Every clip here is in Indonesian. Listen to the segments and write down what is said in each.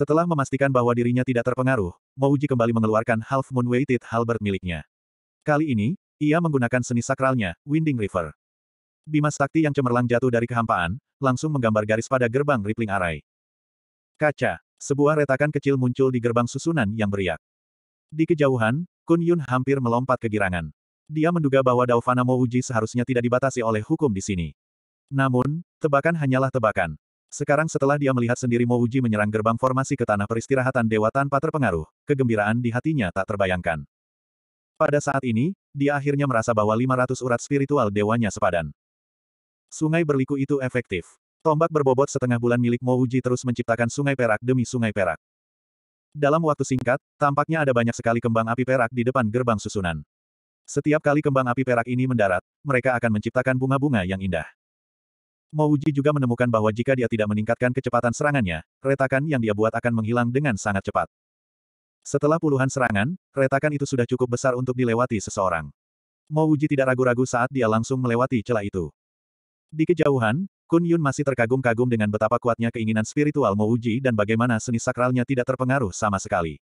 Setelah memastikan bahwa dirinya tidak terpengaruh, Mouji kembali mengeluarkan Half Moon Weighted Halberd miliknya. Kali ini, ia menggunakan seni sakralnya, Winding River. Bima sakti yang cemerlang jatuh dari kehampaan, langsung menggambar garis pada gerbang Rippling Array. Kaca, sebuah retakan kecil muncul di gerbang susunan yang beriak. Di kejauhan, Kun Yun hampir melompat kegirangan. Dia menduga bahwa Daofana Mouji seharusnya tidak dibatasi oleh hukum di sini. Namun, tebakan hanyalah tebakan. Sekarang setelah dia melihat sendiri Mo Uji menyerang gerbang formasi ke tanah peristirahatan dewa tanpa terpengaruh, kegembiraan di hatinya tak terbayangkan. Pada saat ini, dia akhirnya merasa bahwa 500 urat spiritual dewanya sepadan. Sungai berliku itu efektif. Tombak berbobot setengah bulan milik Mo Uji terus menciptakan sungai perak demi sungai perak. Dalam waktu singkat, tampaknya ada banyak sekali kembang api perak di depan gerbang susunan. Setiap kali kembang api perak ini mendarat, mereka akan menciptakan bunga-bunga yang indah. Mo Uji juga menemukan bahwa jika dia tidak meningkatkan kecepatan serangannya, retakan yang dia buat akan menghilang dengan sangat cepat. Setelah puluhan serangan, retakan itu sudah cukup besar untuk dilewati seseorang. Mo Uji tidak ragu-ragu saat dia langsung melewati celah itu. Di kejauhan, Kun Yun masih terkagum-kagum dengan betapa kuatnya keinginan spiritual Mo Uji dan bagaimana seni sakralnya tidak terpengaruh sama sekali.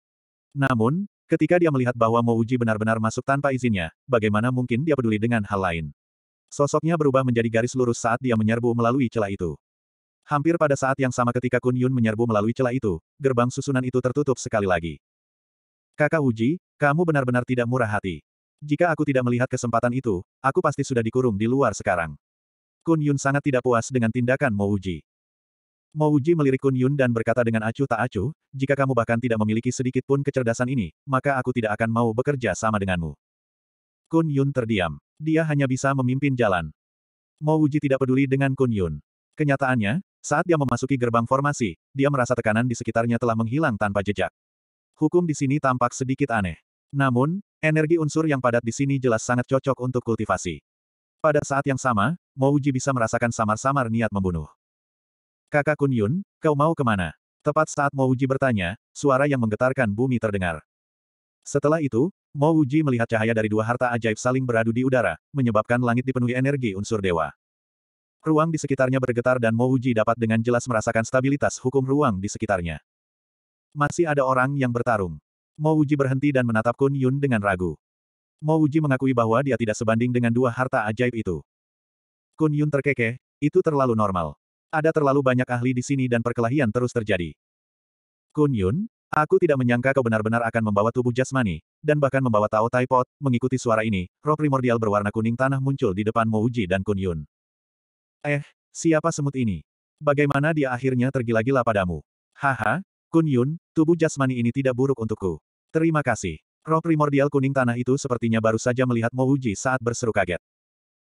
Namun, ketika dia melihat bahwa Mo Uji benar-benar masuk tanpa izinnya, bagaimana mungkin dia peduli dengan hal lain? Sosoknya berubah menjadi garis lurus saat dia menyerbu melalui celah itu. Hampir pada saat yang sama ketika Kun Yun menyerbu melalui celah itu, gerbang susunan itu tertutup sekali lagi. Kakak Uji, kamu benar-benar tidak murah hati. Jika aku tidak melihat kesempatan itu, aku pasti sudah dikurung di luar sekarang. Kun Yun sangat tidak puas dengan tindakan Mo Uji. Mo Uji melirik Kun Yun dan berkata dengan acuh tak acuh, jika kamu bahkan tidak memiliki sedikit pun kecerdasan ini, maka aku tidak akan mau bekerja sama denganmu. Kun Yun terdiam. Dia hanya bisa memimpin jalan. Mo Wuji tidak peduli dengan Kun Yun. Kenyataannya, saat dia memasuki gerbang formasi, dia merasa tekanan di sekitarnya telah menghilang tanpa jejak. Hukum di sini tampak sedikit aneh. Namun, energi unsur yang padat di sini jelas sangat cocok untuk kultivasi. Pada saat yang sama, Mo Wuji bisa merasakan samar-samar niat membunuh. Kakak Kun Yun, kau mau kemana? Tepat saat Mo Wuji bertanya, suara yang menggetarkan bumi terdengar. Setelah itu, Mo Uji melihat cahaya dari dua harta ajaib saling beradu di udara, menyebabkan langit dipenuhi energi unsur dewa. Ruang di sekitarnya bergetar dan Mo Uji dapat dengan jelas merasakan stabilitas hukum ruang di sekitarnya. Masih ada orang yang bertarung. Mo Uji berhenti dan menatap Kun Yun dengan ragu. Mo Uji mengakui bahwa dia tidak sebanding dengan dua harta ajaib itu. Kun Yun terkekeh, itu terlalu normal. Ada terlalu banyak ahli di sini dan perkelahian terus terjadi. Kun Yun, Aku tidak menyangka kau benar-benar akan membawa tubuh jasmani, dan bahkan membawa Tao Tai Pot, mengikuti suara ini, roh primordial berwarna kuning tanah muncul di depan Mouji dan Kun Yun. Eh, siapa semut ini? Bagaimana dia akhirnya tergila-gila padamu? Haha, Kun Yun, tubuh jasmani ini tidak buruk untukku. Terima kasih. Roh primordial kuning tanah itu sepertinya baru saja melihat Mouji saat berseru kaget.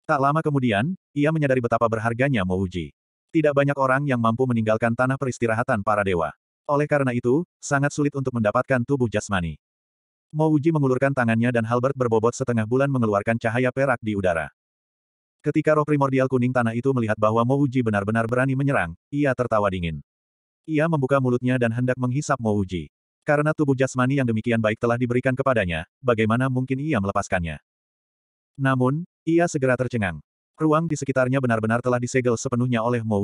Tak lama kemudian, ia menyadari betapa berharganya Mouji. Tidak banyak orang yang mampu meninggalkan tanah peristirahatan para dewa. Oleh karena itu, sangat sulit untuk mendapatkan tubuh jasmani. Mo mengulurkan tangannya dan Halbert berbobot setengah bulan mengeluarkan cahaya perak di udara. Ketika roh primordial kuning tanah itu melihat bahwa Mo benar-benar berani menyerang, ia tertawa dingin. Ia membuka mulutnya dan hendak menghisap Mo Karena tubuh jasmani yang demikian baik telah diberikan kepadanya, bagaimana mungkin ia melepaskannya? Namun, ia segera tercengang. Ruang di sekitarnya benar-benar telah disegel sepenuhnya oleh Mo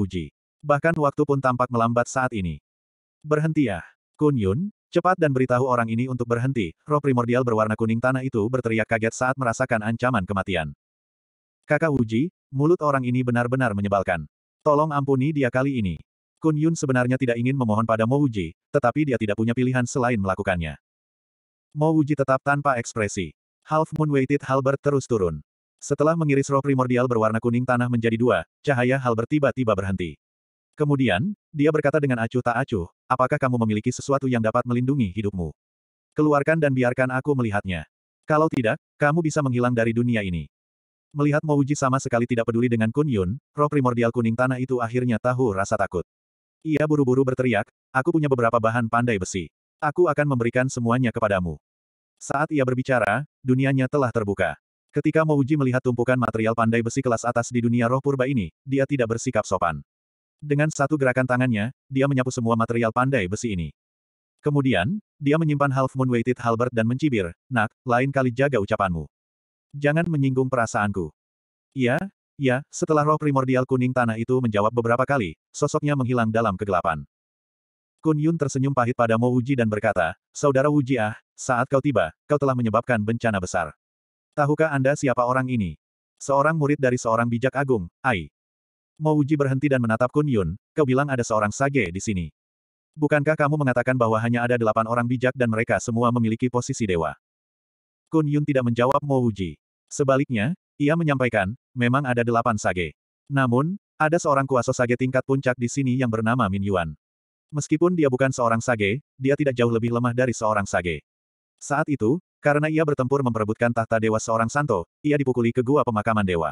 Bahkan waktu pun tampak melambat saat ini. Berhenti ya. Kun Yun, cepat dan beritahu orang ini untuk berhenti, roh primordial berwarna kuning tanah itu berteriak kaget saat merasakan ancaman kematian. Kakak Uji, mulut orang ini benar-benar menyebalkan. Tolong ampuni dia kali ini. Kun Yun sebenarnya tidak ingin memohon pada Mo Uji, tetapi dia tidak punya pilihan selain melakukannya. Mo Uji tetap tanpa ekspresi. Half Moon Weighted Halbert terus turun. Setelah mengiris roh primordial berwarna kuning tanah menjadi dua, cahaya Halbert tiba-tiba berhenti. Kemudian, dia berkata dengan acuh tak acuh, apakah kamu memiliki sesuatu yang dapat melindungi hidupmu? Keluarkan dan biarkan aku melihatnya. Kalau tidak, kamu bisa menghilang dari dunia ini. Melihat Mouji sama sekali tidak peduli dengan Kun Yun, roh primordial kuning tanah itu akhirnya tahu rasa takut. Ia buru-buru berteriak, aku punya beberapa bahan pandai besi. Aku akan memberikan semuanya kepadamu. Saat ia berbicara, dunianya telah terbuka. Ketika Mouji melihat tumpukan material pandai besi kelas atas di dunia roh purba ini, dia tidak bersikap sopan. Dengan satu gerakan tangannya, dia menyapu semua material pandai besi ini. Kemudian, dia menyimpan half moon weighted Halbert dan mencibir, Nak, lain kali jaga ucapanmu. Jangan menyinggung perasaanku. Ya, ya, setelah roh primordial kuning tanah itu menjawab beberapa kali, sosoknya menghilang dalam kegelapan. Kun Yun tersenyum pahit pada Mo Wuji dan berkata, Saudara Uji ah, saat kau tiba, kau telah menyebabkan bencana besar. Tahukah Anda siapa orang ini? Seorang murid dari seorang bijak agung, Ai. Mo Uji berhenti dan menatap Kun Yun, kau bilang ada seorang sage di sini. Bukankah kamu mengatakan bahwa hanya ada delapan orang bijak dan mereka semua memiliki posisi dewa? Kun Yun tidak menjawab Mo Uji. Sebaliknya, ia menyampaikan, memang ada delapan sage. Namun, ada seorang kuasa sage tingkat puncak di sini yang bernama Min Yuan. Meskipun dia bukan seorang sage, dia tidak jauh lebih lemah dari seorang sage. Saat itu, karena ia bertempur memperebutkan tahta dewa seorang santo, ia dipukuli ke gua pemakaman dewa.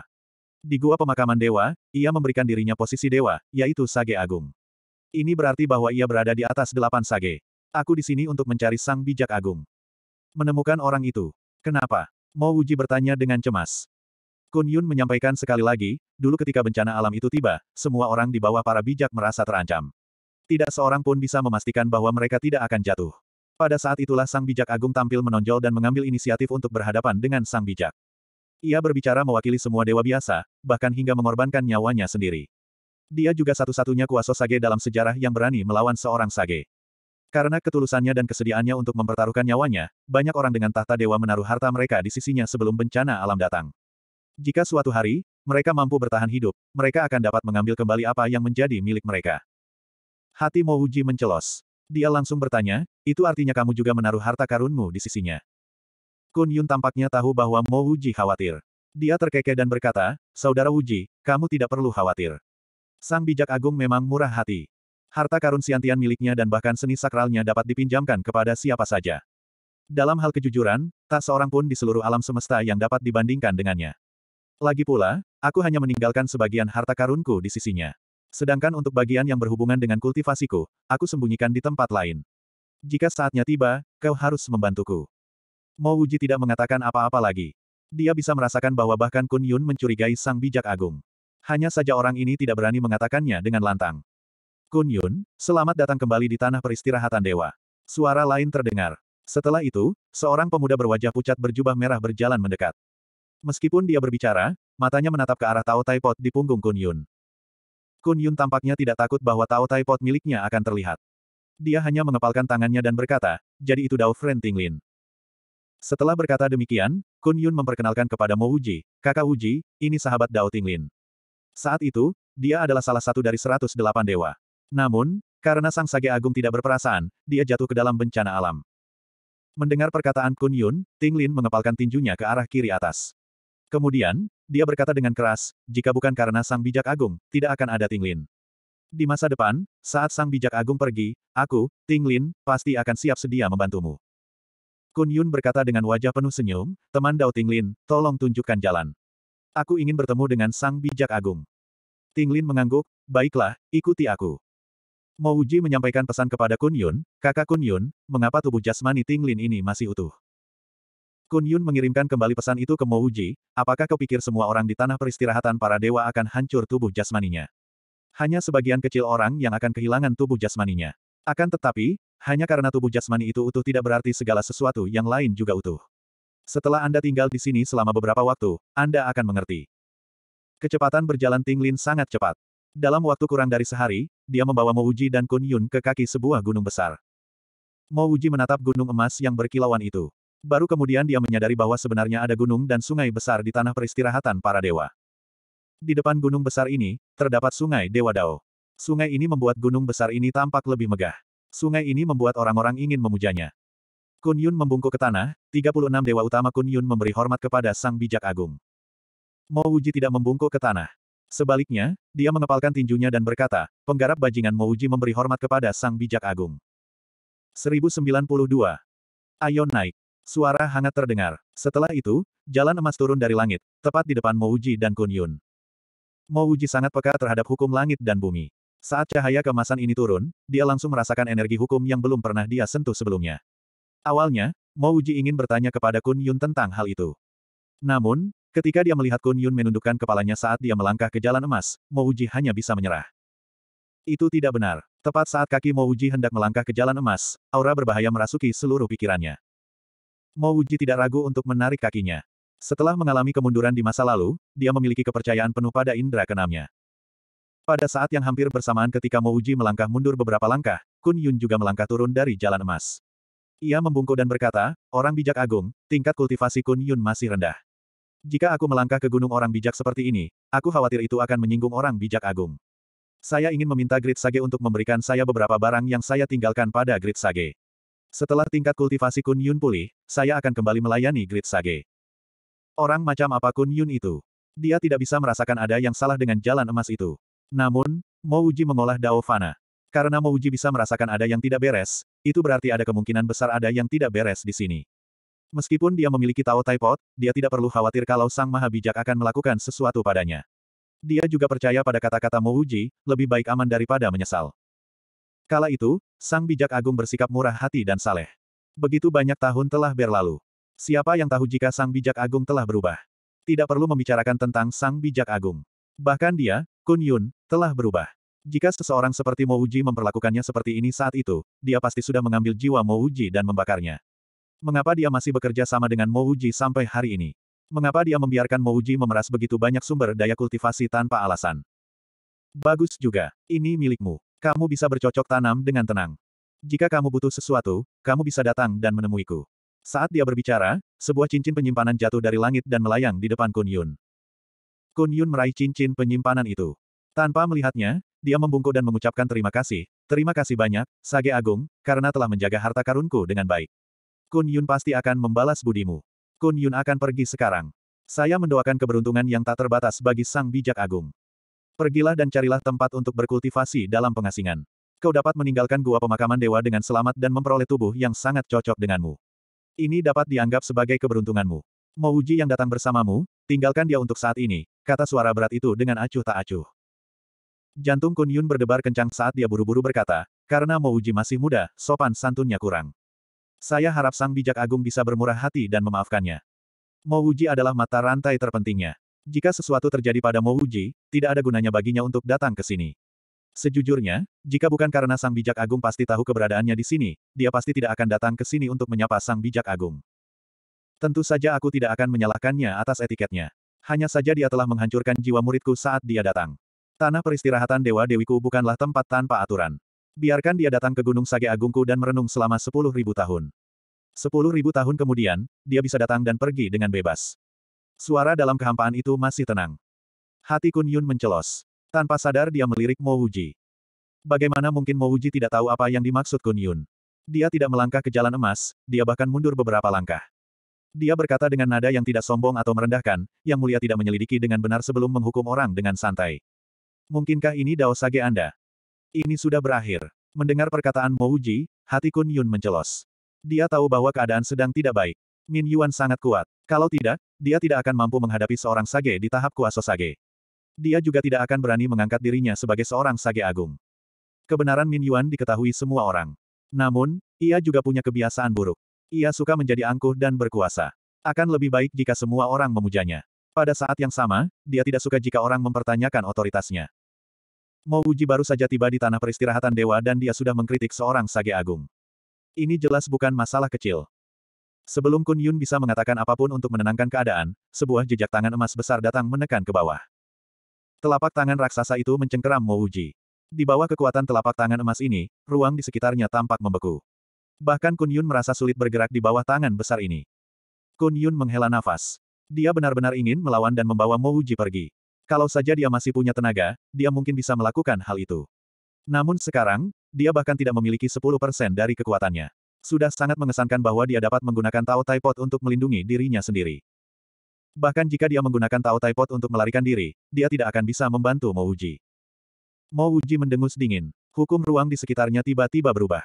Di gua pemakaman dewa, ia memberikan dirinya posisi dewa, yaitu Sage Agung. Ini berarti bahwa ia berada di atas delapan Sage. Aku di sini untuk mencari Sang Bijak Agung. Menemukan orang itu. Kenapa? Mo Wuji bertanya dengan cemas. Kun Yun menyampaikan sekali lagi, dulu ketika bencana alam itu tiba, semua orang di bawah para bijak merasa terancam. Tidak seorang pun bisa memastikan bahwa mereka tidak akan jatuh. Pada saat itulah Sang Bijak Agung tampil menonjol dan mengambil inisiatif untuk berhadapan dengan Sang Bijak. Ia berbicara mewakili semua dewa biasa, bahkan hingga mengorbankan nyawanya sendiri. Dia juga satu-satunya kuasa Sage dalam sejarah yang berani melawan seorang Sage. Karena ketulusannya dan kesediaannya untuk mempertaruhkan nyawanya, banyak orang dengan tahta dewa menaruh harta mereka di sisinya sebelum bencana alam datang. Jika suatu hari, mereka mampu bertahan hidup, mereka akan dapat mengambil kembali apa yang menjadi milik mereka. Hati Mouji mencelos. Dia langsung bertanya, itu artinya kamu juga menaruh harta karunmu di sisinya. Kun Yun tampaknya tahu bahwa Mo Wuji khawatir. Dia terkekeh dan berkata, Saudara Wuji, kamu tidak perlu khawatir. Sang bijak agung memang murah hati. Harta karun siantian miliknya dan bahkan seni sakralnya dapat dipinjamkan kepada siapa saja. Dalam hal kejujuran, tak seorang pun di seluruh alam semesta yang dapat dibandingkan dengannya. Lagi pula, aku hanya meninggalkan sebagian harta karunku di sisinya. Sedangkan untuk bagian yang berhubungan dengan kultivasiku, aku sembunyikan di tempat lain. Jika saatnya tiba, kau harus membantuku. Mo Wuji tidak mengatakan apa-apa lagi. Dia bisa merasakan bahwa bahkan Kun Yun mencurigai sang bijak agung. Hanya saja orang ini tidak berani mengatakannya dengan lantang. Kun Yun, selamat datang kembali di tanah peristirahatan dewa. Suara lain terdengar. Setelah itu, seorang pemuda berwajah pucat berjubah merah berjalan mendekat. Meskipun dia berbicara, matanya menatap ke arah Tao Tai Pot di punggung Kun Yun. Kun Yun tampaknya tidak takut bahwa Tao Tai Pot miliknya akan terlihat. Dia hanya mengepalkan tangannya dan berkata, jadi itu Dao Fren Tinglin. Setelah berkata demikian, Kun Yun memperkenalkan kepada Mo Uji, kakak Uji, ini sahabat Dao Tinglin. Saat itu, dia adalah salah satu dari 108 dewa. Namun, karena Sang Sage Agung tidak berperasaan, dia jatuh ke dalam bencana alam. Mendengar perkataan Kun Yun, Tinglin mengepalkan tinjunya ke arah kiri atas. Kemudian, dia berkata dengan keras, jika bukan karena Sang Bijak Agung, tidak akan ada Tinglin. Di masa depan, saat Sang Bijak Agung pergi, aku, Tinglin, pasti akan siap sedia membantumu. Kun Yun berkata dengan wajah penuh senyum, teman Dao Tinglin, tolong tunjukkan jalan. Aku ingin bertemu dengan Sang Bijak Agung. Tinglin mengangguk, baiklah, ikuti aku. Mouji menyampaikan pesan kepada Kun Yun, kakak Kun Yun, mengapa tubuh jasmani Tinglin ini masih utuh. Kun Yun mengirimkan kembali pesan itu ke Mouji, apakah kau pikir semua orang di tanah peristirahatan para dewa akan hancur tubuh jasmaninya? Hanya sebagian kecil orang yang akan kehilangan tubuh jasmaninya. Akan tetapi, hanya karena tubuh jasmani itu utuh tidak berarti segala sesuatu yang lain juga utuh. Setelah Anda tinggal di sini selama beberapa waktu, Anda akan mengerti. Kecepatan berjalan Ting Lin sangat cepat. Dalam waktu kurang dari sehari, dia membawa Mo Uji dan Kun Yun ke kaki sebuah gunung besar. Mo Uji menatap gunung emas yang berkilauan itu. Baru kemudian dia menyadari bahwa sebenarnya ada gunung dan sungai besar di tanah peristirahatan para dewa. Di depan gunung besar ini, terdapat sungai Dewa Dao. Sungai ini membuat gunung besar ini tampak lebih megah. Sungai ini membuat orang-orang ingin memujanya. Kun Yun membungkuk ke tanah, 36 dewa utama Kun Yun memberi hormat kepada sang bijak agung. Mo Uji tidak membungkuk ke tanah. Sebaliknya, dia mengepalkan tinjunya dan berkata, penggarap bajingan Mo Uji memberi hormat kepada sang bijak agung. 1092. Ayo naik. Suara hangat terdengar. Setelah itu, jalan emas turun dari langit, tepat di depan Mo Uji dan Kun Yun. Mo Uji sangat peka terhadap hukum langit dan bumi. Saat cahaya kemasan ini turun, dia langsung merasakan energi hukum yang belum pernah dia sentuh sebelumnya. Awalnya, Mo Uji ingin bertanya kepada Kun Yun tentang hal itu. Namun, ketika dia melihat Kun Yun menundukkan kepalanya saat dia melangkah ke jalan emas, Mo Uji hanya bisa menyerah. Itu tidak benar. Tepat saat kaki Mo Uji hendak melangkah ke jalan emas, aura berbahaya merasuki seluruh pikirannya. Mo Uji tidak ragu untuk menarik kakinya. Setelah mengalami kemunduran di masa lalu, dia memiliki kepercayaan penuh pada indera keenamnya. Pada saat yang hampir bersamaan ketika Mouji melangkah mundur beberapa langkah, Kun Yun juga melangkah turun dari jalan emas. Ia membungkuk dan berkata, orang bijak agung, tingkat kultivasi Kun Yun masih rendah. Jika aku melangkah ke gunung orang bijak seperti ini, aku khawatir itu akan menyinggung orang bijak agung. Saya ingin meminta Grid Sage untuk memberikan saya beberapa barang yang saya tinggalkan pada Grid Sage. Setelah tingkat kultivasi Kun Yun pulih, saya akan kembali melayani Grid Sage. Orang macam apa Kun Yun itu? Dia tidak bisa merasakan ada yang salah dengan jalan emas itu. Namun, Mouji mengolah Dao Fana. Karena Mouji bisa merasakan ada yang tidak beres, itu berarti ada kemungkinan besar ada yang tidak beres di sini. Meskipun dia memiliki Tao Taipot, dia tidak perlu khawatir kalau Sang Maha Bijak akan melakukan sesuatu padanya. Dia juga percaya pada kata-kata Mouji, lebih baik aman daripada menyesal. Kala itu, Sang Bijak Agung bersikap murah hati dan saleh. Begitu banyak tahun telah berlalu. Siapa yang tahu jika Sang Bijak Agung telah berubah? Tidak perlu membicarakan tentang Sang Bijak Agung. Bahkan dia, Kun Yun, telah berubah. Jika seseorang seperti Mo Uji memperlakukannya seperti ini saat itu, dia pasti sudah mengambil jiwa Mo Uji dan membakarnya. Mengapa dia masih bekerja sama dengan Mo Uji sampai hari ini? Mengapa dia membiarkan Mo Uji memeras begitu banyak sumber daya kultivasi tanpa alasan? Bagus juga, ini milikmu. Kamu bisa bercocok tanam dengan tenang. Jika kamu butuh sesuatu, kamu bisa datang dan menemuiku. Saat dia berbicara, sebuah cincin penyimpanan jatuh dari langit dan melayang di depan Kun Yun. Kun Yun meraih cincin penyimpanan itu. Tanpa melihatnya, dia membungkuk dan mengucapkan terima kasih. Terima kasih banyak, Sage Agung, karena telah menjaga harta karunku dengan baik. Kun Yun pasti akan membalas budimu. Kun Yun akan pergi sekarang. Saya mendoakan keberuntungan yang tak terbatas bagi Sang Bijak Agung. Pergilah dan carilah tempat untuk berkultivasi dalam pengasingan. Kau dapat meninggalkan gua pemakaman dewa dengan selamat dan memperoleh tubuh yang sangat cocok denganmu. Ini dapat dianggap sebagai keberuntunganmu. Mouji yang datang bersamamu, Tinggalkan dia untuk saat ini, kata suara berat itu dengan acuh tak acuh. Jantung Kun Yun berdebar kencang saat dia buru-buru berkata, karena Uji masih muda, sopan santunnya kurang. Saya harap sang bijak agung bisa bermurah hati dan memaafkannya. Mouji adalah mata rantai terpentingnya. Jika sesuatu terjadi pada Mouji, tidak ada gunanya baginya untuk datang ke sini. Sejujurnya, jika bukan karena Sang Bijak Agung pasti tahu keberadaannya di sini, dia pasti tidak akan datang ke sini untuk menyapa Sang Bijak Agung. Tentu saja aku tidak akan menyalahkannya atas etiketnya. Hanya saja dia telah menghancurkan jiwa muridku saat dia datang. Tanah peristirahatan Dewa Dewiku bukanlah tempat tanpa aturan. Biarkan dia datang ke Gunung Sage Agungku dan merenung selama sepuluh ribu tahun. Sepuluh ribu tahun kemudian, dia bisa datang dan pergi dengan bebas. Suara dalam kehampaan itu masih tenang. Hati Kun Yun mencelos. Tanpa sadar dia melirik Mo Wuji. Bagaimana mungkin Mo Wuji tidak tahu apa yang dimaksud Kun Yun? Dia tidak melangkah ke jalan emas, dia bahkan mundur beberapa langkah. Dia berkata dengan nada yang tidak sombong atau merendahkan, yang mulia tidak menyelidiki dengan benar sebelum menghukum orang dengan santai. Mungkinkah ini Dao Sage Anda? Ini sudah berakhir. Mendengar perkataan Mo Uji, hati Kun Yun mencelos. Dia tahu bahwa keadaan sedang tidak baik. Min Yuan sangat kuat. Kalau tidak, dia tidak akan mampu menghadapi seorang Sage di tahap kuasa Sage. Dia juga tidak akan berani mengangkat dirinya sebagai seorang Sage Agung. Kebenaran Min Yuan diketahui semua orang. Namun, ia juga punya kebiasaan buruk. Ia suka menjadi angkuh dan berkuasa. Akan lebih baik jika semua orang memujanya. Pada saat yang sama, dia tidak suka jika orang mempertanyakan otoritasnya. Mo Wuji baru saja tiba di tanah peristirahatan dewa dan dia sudah mengkritik seorang sage agung. Ini jelas bukan masalah kecil. Sebelum Kun Yun bisa mengatakan apapun untuk menenangkan keadaan, sebuah jejak tangan emas besar datang menekan ke bawah. Telapak tangan raksasa itu mencengkeram Mo Wuji. Di bawah kekuatan telapak tangan emas ini, ruang di sekitarnya tampak membeku. Bahkan Kun Yun merasa sulit bergerak di bawah tangan besar ini. Kun Yun menghela nafas. Dia benar-benar ingin melawan dan membawa Mo Uji pergi. Kalau saja dia masih punya tenaga, dia mungkin bisa melakukan hal itu. Namun sekarang, dia bahkan tidak memiliki 10% dari kekuatannya. Sudah sangat mengesankan bahwa dia dapat menggunakan Tao Tai Pot untuk melindungi dirinya sendiri. Bahkan jika dia menggunakan Tao Tai Pot untuk melarikan diri, dia tidak akan bisa membantu Mo Uji. Mo Uji mendengus dingin. Hukum ruang di sekitarnya tiba-tiba berubah.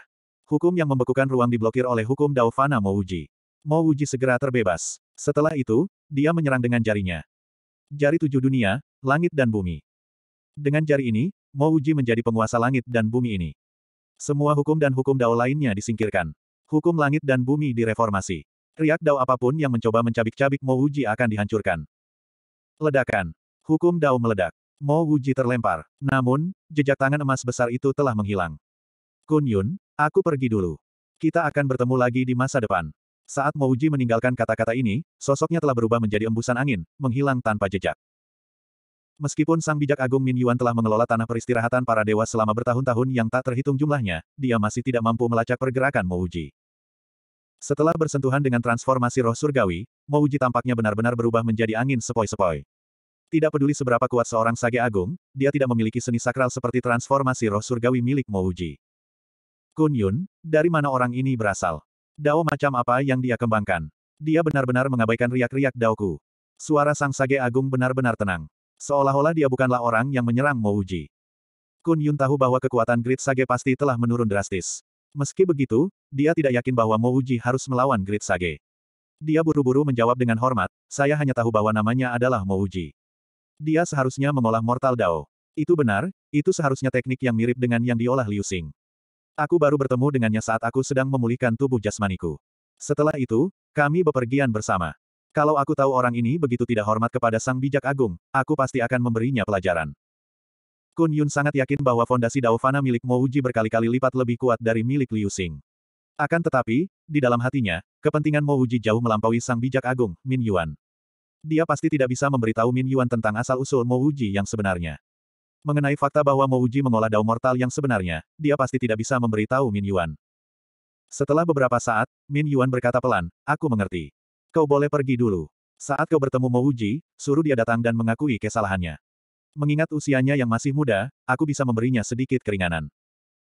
Hukum yang membekukan ruang diblokir oleh hukum Daofana Mouji. Mouji segera terbebas. Setelah itu, dia menyerang dengan jarinya. Jari tujuh dunia, langit dan bumi. Dengan jari ini, Mouji menjadi penguasa langit dan bumi ini. Semua hukum dan hukum Dao lainnya disingkirkan. Hukum langit dan bumi direformasi. Riak Dao apapun yang mencoba mencabik-cabik Mouji akan dihancurkan. Ledakan. Hukum Dao meledak. Mo Wuji terlempar. Namun, jejak tangan emas besar itu telah menghilang. Kun Yun, Aku pergi dulu. Kita akan bertemu lagi di masa depan. Saat Mouji meninggalkan kata-kata ini, sosoknya telah berubah menjadi embusan angin, menghilang tanpa jejak. Meskipun Sang Bijak Agung Min Yuan telah mengelola tanah peristirahatan para dewa selama bertahun-tahun yang tak terhitung jumlahnya, dia masih tidak mampu melacak pergerakan Mouji. Setelah bersentuhan dengan transformasi roh surgawi, Mouji tampaknya benar-benar berubah menjadi angin sepoi-sepoi. Tidak peduli seberapa kuat seorang Sage Agung, dia tidak memiliki seni sakral seperti transformasi roh surgawi milik Mouji. Kun Yun, dari mana orang ini berasal? Dao macam apa yang dia kembangkan? Dia benar-benar mengabaikan riak-riak Daoku. Suara Sang Sage Agung benar-benar tenang. Seolah-olah dia bukanlah orang yang menyerang Mo Uji. Kun Yun tahu bahwa kekuatan Great Sage pasti telah menurun drastis. Meski begitu, dia tidak yakin bahwa Mo Uji harus melawan Great Sage. Dia buru-buru menjawab dengan hormat, saya hanya tahu bahwa namanya adalah Mo Uji. Dia seharusnya mengolah Mortal Dao. Itu benar, itu seharusnya teknik yang mirip dengan yang diolah Liu Xing. Aku baru bertemu dengannya saat aku sedang memulihkan tubuh jasmaniku. Setelah itu, kami bepergian bersama. Kalau aku tahu orang ini begitu tidak hormat kepada sang bijak agung, aku pasti akan memberinya pelajaran. Kun Yun sangat yakin bahwa fondasi Daofana milik Mo Uji berkali-kali lipat lebih kuat dari milik Liu Xing. Akan tetapi, di dalam hatinya, kepentingan Mo Uji jauh melampaui sang bijak agung, Min Yuan. Dia pasti tidak bisa memberitahu Min Yuan tentang asal-usul Mo Uji yang sebenarnya. Mengenai fakta bahwa Mouji mengolah dao mortal yang sebenarnya, dia pasti tidak bisa memberitahu Min Yuan. Setelah beberapa saat, Min Yuan berkata pelan, aku mengerti. Kau boleh pergi dulu. Saat kau bertemu Mouji, suruh dia datang dan mengakui kesalahannya. Mengingat usianya yang masih muda, aku bisa memberinya sedikit keringanan.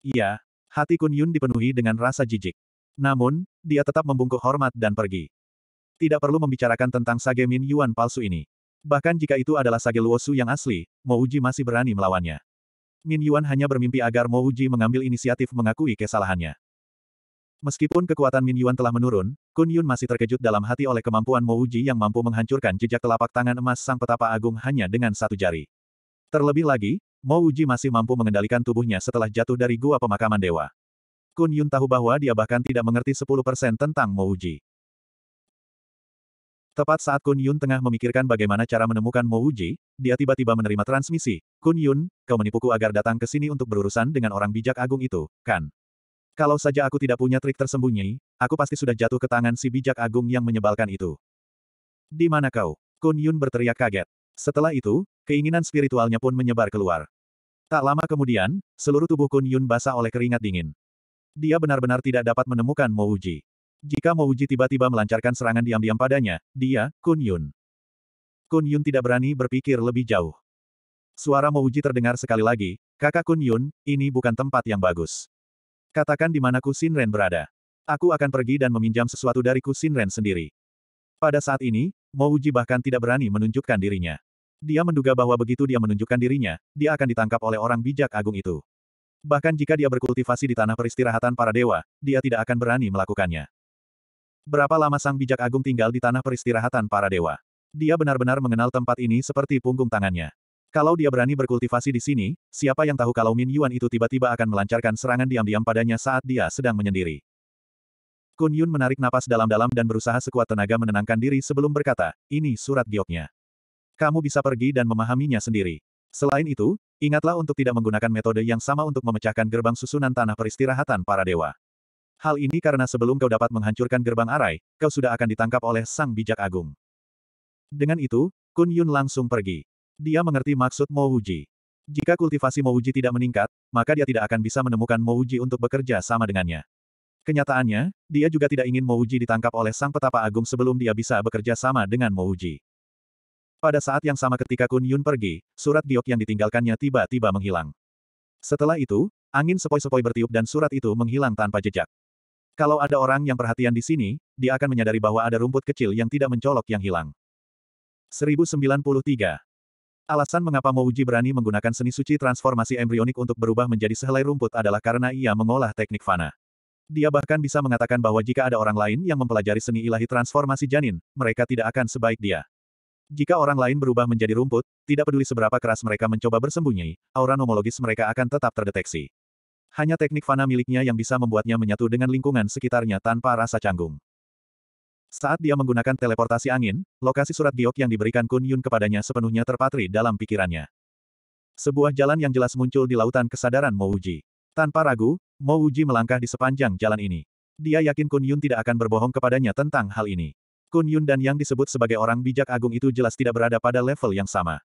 Iya, hati Kun Yun dipenuhi dengan rasa jijik. Namun, dia tetap membungkuk hormat dan pergi. Tidak perlu membicarakan tentang sage Min Yuan palsu ini. Bahkan jika itu adalah Sage Luosu yang asli, Uji masih berani melawannya. Min Yuan hanya bermimpi agar Uji mengambil inisiatif mengakui kesalahannya. Meskipun kekuatan Min Yuan telah menurun, Kun Yun masih terkejut dalam hati oleh kemampuan Uji yang mampu menghancurkan jejak telapak tangan emas sang petapa agung hanya dengan satu jari. Terlebih lagi, Uji masih mampu mengendalikan tubuhnya setelah jatuh dari gua pemakaman dewa. Kun Yun tahu bahwa dia bahkan tidak mengerti 10% tentang Uji. Tepat saat Kun Yun tengah memikirkan bagaimana cara menemukan Mo Wuji, dia tiba-tiba menerima transmisi. Kun Yun, kau menipuku agar datang ke sini untuk berurusan dengan orang bijak agung itu, kan? Kalau saja aku tidak punya trik tersembunyi, aku pasti sudah jatuh ke tangan si bijak agung yang menyebalkan itu. Di mana kau? Kun Yun berteriak kaget. Setelah itu, keinginan spiritualnya pun menyebar keluar. Tak lama kemudian, seluruh tubuh Kun Yun basah oleh keringat dingin. Dia benar-benar tidak dapat menemukan Mo Wuji. Jika Mo Uji tiba-tiba melancarkan serangan diam-diam padanya, dia, Kun Yun. Kun Yun tidak berani berpikir lebih jauh. Suara Mo Uji terdengar sekali lagi, kakak Kun Yun, ini bukan tempat yang bagus. Katakan di mana Kusin Ren berada. Aku akan pergi dan meminjam sesuatu dari Kusin Ren sendiri. Pada saat ini, Mo Uji bahkan tidak berani menunjukkan dirinya. Dia menduga bahwa begitu dia menunjukkan dirinya, dia akan ditangkap oleh orang bijak agung itu. Bahkan jika dia berkultivasi di tanah peristirahatan para dewa, dia tidak akan berani melakukannya. Berapa lama sang bijak agung tinggal di tanah peristirahatan para dewa? Dia benar-benar mengenal tempat ini seperti punggung tangannya. Kalau dia berani berkultivasi di sini, siapa yang tahu kalau Min Yuan itu tiba-tiba akan melancarkan serangan diam-diam padanya saat dia sedang menyendiri. Kun Yun menarik napas dalam-dalam dan berusaha sekuat tenaga menenangkan diri sebelum berkata, ini surat gioknya. Kamu bisa pergi dan memahaminya sendiri. Selain itu, ingatlah untuk tidak menggunakan metode yang sama untuk memecahkan gerbang susunan tanah peristirahatan para dewa. Hal ini karena sebelum kau dapat menghancurkan gerbang arai, kau sudah akan ditangkap oleh Sang Bijak Agung. Dengan itu, Kun Yun langsung pergi. Dia mengerti maksud Mo Wuji. Jika kultivasi Mo Wuji tidak meningkat, maka dia tidak akan bisa menemukan Mo Wuji untuk bekerja sama dengannya. Kenyataannya, dia juga tidak ingin Mo Wuji ditangkap oleh Sang Petapa Agung sebelum dia bisa bekerja sama dengan Mo Wuji. Pada saat yang sama ketika Kun Yun pergi, surat giok yang ditinggalkannya tiba-tiba menghilang. Setelah itu, angin sepoi-sepoi bertiup dan surat itu menghilang tanpa jejak. Kalau ada orang yang perhatian di sini, dia akan menyadari bahwa ada rumput kecil yang tidak mencolok yang hilang. 1093. Alasan mengapa Mouji berani menggunakan seni suci transformasi embrionik untuk berubah menjadi sehelai rumput adalah karena ia mengolah teknik fana. Dia bahkan bisa mengatakan bahwa jika ada orang lain yang mempelajari seni ilahi transformasi janin, mereka tidak akan sebaik dia. Jika orang lain berubah menjadi rumput, tidak peduli seberapa keras mereka mencoba bersembunyi, aura nomologis mereka akan tetap terdeteksi. Hanya teknik fana miliknya yang bisa membuatnya menyatu dengan lingkungan sekitarnya tanpa rasa canggung. Saat dia menggunakan teleportasi angin, lokasi surat giok yang diberikan Kun Yun kepadanya sepenuhnya terpatri dalam pikirannya. Sebuah jalan yang jelas muncul di lautan kesadaran Mo Uji. Tanpa ragu, Mo Uji melangkah di sepanjang jalan ini. Dia yakin Kun Yun tidak akan berbohong kepadanya tentang hal ini. Kun Yun dan yang disebut sebagai orang bijak agung itu jelas tidak berada pada level yang sama.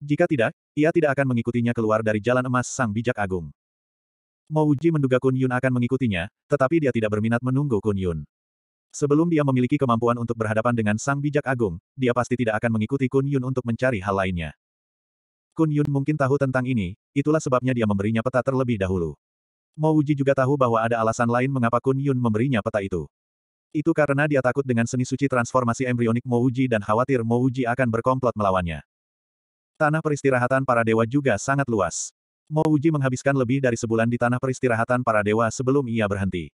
Jika tidak, ia tidak akan mengikutinya keluar dari jalan emas sang bijak agung. Mo Uji menduga Kun Yun akan mengikutinya, tetapi dia tidak berminat menunggu Kun Yun. Sebelum dia memiliki kemampuan untuk berhadapan dengan Sang Bijak Agung, dia pasti tidak akan mengikuti Kun Yun untuk mencari hal lainnya. Kun Yun mungkin tahu tentang ini, itulah sebabnya dia memberinya peta terlebih dahulu. Mo Uji juga tahu bahwa ada alasan lain mengapa Kun Yun memberinya peta itu. Itu karena dia takut dengan seni suci transformasi embrionik Mo Uji dan khawatir Mo Uji akan berkomplot melawannya. Tanah peristirahatan para dewa juga sangat luas. Mo Uji menghabiskan lebih dari sebulan di tanah peristirahatan para dewa sebelum ia berhenti.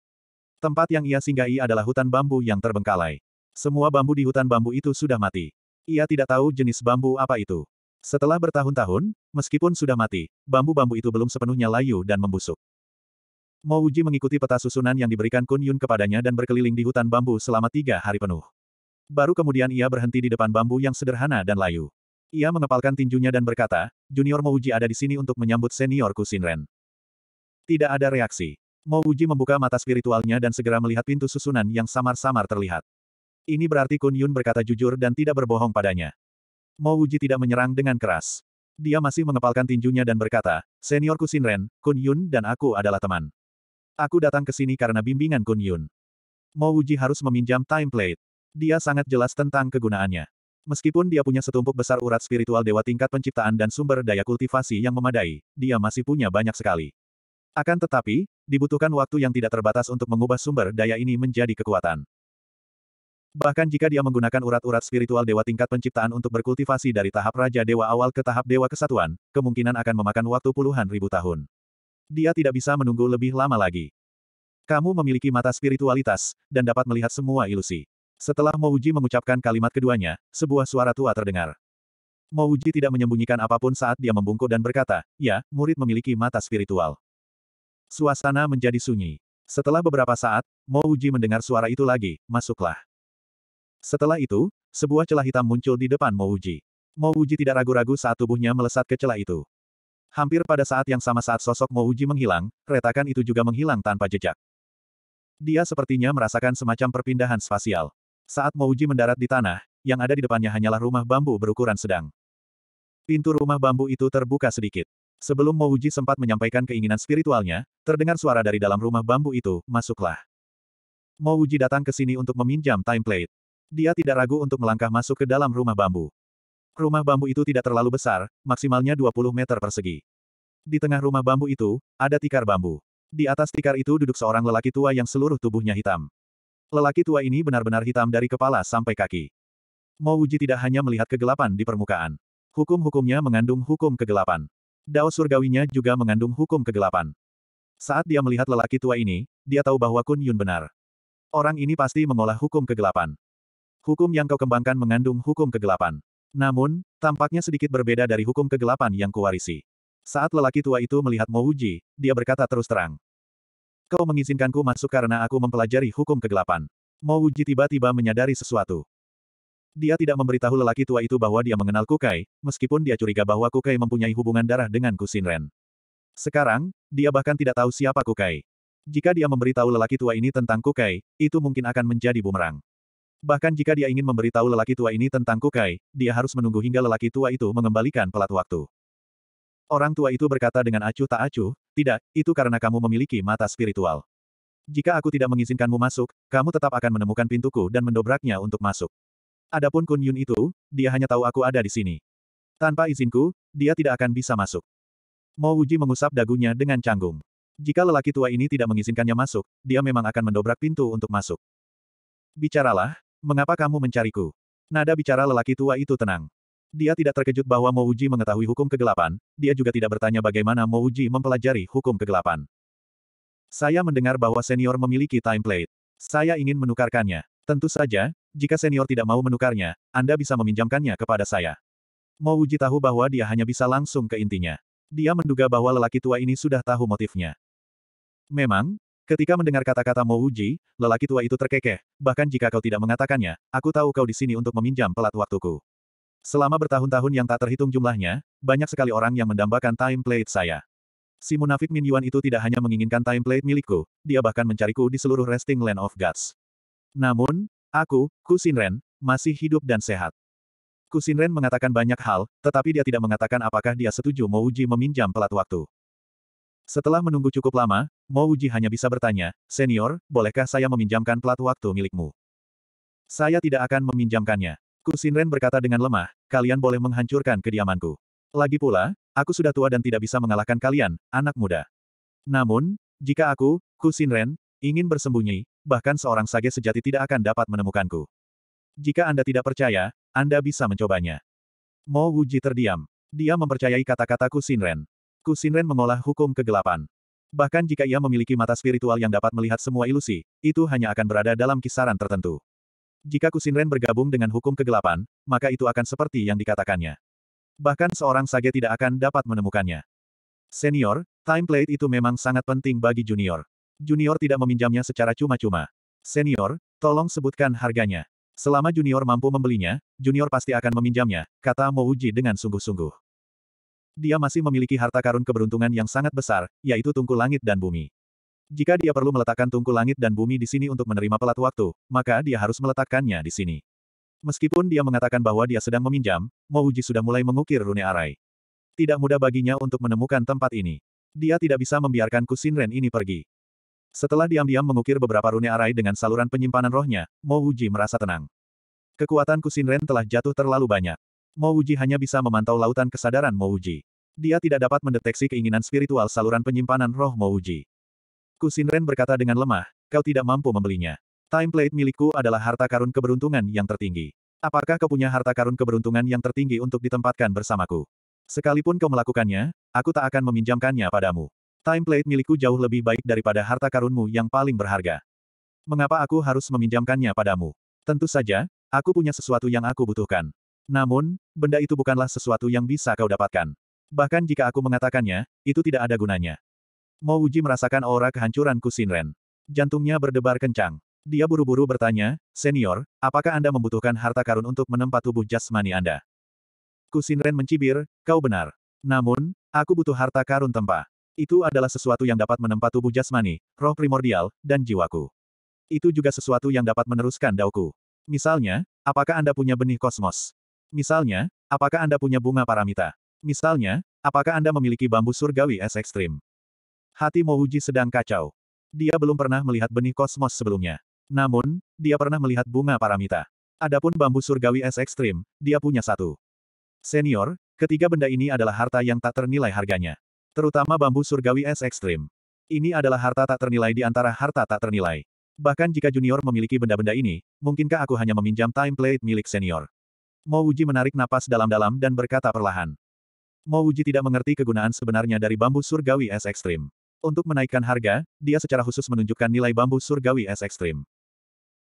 Tempat yang ia singgahi adalah hutan bambu yang terbengkalai. Semua bambu di hutan bambu itu sudah mati. Ia tidak tahu jenis bambu apa itu. Setelah bertahun-tahun, meskipun sudah mati, bambu-bambu itu belum sepenuhnya layu dan membusuk. Mo Uji mengikuti peta susunan yang diberikan Kun Yun kepadanya dan berkeliling di hutan bambu selama tiga hari penuh. Baru kemudian ia berhenti di depan bambu yang sederhana dan layu. Ia mengepalkan tinjunya dan berkata, Junior Mouji ada di sini untuk menyambut seniorku Shinren. Tidak ada reaksi. Mouji membuka mata spiritualnya dan segera melihat pintu susunan yang samar-samar terlihat. Ini berarti Kun Yun berkata jujur dan tidak berbohong padanya. Mouji tidak menyerang dengan keras. Dia masih mengepalkan tinjunya dan berkata, Seniorku Shinren, Kun Yun dan aku adalah teman. Aku datang ke sini karena bimbingan Kun Yun. Mouji harus meminjam time plate. Dia sangat jelas tentang kegunaannya. Meskipun dia punya setumpuk besar urat spiritual dewa tingkat penciptaan dan sumber daya kultivasi yang memadai, dia masih punya banyak sekali. Akan tetapi, dibutuhkan waktu yang tidak terbatas untuk mengubah sumber daya ini menjadi kekuatan. Bahkan jika dia menggunakan urat-urat spiritual dewa tingkat penciptaan untuk berkultivasi dari tahap Raja Dewa awal ke tahap Dewa Kesatuan, kemungkinan akan memakan waktu puluhan ribu tahun. Dia tidak bisa menunggu lebih lama lagi. Kamu memiliki mata spiritualitas, dan dapat melihat semua ilusi. Setelah Mouji mengucapkan kalimat keduanya, sebuah suara tua terdengar. Mouji tidak menyembunyikan apapun saat dia membungkuk dan berkata, ya, murid memiliki mata spiritual. Suasana menjadi sunyi. Setelah beberapa saat, Mouji mendengar suara itu lagi, masuklah. Setelah itu, sebuah celah hitam muncul di depan Mouji. Mouji tidak ragu-ragu saat tubuhnya melesat ke celah itu. Hampir pada saat yang sama saat sosok Mouji menghilang, retakan itu juga menghilang tanpa jejak. Dia sepertinya merasakan semacam perpindahan spasial. Saat Mouji mendarat di tanah, yang ada di depannya hanyalah rumah bambu berukuran sedang. Pintu rumah bambu itu terbuka sedikit. Sebelum Mouji sempat menyampaikan keinginan spiritualnya, terdengar suara dari dalam rumah bambu itu, masuklah. Mouji datang ke sini untuk meminjam timeplate. Dia tidak ragu untuk melangkah masuk ke dalam rumah bambu. Rumah bambu itu tidak terlalu besar, maksimalnya 20 meter persegi. Di tengah rumah bambu itu, ada tikar bambu. Di atas tikar itu duduk seorang lelaki tua yang seluruh tubuhnya hitam. Lelaki tua ini benar-benar hitam dari kepala sampai kaki. Wuji tidak hanya melihat kegelapan di permukaan. Hukum-hukumnya mengandung hukum kegelapan. Dao surgawinya juga mengandung hukum kegelapan. Saat dia melihat lelaki tua ini, dia tahu bahwa Kun Yun benar. Orang ini pasti mengolah hukum kegelapan. Hukum yang kau kembangkan mengandung hukum kegelapan. Namun, tampaknya sedikit berbeda dari hukum kegelapan yang kuwarisi. Saat lelaki tua itu melihat Mouji, dia berkata terus terang, Kau mengizinkanku masuk karena aku mempelajari hukum kegelapan. Mo Wuji tiba-tiba menyadari sesuatu. Dia tidak memberitahu lelaki tua itu bahwa dia mengenal Kukai, meskipun dia curiga bahwa Kukai mempunyai hubungan darah dengan Kusinren. Sekarang, dia bahkan tidak tahu siapa Kukai. Jika dia memberitahu lelaki tua ini tentang Kukai, itu mungkin akan menjadi bumerang. Bahkan jika dia ingin memberitahu lelaki tua ini tentang Kukai, dia harus menunggu hingga lelaki tua itu mengembalikan pelat waktu. Orang tua itu berkata dengan acuh tak acuh, tidak, itu karena kamu memiliki mata spiritual. Jika aku tidak mengizinkanmu masuk, kamu tetap akan menemukan pintuku dan mendobraknya untuk masuk. Adapun Kun Yun itu, dia hanya tahu aku ada di sini. Tanpa izinku, dia tidak akan bisa masuk. Mo Wuji mengusap dagunya dengan canggung. Jika lelaki tua ini tidak mengizinkannya masuk, dia memang akan mendobrak pintu untuk masuk. Bicaralah, mengapa kamu mencariku? Nada bicara lelaki tua itu tenang. Dia tidak terkejut bahwa Mouji mengetahui hukum kegelapan, dia juga tidak bertanya bagaimana Mouji mempelajari hukum kegelapan. Saya mendengar bahwa senior memiliki timeplate. Saya ingin menukarkannya. Tentu saja, jika senior tidak mau menukarnya, Anda bisa meminjamkannya kepada saya. Mouji tahu bahwa dia hanya bisa langsung ke intinya. Dia menduga bahwa lelaki tua ini sudah tahu motifnya. Memang, ketika mendengar kata-kata Mouji, lelaki tua itu terkekeh, bahkan jika kau tidak mengatakannya, aku tahu kau di sini untuk meminjam pelat waktuku. Selama bertahun-tahun yang tak terhitung jumlahnya, banyak sekali orang yang mendambakan time plate saya. Si munafik Min Yuan itu tidak hanya menginginkan time plate milikku, dia bahkan mencariku di seluruh resting land of gods. Namun, aku, Kusinren, masih hidup dan sehat. Kusinren mengatakan banyak hal, tetapi dia tidak mengatakan apakah dia setuju Mouji meminjam pelat waktu. Setelah menunggu cukup lama, Mouji hanya bisa bertanya, Senior, bolehkah saya meminjamkan pelat waktu milikmu? Saya tidak akan meminjamkannya. Kusinren berkata dengan lemah, kalian boleh menghancurkan kediamanku. Lagi pula, aku sudah tua dan tidak bisa mengalahkan kalian, anak muda. Namun, jika aku, Kusinren, ingin bersembunyi, bahkan seorang sage sejati tidak akan dapat menemukanku. Jika Anda tidak percaya, Anda bisa mencobanya. Mo Wuji terdiam. Dia mempercayai kata-kata Kusinren. Kusinren mengolah hukum kegelapan. Bahkan jika ia memiliki mata spiritual yang dapat melihat semua ilusi, itu hanya akan berada dalam kisaran tertentu. Jika Kusinren bergabung dengan hukum kegelapan, maka itu akan seperti yang dikatakannya. Bahkan seorang sage tidak akan dapat menemukannya. Senior, time plate itu memang sangat penting bagi junior. Junior tidak meminjamnya secara cuma-cuma. Senior, tolong sebutkan harganya. Selama junior mampu membelinya, junior pasti akan meminjamnya, kata Mouji dengan sungguh-sungguh. Dia masih memiliki harta karun keberuntungan yang sangat besar, yaitu tungku langit dan bumi. Jika dia perlu meletakkan tungku langit dan bumi di sini untuk menerima pelat waktu, maka dia harus meletakkannya di sini. Meskipun dia mengatakan bahwa dia sedang meminjam, Mouji sudah mulai mengukir rune arai. Tidak mudah baginya untuk menemukan tempat ini. Dia tidak bisa membiarkan Kusinren ini pergi. Setelah diam-diam mengukir beberapa rune arai dengan saluran penyimpanan rohnya, Mouji merasa tenang. Kekuatan Kusinren telah jatuh terlalu banyak. Mouji hanya bisa memantau lautan kesadaran Mouji. Dia tidak dapat mendeteksi keinginan spiritual saluran penyimpanan roh Mouji. Kusinren berkata dengan lemah, kau tidak mampu membelinya. Time plate milikku adalah harta karun keberuntungan yang tertinggi. Apakah kau punya harta karun keberuntungan yang tertinggi untuk ditempatkan bersamaku? Sekalipun kau melakukannya, aku tak akan meminjamkannya padamu. Time plate milikku jauh lebih baik daripada harta karunmu yang paling berharga. Mengapa aku harus meminjamkannya padamu? Tentu saja, aku punya sesuatu yang aku butuhkan. Namun, benda itu bukanlah sesuatu yang bisa kau dapatkan. Bahkan jika aku mengatakannya, itu tidak ada gunanya. Mo Uji merasakan aura kehancuran Kusinren. Jantungnya berdebar kencang. Dia buru-buru bertanya, Senior, apakah Anda membutuhkan harta karun untuk menempa tubuh jasmani Anda? Kusinren mencibir, kau benar. Namun, aku butuh harta karun tempa. Itu adalah sesuatu yang dapat menempa tubuh jasmani, roh primordial, dan jiwaku. Itu juga sesuatu yang dapat meneruskan dauku. Misalnya, apakah Anda punya benih kosmos? Misalnya, apakah Anda punya bunga paramita? Misalnya, apakah Anda memiliki bambu surgawi es ekstrim? Hati Mouji sedang kacau. Dia belum pernah melihat benih kosmos sebelumnya. Namun, dia pernah melihat bunga paramita. Adapun bambu surgawi es ekstrim, dia punya satu. Senior, ketiga benda ini adalah harta yang tak ternilai harganya. Terutama bambu surgawi es ekstrim. Ini adalah harta tak ternilai di antara harta tak ternilai. Bahkan jika junior memiliki benda-benda ini, mungkinkah aku hanya meminjam template milik senior? Mouji menarik napas dalam-dalam dan berkata perlahan. Mouji tidak mengerti kegunaan sebenarnya dari bambu surgawi es ekstrim. Untuk menaikkan harga, dia secara khusus menunjukkan nilai bambu surgawi es ekstrim.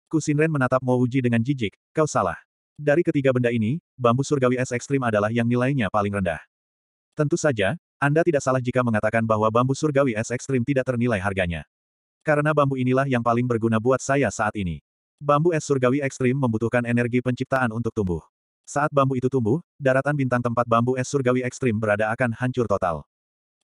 Kusinren menatap Mo Uji dengan jijik, kau salah. Dari ketiga benda ini, bambu surgawi es ekstrim adalah yang nilainya paling rendah. Tentu saja, Anda tidak salah jika mengatakan bahwa bambu surgawi es ekstrim tidak ternilai harganya. Karena bambu inilah yang paling berguna buat saya saat ini. Bambu es surgawi ekstrim membutuhkan energi penciptaan untuk tumbuh. Saat bambu itu tumbuh, daratan bintang tempat bambu es surgawi ekstrim berada akan hancur total.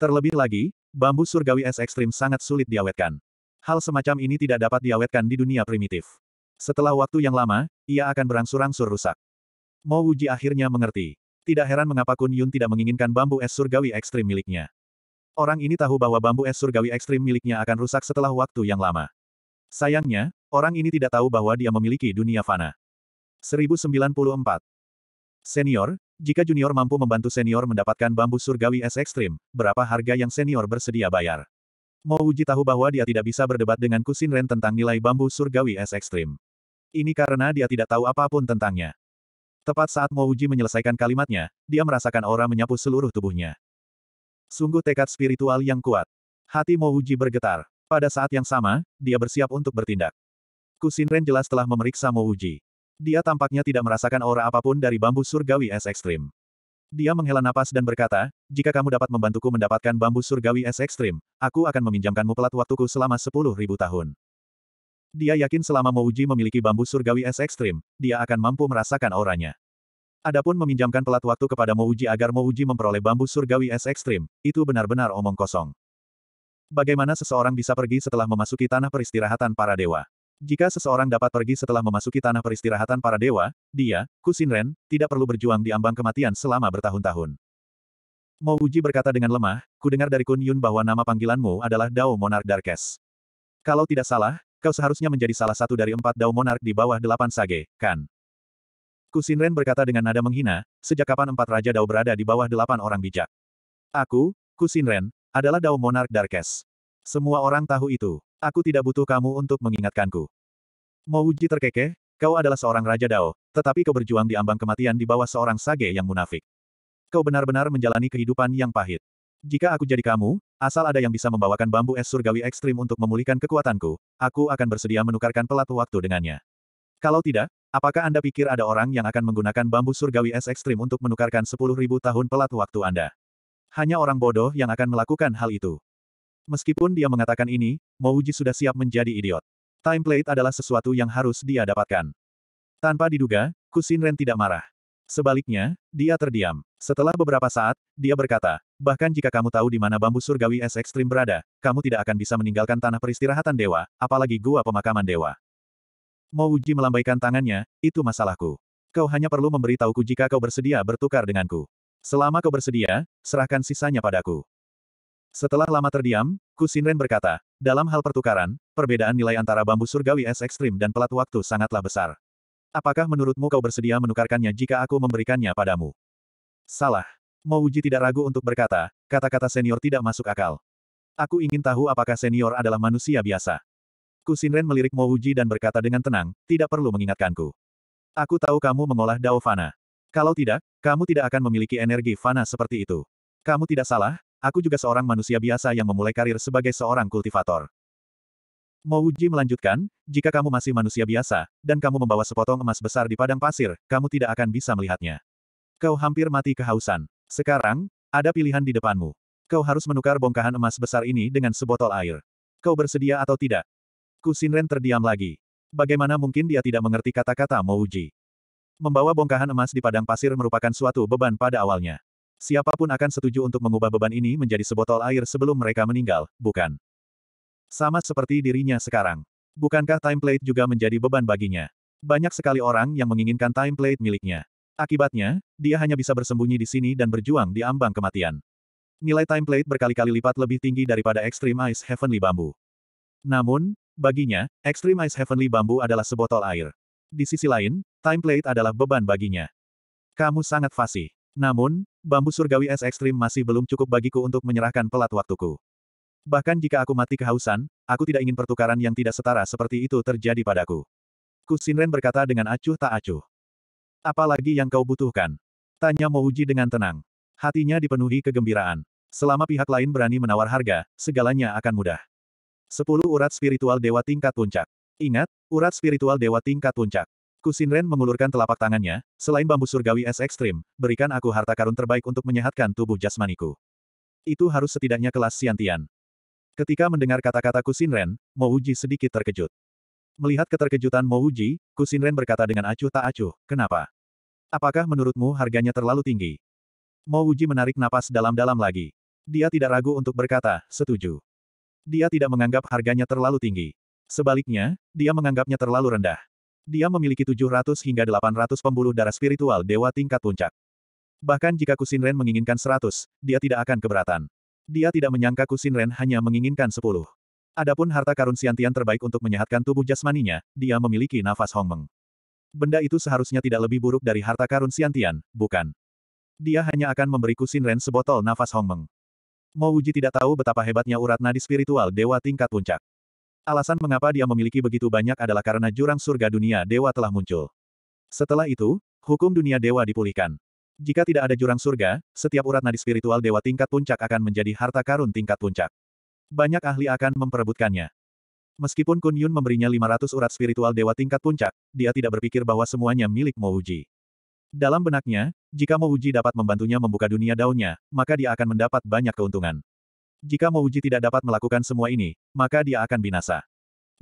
Terlebih lagi, Bambu surgawi es ekstrim sangat sulit diawetkan. Hal semacam ini tidak dapat diawetkan di dunia primitif. Setelah waktu yang lama, ia akan berangsur-angsur rusak. Mo Wuji akhirnya mengerti. Tidak heran mengapa Kun Yun tidak menginginkan bambu es surgawi ekstrim miliknya. Orang ini tahu bahwa bambu es surgawi ekstrim miliknya akan rusak setelah waktu yang lama. Sayangnya, orang ini tidak tahu bahwa dia memiliki dunia fana. 1094. Senior, jika junior mampu membantu senior mendapatkan bambu surgawi es ekstrim, berapa harga yang senior bersedia bayar? Mo Uji tahu bahwa dia tidak bisa berdebat dengan Kusin Ren tentang nilai bambu surgawi es ekstrim. Ini karena dia tidak tahu apapun tentangnya. Tepat saat Mo Uji menyelesaikan kalimatnya, dia merasakan aura menyapu seluruh tubuhnya. Sungguh tekad spiritual yang kuat. Hati Mo Uji bergetar. Pada saat yang sama, dia bersiap untuk bertindak. Kusin Ren jelas telah memeriksa Mo Uji. Dia tampaknya tidak merasakan aura apapun dari bambu surgawi es ekstrim. Dia menghela napas dan berkata, jika kamu dapat membantuku mendapatkan bambu surgawi es ekstrim, aku akan meminjamkanmu pelat waktuku selama sepuluh ribu tahun. Dia yakin selama Mo Uji memiliki bambu surgawi es ekstrim, dia akan mampu merasakan auranya. Adapun meminjamkan pelat waktu kepada Mo Uji agar Mo Uji memperoleh bambu surgawi es ekstrim, itu benar-benar omong kosong. Bagaimana seseorang bisa pergi setelah memasuki tanah peristirahatan para dewa? Jika seseorang dapat pergi setelah memasuki tanah peristirahatan para dewa, dia, Kusinren, tidak perlu berjuang di ambang kematian selama bertahun-tahun. Mo Uji berkata dengan lemah, ku dengar dari Kun Yun bahwa nama panggilanmu adalah Dao Monarch Darkes. Kalau tidak salah, kau seharusnya menjadi salah satu dari empat Dao Monarch di bawah delapan sage, kan? Kusinren berkata dengan nada menghina, sejak kapan empat Raja Dao berada di bawah delapan orang bijak? Aku, Kusinren, adalah Dao Monarch Darkes. Semua orang tahu itu. Aku tidak butuh kamu untuk mengingatkanku. Mouji terkekeh, kau adalah seorang Raja Dao, tetapi kau berjuang di ambang kematian di bawah seorang sage yang munafik. Kau benar-benar menjalani kehidupan yang pahit. Jika aku jadi kamu, asal ada yang bisa membawakan bambu es surgawi ekstrim untuk memulihkan kekuatanku, aku akan bersedia menukarkan pelat waktu dengannya. Kalau tidak, apakah Anda pikir ada orang yang akan menggunakan bambu surgawi es ekstrim untuk menukarkan 10.000 tahun pelat waktu Anda? Hanya orang bodoh yang akan melakukan hal itu. Meskipun dia mengatakan ini, Mouji sudah siap menjadi idiot. Template adalah sesuatu yang harus dia dapatkan. Tanpa diduga, Kusinren tidak marah. Sebaliknya, dia terdiam. Setelah beberapa saat, dia berkata, bahkan jika kamu tahu di mana bambu surgawi es ekstrim berada, kamu tidak akan bisa meninggalkan tanah peristirahatan dewa, apalagi gua pemakaman dewa. Mouji melambaikan tangannya, itu masalahku. Kau hanya perlu memberitahuku jika kau bersedia bertukar denganku. Selama kau bersedia, serahkan sisanya padaku. Setelah lama terdiam, Kusinren berkata, dalam hal pertukaran, perbedaan nilai antara bambu surgawi es ekstrim dan pelat waktu sangatlah besar. Apakah menurutmu kau bersedia menukarkannya jika aku memberikannya padamu? Salah. Uji tidak ragu untuk berkata, kata-kata senior tidak masuk akal. Aku ingin tahu apakah senior adalah manusia biasa. Kusinren melirik Uji dan berkata dengan tenang, tidak perlu mengingatkanku. Aku tahu kamu mengolah Dao Fana. Kalau tidak, kamu tidak akan memiliki energi Fana seperti itu. Kamu tidak salah, Aku juga seorang manusia biasa yang memulai karir sebagai seorang kultivator. Mouji melanjutkan, jika kamu masih manusia biasa, dan kamu membawa sepotong emas besar di padang pasir, kamu tidak akan bisa melihatnya. Kau hampir mati kehausan. Sekarang, ada pilihan di depanmu. Kau harus menukar bongkahan emas besar ini dengan sebotol air. Kau bersedia atau tidak? Kusinren terdiam lagi. Bagaimana mungkin dia tidak mengerti kata-kata Mouji? Membawa bongkahan emas di padang pasir merupakan suatu beban pada awalnya. Siapapun akan setuju untuk mengubah beban ini menjadi sebotol air sebelum mereka meninggal, bukan? Sama seperti dirinya sekarang. Bukankah template juga menjadi beban baginya? Banyak sekali orang yang menginginkan template miliknya. Akibatnya, dia hanya bisa bersembunyi di sini dan berjuang di ambang kematian. Nilai template berkali-kali lipat lebih tinggi daripada Extreme Ice Heavenly Bambu. Namun, baginya, Extreme Ice Heavenly Bambu adalah sebotol air. Di sisi lain, template adalah beban baginya. Kamu sangat fasih. Namun, Bambu surgawi es ekstrim masih belum cukup bagiku untuk menyerahkan pelat waktuku. Bahkan jika aku mati kehausan, aku tidak ingin pertukaran yang tidak setara seperti itu terjadi padaku. Kusinren berkata dengan acuh tak acuh. Apalagi yang kau butuhkan? Tanya Mouji dengan tenang. Hatinya dipenuhi kegembiraan. Selama pihak lain berani menawar harga, segalanya akan mudah. Sepuluh Urat Spiritual Dewa Tingkat Puncak Ingat, urat spiritual Dewa Tingkat Puncak. Kusinren mengulurkan telapak tangannya, selain bambu surgawi es ekstrim, berikan aku harta karun terbaik untuk menyehatkan tubuh jasmaniku. Itu harus setidaknya kelas siantian. Ketika mendengar kata-kata Kusinren, Mouji sedikit terkejut. Melihat keterkejutan Mouji, Kusinren berkata dengan acuh tak acuh, kenapa? Apakah menurutmu harganya terlalu tinggi? Mouji menarik napas dalam-dalam lagi. Dia tidak ragu untuk berkata, setuju. Dia tidak menganggap harganya terlalu tinggi. Sebaliknya, dia menganggapnya terlalu rendah. Dia memiliki 700 hingga 800 pembuluh darah spiritual dewa tingkat puncak. Bahkan jika Kusinren menginginkan 100, dia tidak akan keberatan. Dia tidak menyangka Kusinren hanya menginginkan 10. Adapun harta karun Siantian terbaik untuk menyehatkan tubuh jasmaninya, dia memiliki nafas Hongmeng. Benda itu seharusnya tidak lebih buruk dari harta karun Siantian, bukan? Dia hanya akan memberi Kusinren sebotol nafas Hongmeng. Mouji Uji tidak tahu betapa hebatnya urat nadi spiritual dewa tingkat puncak. Alasan mengapa dia memiliki begitu banyak adalah karena jurang surga dunia dewa telah muncul. Setelah itu, hukum dunia dewa dipulihkan. Jika tidak ada jurang surga, setiap urat nadi spiritual dewa tingkat puncak akan menjadi harta karun tingkat puncak. Banyak ahli akan memperebutkannya. Meskipun Kun Yun memberinya 500 urat spiritual dewa tingkat puncak, dia tidak berpikir bahwa semuanya milik Mo Uji. Dalam benaknya, jika Mo Uji dapat membantunya membuka dunia daunnya, maka dia akan mendapat banyak keuntungan. Jika Mouji tidak dapat melakukan semua ini, maka dia akan binasa.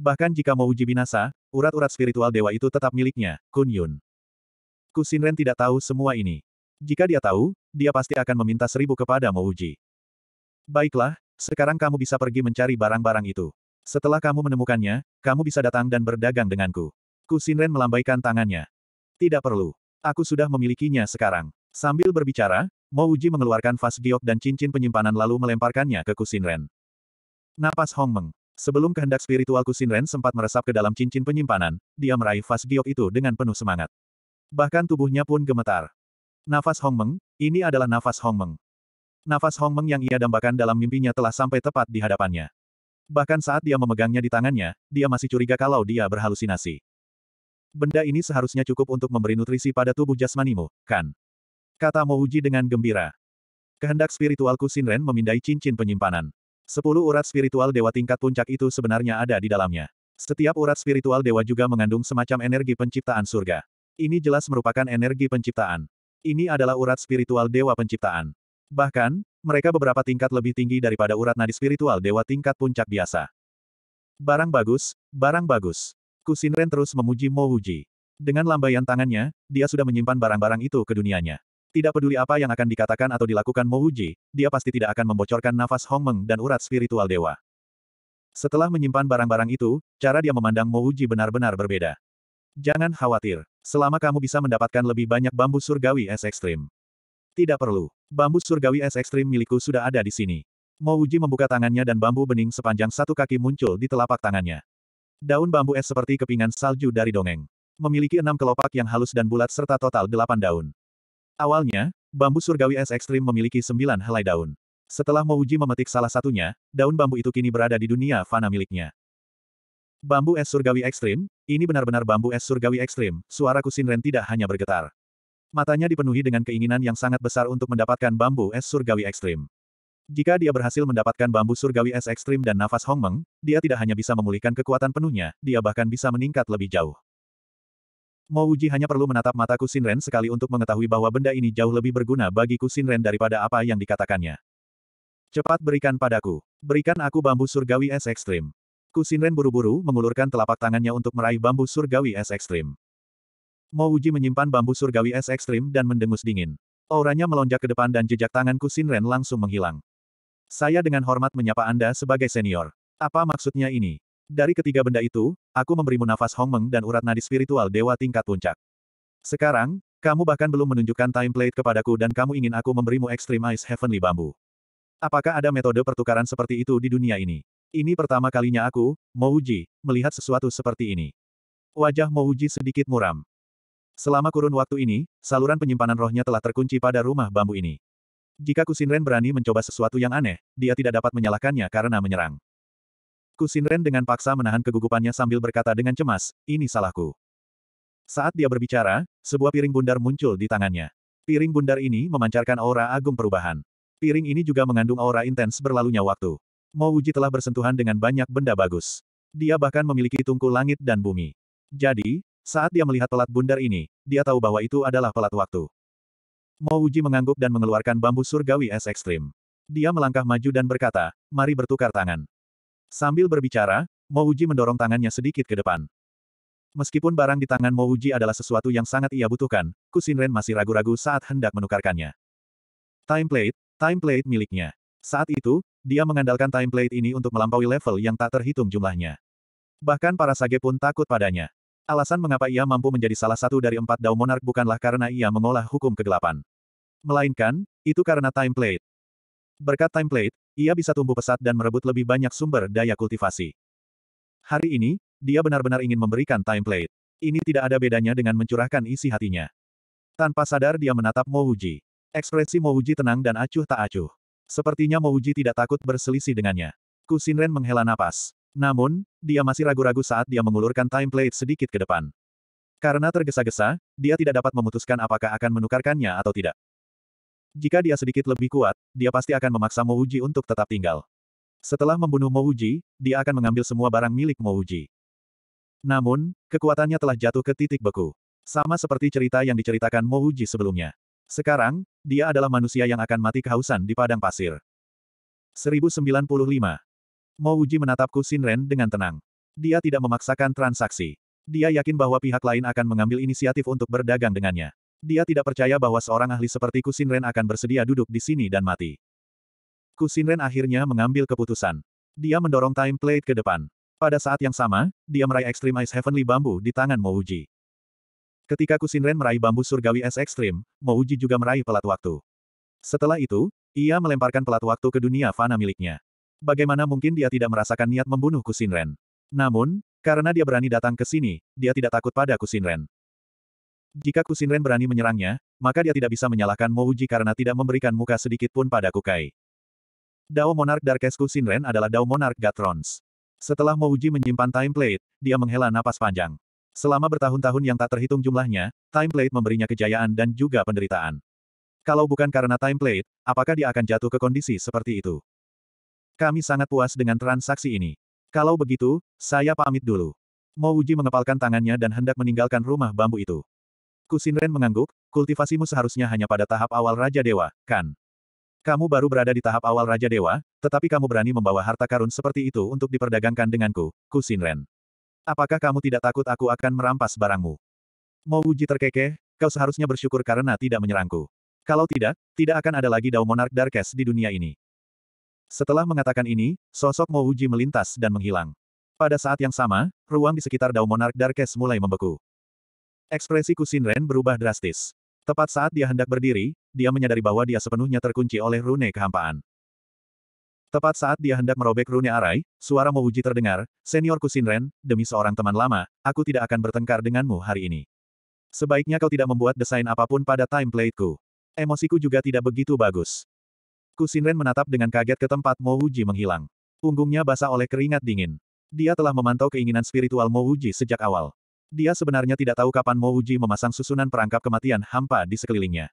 Bahkan jika Mouji binasa, urat-urat spiritual dewa itu tetap miliknya, Kun Yun. Kusinren tidak tahu semua ini. Jika dia tahu, dia pasti akan meminta seribu kepada Mouji. Baiklah, sekarang kamu bisa pergi mencari barang-barang itu. Setelah kamu menemukannya, kamu bisa datang dan berdagang denganku. Kusinren melambaikan tangannya. Tidak perlu. Aku sudah memilikinya sekarang. Sambil berbicara, Mo Uji mengeluarkan vas giok dan cincin penyimpanan lalu melemparkannya ke Kusinren. Napas Hong Meng, Sebelum kehendak spiritual Kusinren sempat meresap ke dalam cincin penyimpanan, dia meraih vas giok itu dengan penuh semangat. Bahkan tubuhnya pun gemetar. Nafas Hong Meng, ini adalah nafas Hong Meng. Nafas Hong Meng yang ia dambakan dalam mimpinya telah sampai tepat di hadapannya. Bahkan saat dia memegangnya di tangannya, dia masih curiga kalau dia berhalusinasi. Benda ini seharusnya cukup untuk memberi nutrisi pada tubuh jasmanimu, kan? Kata Mouji dengan gembira. Kehendak spiritualku Sinren memindai cincin penyimpanan. Sepuluh urat spiritual dewa tingkat puncak itu sebenarnya ada di dalamnya. Setiap urat spiritual dewa juga mengandung semacam energi penciptaan surga. Ini jelas merupakan energi penciptaan. Ini adalah urat spiritual dewa penciptaan. Bahkan, mereka beberapa tingkat lebih tinggi daripada urat nadi spiritual dewa tingkat puncak biasa. Barang bagus, barang bagus. Kusinren terus memuji Mo Dengan lambaian tangannya, dia sudah menyimpan barang-barang itu ke dunianya. Tidak peduli apa yang akan dikatakan atau dilakukan Mo Wuji, dia pasti tidak akan membocorkan nafas Hong Meng dan urat spiritual dewa. Setelah menyimpan barang-barang itu, cara dia memandang Mo Wuji benar-benar berbeda. Jangan khawatir. Selama kamu bisa mendapatkan lebih banyak bambu surgawi es ekstrim. Tidak perlu. Bambu surgawi es ekstrim milikku sudah ada di sini. Mo Wuji membuka tangannya dan bambu bening sepanjang satu kaki muncul di telapak tangannya. Daun bambu es seperti kepingan salju dari dongeng. Memiliki enam kelopak yang halus dan bulat serta total delapan daun. Awalnya, bambu surgawi es ekstrim memiliki sembilan helai daun. Setelah Mouji memetik salah satunya, daun bambu itu kini berada di dunia fana miliknya. Bambu es surgawi ekstrim, ini benar-benar bambu es surgawi ekstrim, suara Kusinren tidak hanya bergetar. Matanya dipenuhi dengan keinginan yang sangat besar untuk mendapatkan bambu es surgawi ekstrim. Jika dia berhasil mendapatkan bambu surgawi es ekstrim dan nafas Hongmeng, dia tidak hanya bisa memulihkan kekuatan penuhnya, dia bahkan bisa meningkat lebih jauh. Mo Uji hanya perlu menatap mata Sinren sekali untuk mengetahui bahwa benda ini jauh lebih berguna bagi Sinren daripada apa yang dikatakannya. Cepat berikan padaku. Berikan aku bambu surgawi es ekstrim. Kusinren buru-buru mengulurkan telapak tangannya untuk meraih bambu surgawi es ekstrim. Mo Uji menyimpan bambu surgawi es ekstrim dan mendengus dingin. Auranya melonjak ke depan dan jejak tangan Sinren langsung menghilang. Saya dengan hormat menyapa Anda sebagai senior. Apa maksudnya ini? Dari ketiga benda itu, aku memberimu nafas Hong Meng dan urat nadi spiritual dewa tingkat puncak. Sekarang, kamu bahkan belum menunjukkan plate kepadaku dan kamu ingin aku memberimu Extreme Ice Heavenly Bambu. Apakah ada metode pertukaran seperti itu di dunia ini? Ini pertama kalinya aku, Mouji, melihat sesuatu seperti ini. Wajah Mouji sedikit muram. Selama kurun waktu ini, saluran penyimpanan rohnya telah terkunci pada rumah bambu ini. Jika Kusinren berani mencoba sesuatu yang aneh, dia tidak dapat menyalahkannya karena menyerang. Kusinren dengan paksa menahan kegugupannya sambil berkata dengan cemas, ini salahku. Saat dia berbicara, sebuah piring bundar muncul di tangannya. Piring bundar ini memancarkan aura agung perubahan. Piring ini juga mengandung aura intens berlalunya waktu. Wuji telah bersentuhan dengan banyak benda bagus. Dia bahkan memiliki tungku langit dan bumi. Jadi, saat dia melihat pelat bundar ini, dia tahu bahwa itu adalah pelat waktu. Wuji mengangguk dan mengeluarkan bambu surgawi es ekstrim. Dia melangkah maju dan berkata, mari bertukar tangan. Sambil berbicara, Mouji mendorong tangannya sedikit ke depan. Meskipun barang di tangan Mouji adalah sesuatu yang sangat ia butuhkan, Kusinren masih ragu-ragu saat hendak menukarkannya. Timeplate, timeplate miliknya. Saat itu, dia mengandalkan timeplate ini untuk melampaui level yang tak terhitung jumlahnya. Bahkan para sage pun takut padanya. Alasan mengapa ia mampu menjadi salah satu dari empat Dao Monark bukanlah karena ia mengolah hukum kegelapan. Melainkan, itu karena timeplate. Berkat timeplate, ia bisa tumbuh pesat dan merebut lebih banyak sumber daya kultivasi. Hari ini, dia benar-benar ingin memberikan template. Ini tidak ada bedanya dengan mencurahkan isi hatinya. Tanpa sadar dia menatap Mouji. Ekspresi Mouji tenang dan acuh tak acuh. Sepertinya Mouji tidak takut berselisih dengannya. Kusinren menghela napas. Namun, dia masih ragu-ragu saat dia mengulurkan template sedikit ke depan. Karena tergesa-gesa, dia tidak dapat memutuskan apakah akan menukarkannya atau tidak. Jika dia sedikit lebih kuat, dia pasti akan memaksa Mouji untuk tetap tinggal. Setelah membunuh Mouji, dia akan mengambil semua barang milik Mouji. Namun, kekuatannya telah jatuh ke titik beku. Sama seperti cerita yang diceritakan Mouji sebelumnya. Sekarang, dia adalah manusia yang akan mati kehausan di padang pasir. 1095. Mouji menatap Kusinren dengan tenang. Dia tidak memaksakan transaksi. Dia yakin bahwa pihak lain akan mengambil inisiatif untuk berdagang dengannya. Dia tidak percaya bahwa seorang ahli seperti Kusinren akan bersedia duduk di sini dan mati. Kusinren akhirnya mengambil keputusan. Dia mendorong time plate ke depan. Pada saat yang sama, dia meraih Extreme Ice Heavenly Bambu di tangan Mouji. Ketika Kusinren meraih bambu surgawi es ekstrim, Mouji juga meraih pelat waktu. Setelah itu, ia melemparkan pelat waktu ke dunia fana miliknya. Bagaimana mungkin dia tidak merasakan niat membunuh Kusinren? Namun, karena dia berani datang ke sini, dia tidak takut pada Kusinren. Jika Kusinren berani menyerangnya, maka dia tidak bisa menyalahkan Mouji karena tidak memberikan muka sedikit pun pada Kukai. Dao Monarch Darkes Kusinren adalah Dao Monarch Gatrons. Setelah Mouji menyimpan Timeplate, dia menghela napas panjang. Selama bertahun-tahun yang tak terhitung jumlahnya, Timeplate memberinya kejayaan dan juga penderitaan. Kalau bukan karena Timeplate, apakah dia akan jatuh ke kondisi seperti itu? Kami sangat puas dengan transaksi ini. Kalau begitu, saya pamit dulu. Mouji mengepalkan tangannya dan hendak meninggalkan rumah bambu itu. Kusinren mengangguk, kultivasimu seharusnya hanya pada tahap awal Raja Dewa, kan? Kamu baru berada di tahap awal Raja Dewa, tetapi kamu berani membawa harta karun seperti itu untuk diperdagangkan denganku, Kusinren. Apakah kamu tidak takut aku akan merampas barangmu? Mau uji terkekeh, kau seharusnya bersyukur karena tidak menyerangku. Kalau tidak, tidak akan ada lagi Dao Monarch Darkes di dunia ini. Setelah mengatakan ini, sosok Mouji melintas dan menghilang. Pada saat yang sama, ruang di sekitar Dao Monarch Darkes mulai membeku. Ekspresi Kusin Ren berubah drastis. Tepat saat dia hendak berdiri, dia menyadari bahwa dia sepenuhnya terkunci oleh rune kehampaan. Tepat saat dia hendak merobek rune arai, suara Mouji terdengar, Senior Kusin Ren, demi seorang teman lama, aku tidak akan bertengkar denganmu hari ini. Sebaiknya kau tidak membuat desain apapun pada timeplateku. Emosiku juga tidak begitu bagus. Kusin Ren menatap dengan kaget ke tempat Mouji menghilang. Punggungnya basah oleh keringat dingin. Dia telah memantau keinginan spiritual Mouji sejak awal. Dia sebenarnya tidak tahu kapan Mo Uji memasang susunan perangkap kematian hampa di sekelilingnya.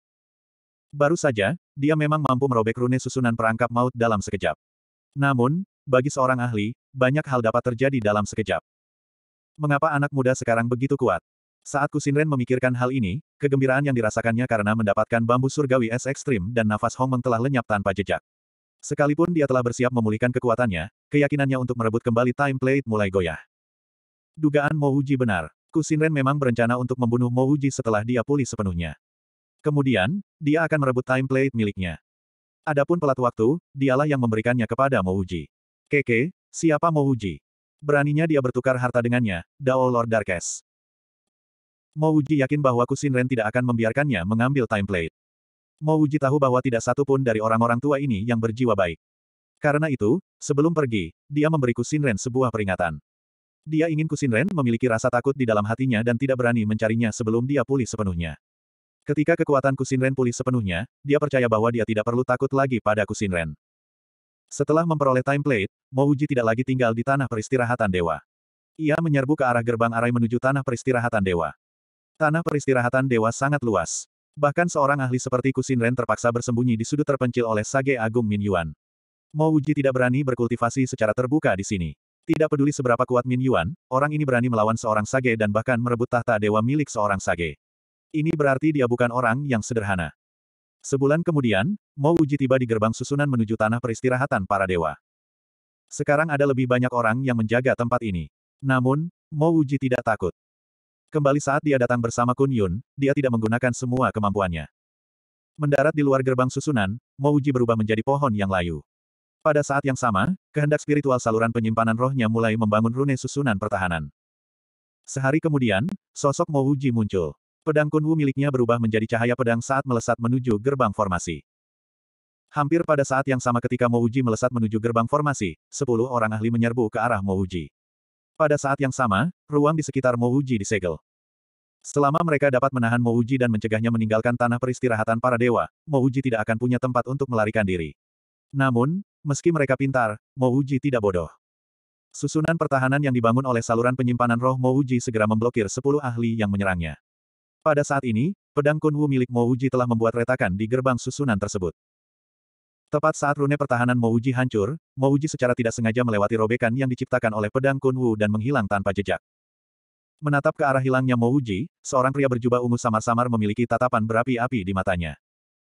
Baru saja, dia memang mampu merobek rune susunan perangkap maut dalam sekejap. Namun, bagi seorang ahli, banyak hal dapat terjadi dalam sekejap. Mengapa anak muda sekarang begitu kuat? Saat Kusinren memikirkan hal ini, kegembiraan yang dirasakannya karena mendapatkan bambu surgawi es ekstrim dan nafas Hongmeng telah lenyap tanpa jejak. Sekalipun dia telah bersiap memulihkan kekuatannya, keyakinannya untuk merebut kembali time plate mulai goyah. Dugaan Mo Uji benar. Kusinren memang berencana untuk membunuh Mouji setelah dia pulih sepenuhnya. Kemudian, dia akan merebut time plate miliknya. Adapun pelat waktu, dialah yang memberikannya kepada Mouji. Keke, siapa Mouji? Beraninya dia bertukar harta dengannya, Dao Lord Darkes. Mouji yakin bahwa Kusinren tidak akan membiarkannya mengambil time plate. Mouji tahu bahwa tidak satu pun dari orang-orang tua ini yang berjiwa baik. Karena itu, sebelum pergi, dia memberi Kusinren sebuah peringatan. Dia ingin Kusinren memiliki rasa takut di dalam hatinya dan tidak berani mencarinya sebelum dia pulih sepenuhnya. Ketika kekuatan Kusinren pulih sepenuhnya, dia percaya bahwa dia tidak perlu takut lagi pada Kusinren. Setelah memperoleh Mo Mouji tidak lagi tinggal di tanah peristirahatan dewa. Ia menyerbu ke arah gerbang arai menuju tanah peristirahatan dewa. Tanah peristirahatan dewa sangat luas. Bahkan seorang ahli seperti Kusinren terpaksa bersembunyi di sudut terpencil oleh Sage Agung Min Yuan. Mouji tidak berani berkultivasi secara terbuka di sini. Tidak peduli seberapa kuat Min Yuan, orang ini berani melawan seorang sage dan bahkan merebut tahta dewa milik seorang sage. Ini berarti dia bukan orang yang sederhana. Sebulan kemudian, Mo Uji tiba di gerbang susunan menuju tanah peristirahatan para dewa. Sekarang ada lebih banyak orang yang menjaga tempat ini. Namun, Mo Uji tidak takut. Kembali saat dia datang bersama Kun Yun, dia tidak menggunakan semua kemampuannya. Mendarat di luar gerbang susunan, Mo Uji berubah menjadi pohon yang layu. Pada saat yang sama, kehendak spiritual saluran penyimpanan rohnya mulai membangun rune susunan pertahanan. Sehari kemudian, sosok Mo Wuji muncul. Pedang Kun Wu miliknya berubah menjadi cahaya pedang saat melesat menuju gerbang formasi. Hampir pada saat yang sama ketika Mo Wuji melesat menuju gerbang formasi, sepuluh orang ahli menyerbu ke arah Mo Wuji. Pada saat yang sama, ruang di sekitar Mo Wuji disegel. Selama mereka dapat menahan Mo Wuji dan mencegahnya meninggalkan tanah peristirahatan para dewa, Mo Wuji tidak akan punya tempat untuk melarikan diri. Namun, Meski mereka pintar, Mouji tidak bodoh. Susunan pertahanan yang dibangun oleh saluran penyimpanan roh Mouji segera memblokir sepuluh ahli yang menyerangnya. Pada saat ini, pedang Kunwu milik Mouji telah membuat retakan di gerbang susunan tersebut. Tepat saat rune pertahanan Mouji hancur, Mouji secara tidak sengaja melewati robekan yang diciptakan oleh pedang Kunwu dan menghilang tanpa jejak. Menatap ke arah hilangnya Mouji, seorang pria berjubah ungu samar-samar memiliki tatapan berapi-api di matanya.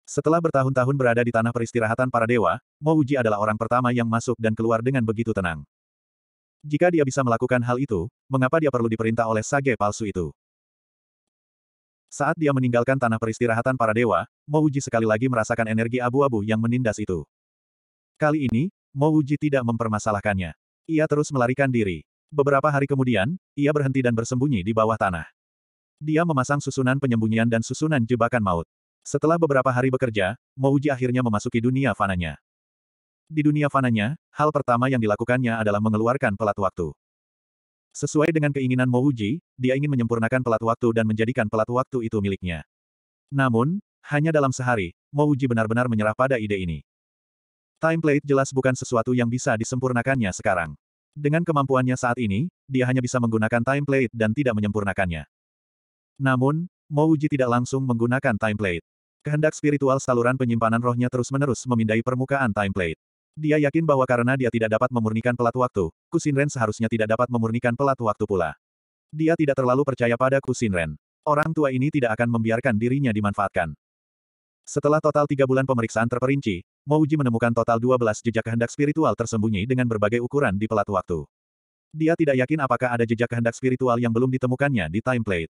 Setelah bertahun-tahun berada di tanah peristirahatan para dewa, Mo Uji adalah orang pertama yang masuk dan keluar dengan begitu tenang. Jika dia bisa melakukan hal itu, mengapa dia perlu diperintah oleh sage palsu itu? Saat dia meninggalkan tanah peristirahatan para dewa, Mo Uji sekali lagi merasakan energi abu-abu yang menindas itu. Kali ini, Mo Uji tidak mempermasalahkannya. Ia terus melarikan diri. Beberapa hari kemudian, ia berhenti dan bersembunyi di bawah tanah. Dia memasang susunan penyembunyian dan susunan jebakan maut. Setelah beberapa hari bekerja, Mouji akhirnya memasuki dunia fananya. Di dunia fananya, hal pertama yang dilakukannya adalah mengeluarkan pelat waktu. Sesuai dengan keinginan Mouji, dia ingin menyempurnakan pelat waktu dan menjadikan pelat waktu itu miliknya. Namun, hanya dalam sehari, Mouji benar-benar menyerah pada ide ini. Timeplate jelas bukan sesuatu yang bisa disempurnakannya sekarang. Dengan kemampuannya saat ini, dia hanya bisa menggunakan timeplate dan tidak menyempurnakannya. Namun, Mouji tidak langsung menggunakan timeplate. Kehendak spiritual saluran penyimpanan rohnya terus-menerus memindai permukaan timeplate. Dia yakin bahwa karena dia tidak dapat memurnikan pelat waktu, Kusinren seharusnya tidak dapat memurnikan pelat waktu pula. Dia tidak terlalu percaya pada Kusinren. Orang tua ini tidak akan membiarkan dirinya dimanfaatkan. Setelah total tiga bulan pemeriksaan terperinci, Mouji menemukan total 12 jejak kehendak spiritual tersembunyi dengan berbagai ukuran di pelat waktu. Dia tidak yakin apakah ada jejak kehendak spiritual yang belum ditemukannya di timeplate.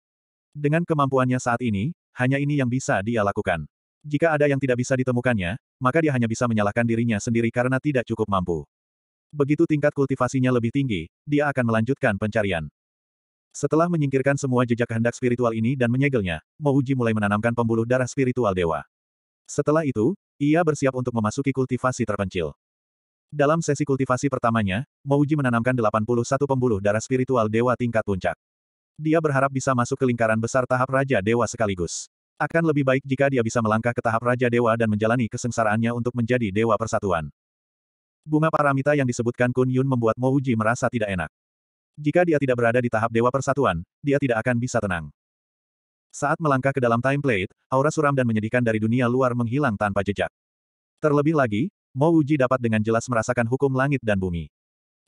Dengan kemampuannya saat ini, hanya ini yang bisa dia lakukan. Jika ada yang tidak bisa ditemukannya, maka dia hanya bisa menyalahkan dirinya sendiri karena tidak cukup mampu. Begitu tingkat kultivasinya lebih tinggi, dia akan melanjutkan pencarian. Setelah menyingkirkan semua jejak kehendak spiritual ini dan menyegelnya, Mouji mulai menanamkan pembuluh darah spiritual dewa. Setelah itu, ia bersiap untuk memasuki kultivasi terpencil. Dalam sesi kultivasi pertamanya, Mouji menanamkan 81 pembuluh darah spiritual dewa tingkat puncak. Dia berharap bisa masuk ke lingkaran besar tahap Raja Dewa sekaligus. Akan lebih baik jika dia bisa melangkah ke tahap Raja Dewa dan menjalani kesengsaraannya untuk menjadi Dewa Persatuan. Bunga paramita yang disebutkan Kun Yun membuat Mo Uji merasa tidak enak. Jika dia tidak berada di tahap Dewa Persatuan, dia tidak akan bisa tenang. Saat melangkah ke dalam time plate, aura suram dan menyedihkan dari dunia luar menghilang tanpa jejak. Terlebih lagi, Mo Uji dapat dengan jelas merasakan hukum langit dan bumi.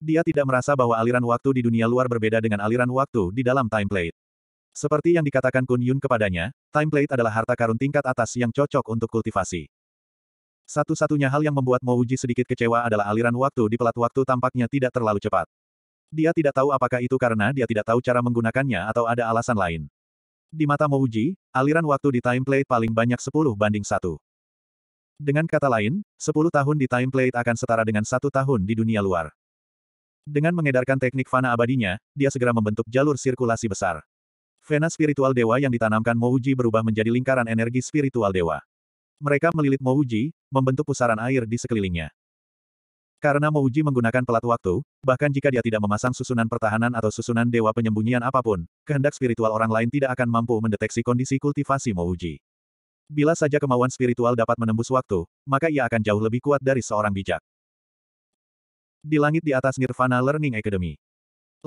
Dia tidak merasa bahwa aliran waktu di dunia luar berbeda dengan aliran waktu di dalam time plate. Seperti yang dikatakan Kun Yun kepadanya, time plate adalah harta karun tingkat atas yang cocok untuk kultivasi. Satu-satunya hal yang membuat Mouji sedikit kecewa adalah aliran waktu di pelat waktu tampaknya tidak terlalu cepat. Dia tidak tahu apakah itu karena dia tidak tahu cara menggunakannya atau ada alasan lain. Di mata Mouji, aliran waktu di time plate paling banyak 10 banding 1. Dengan kata lain, 10 tahun di time plate akan setara dengan satu tahun di dunia luar. Dengan mengedarkan teknik fana abadinya, dia segera membentuk jalur sirkulasi besar. Vena spiritual dewa yang ditanamkan Mouji berubah menjadi lingkaran energi spiritual dewa. Mereka melilit Mouji, membentuk pusaran air di sekelilingnya. Karena Mouji menggunakan pelat waktu, bahkan jika dia tidak memasang susunan pertahanan atau susunan dewa penyembunyian apapun, kehendak spiritual orang lain tidak akan mampu mendeteksi kondisi kultivasi Mouji. Bila saja kemauan spiritual dapat menembus waktu, maka ia akan jauh lebih kuat dari seorang bijak. Di langit di atas Nirvana Learning Academy.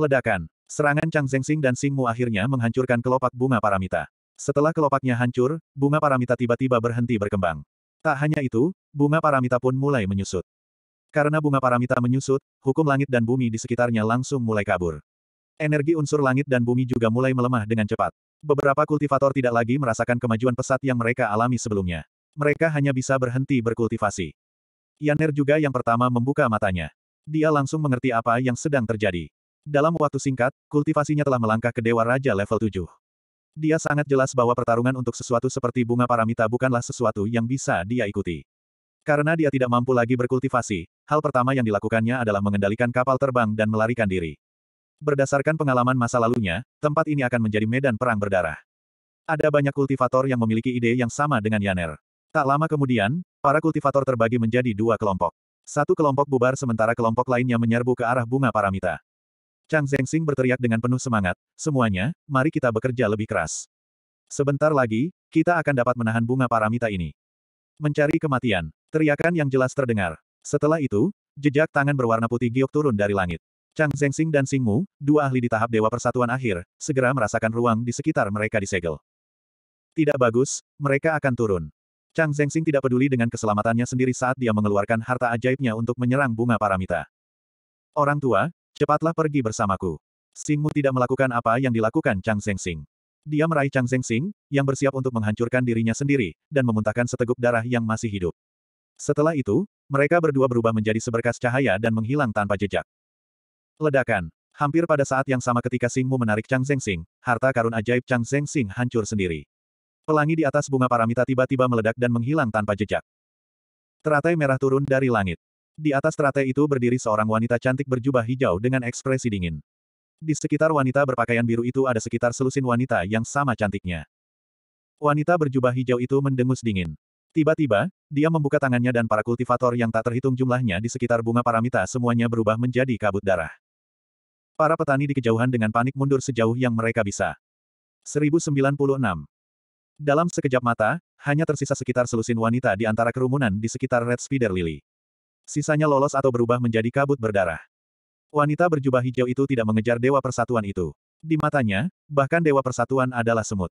Ledakan. Serangan Chang Zhengxing dan Mu akhirnya menghancurkan kelopak bunga paramita. Setelah kelopaknya hancur, bunga paramita tiba-tiba berhenti berkembang. Tak hanya itu, bunga paramita pun mulai menyusut. Karena bunga paramita menyusut, hukum langit dan bumi di sekitarnya langsung mulai kabur. Energi unsur langit dan bumi juga mulai melemah dengan cepat. Beberapa kultivator tidak lagi merasakan kemajuan pesat yang mereka alami sebelumnya. Mereka hanya bisa berhenti berkultivasi. Yaner juga yang pertama membuka matanya. Dia langsung mengerti apa yang sedang terjadi. Dalam waktu singkat, kultivasinya telah melangkah ke Dewa Raja level 7. Dia sangat jelas bahwa pertarungan untuk sesuatu seperti bunga paramita bukanlah sesuatu yang bisa dia ikuti. Karena dia tidak mampu lagi berkultivasi, hal pertama yang dilakukannya adalah mengendalikan kapal terbang dan melarikan diri. Berdasarkan pengalaman masa lalunya, tempat ini akan menjadi medan perang berdarah. Ada banyak kultivator yang memiliki ide yang sama dengan Yaner. Tak lama kemudian, para kultivator terbagi menjadi dua kelompok. Satu kelompok bubar sementara kelompok lainnya menyerbu ke arah bunga paramita. Chang Zhengxing berteriak dengan penuh semangat, semuanya, mari kita bekerja lebih keras. Sebentar lagi, kita akan dapat menahan bunga paramita ini. Mencari kematian, teriakan yang jelas terdengar. Setelah itu, jejak tangan berwarna putih giok turun dari langit. Chang Zhengxing dan Mu, dua ahli di tahap Dewa Persatuan akhir, segera merasakan ruang di sekitar mereka disegel. Tidak bagus, mereka akan turun. Chang Zhengxing tidak peduli dengan keselamatannya sendiri saat dia mengeluarkan harta ajaibnya untuk menyerang bunga paramita. Orang tua, cepatlah pergi bersamaku. Singmu tidak melakukan apa yang dilakukan Chang Zhengxing. Dia meraih Chang Zhengxing, yang bersiap untuk menghancurkan dirinya sendiri, dan memuntahkan seteguk darah yang masih hidup. Setelah itu, mereka berdua berubah menjadi seberkas cahaya dan menghilang tanpa jejak. Ledakan. Hampir pada saat yang sama ketika Singmu menarik Chang Zhengxing, harta karun ajaib Chang Zhengxing hancur sendiri. Pelangi di atas bunga paramita tiba-tiba meledak dan menghilang tanpa jejak. Teratai merah turun dari langit. Di atas teratai itu berdiri seorang wanita cantik berjubah hijau dengan ekspresi dingin. Di sekitar wanita berpakaian biru itu ada sekitar selusin wanita yang sama cantiknya. Wanita berjubah hijau itu mendengus dingin. Tiba-tiba, dia membuka tangannya dan para kultivator yang tak terhitung jumlahnya di sekitar bunga paramita semuanya berubah menjadi kabut darah. Para petani di kejauhan dengan panik mundur sejauh yang mereka bisa. 1096. Dalam sekejap mata, hanya tersisa sekitar selusin wanita di antara kerumunan di sekitar Red Spider Lily. Sisanya lolos atau berubah menjadi kabut berdarah. Wanita berjubah hijau itu tidak mengejar Dewa Persatuan itu. Di matanya, bahkan Dewa Persatuan adalah semut.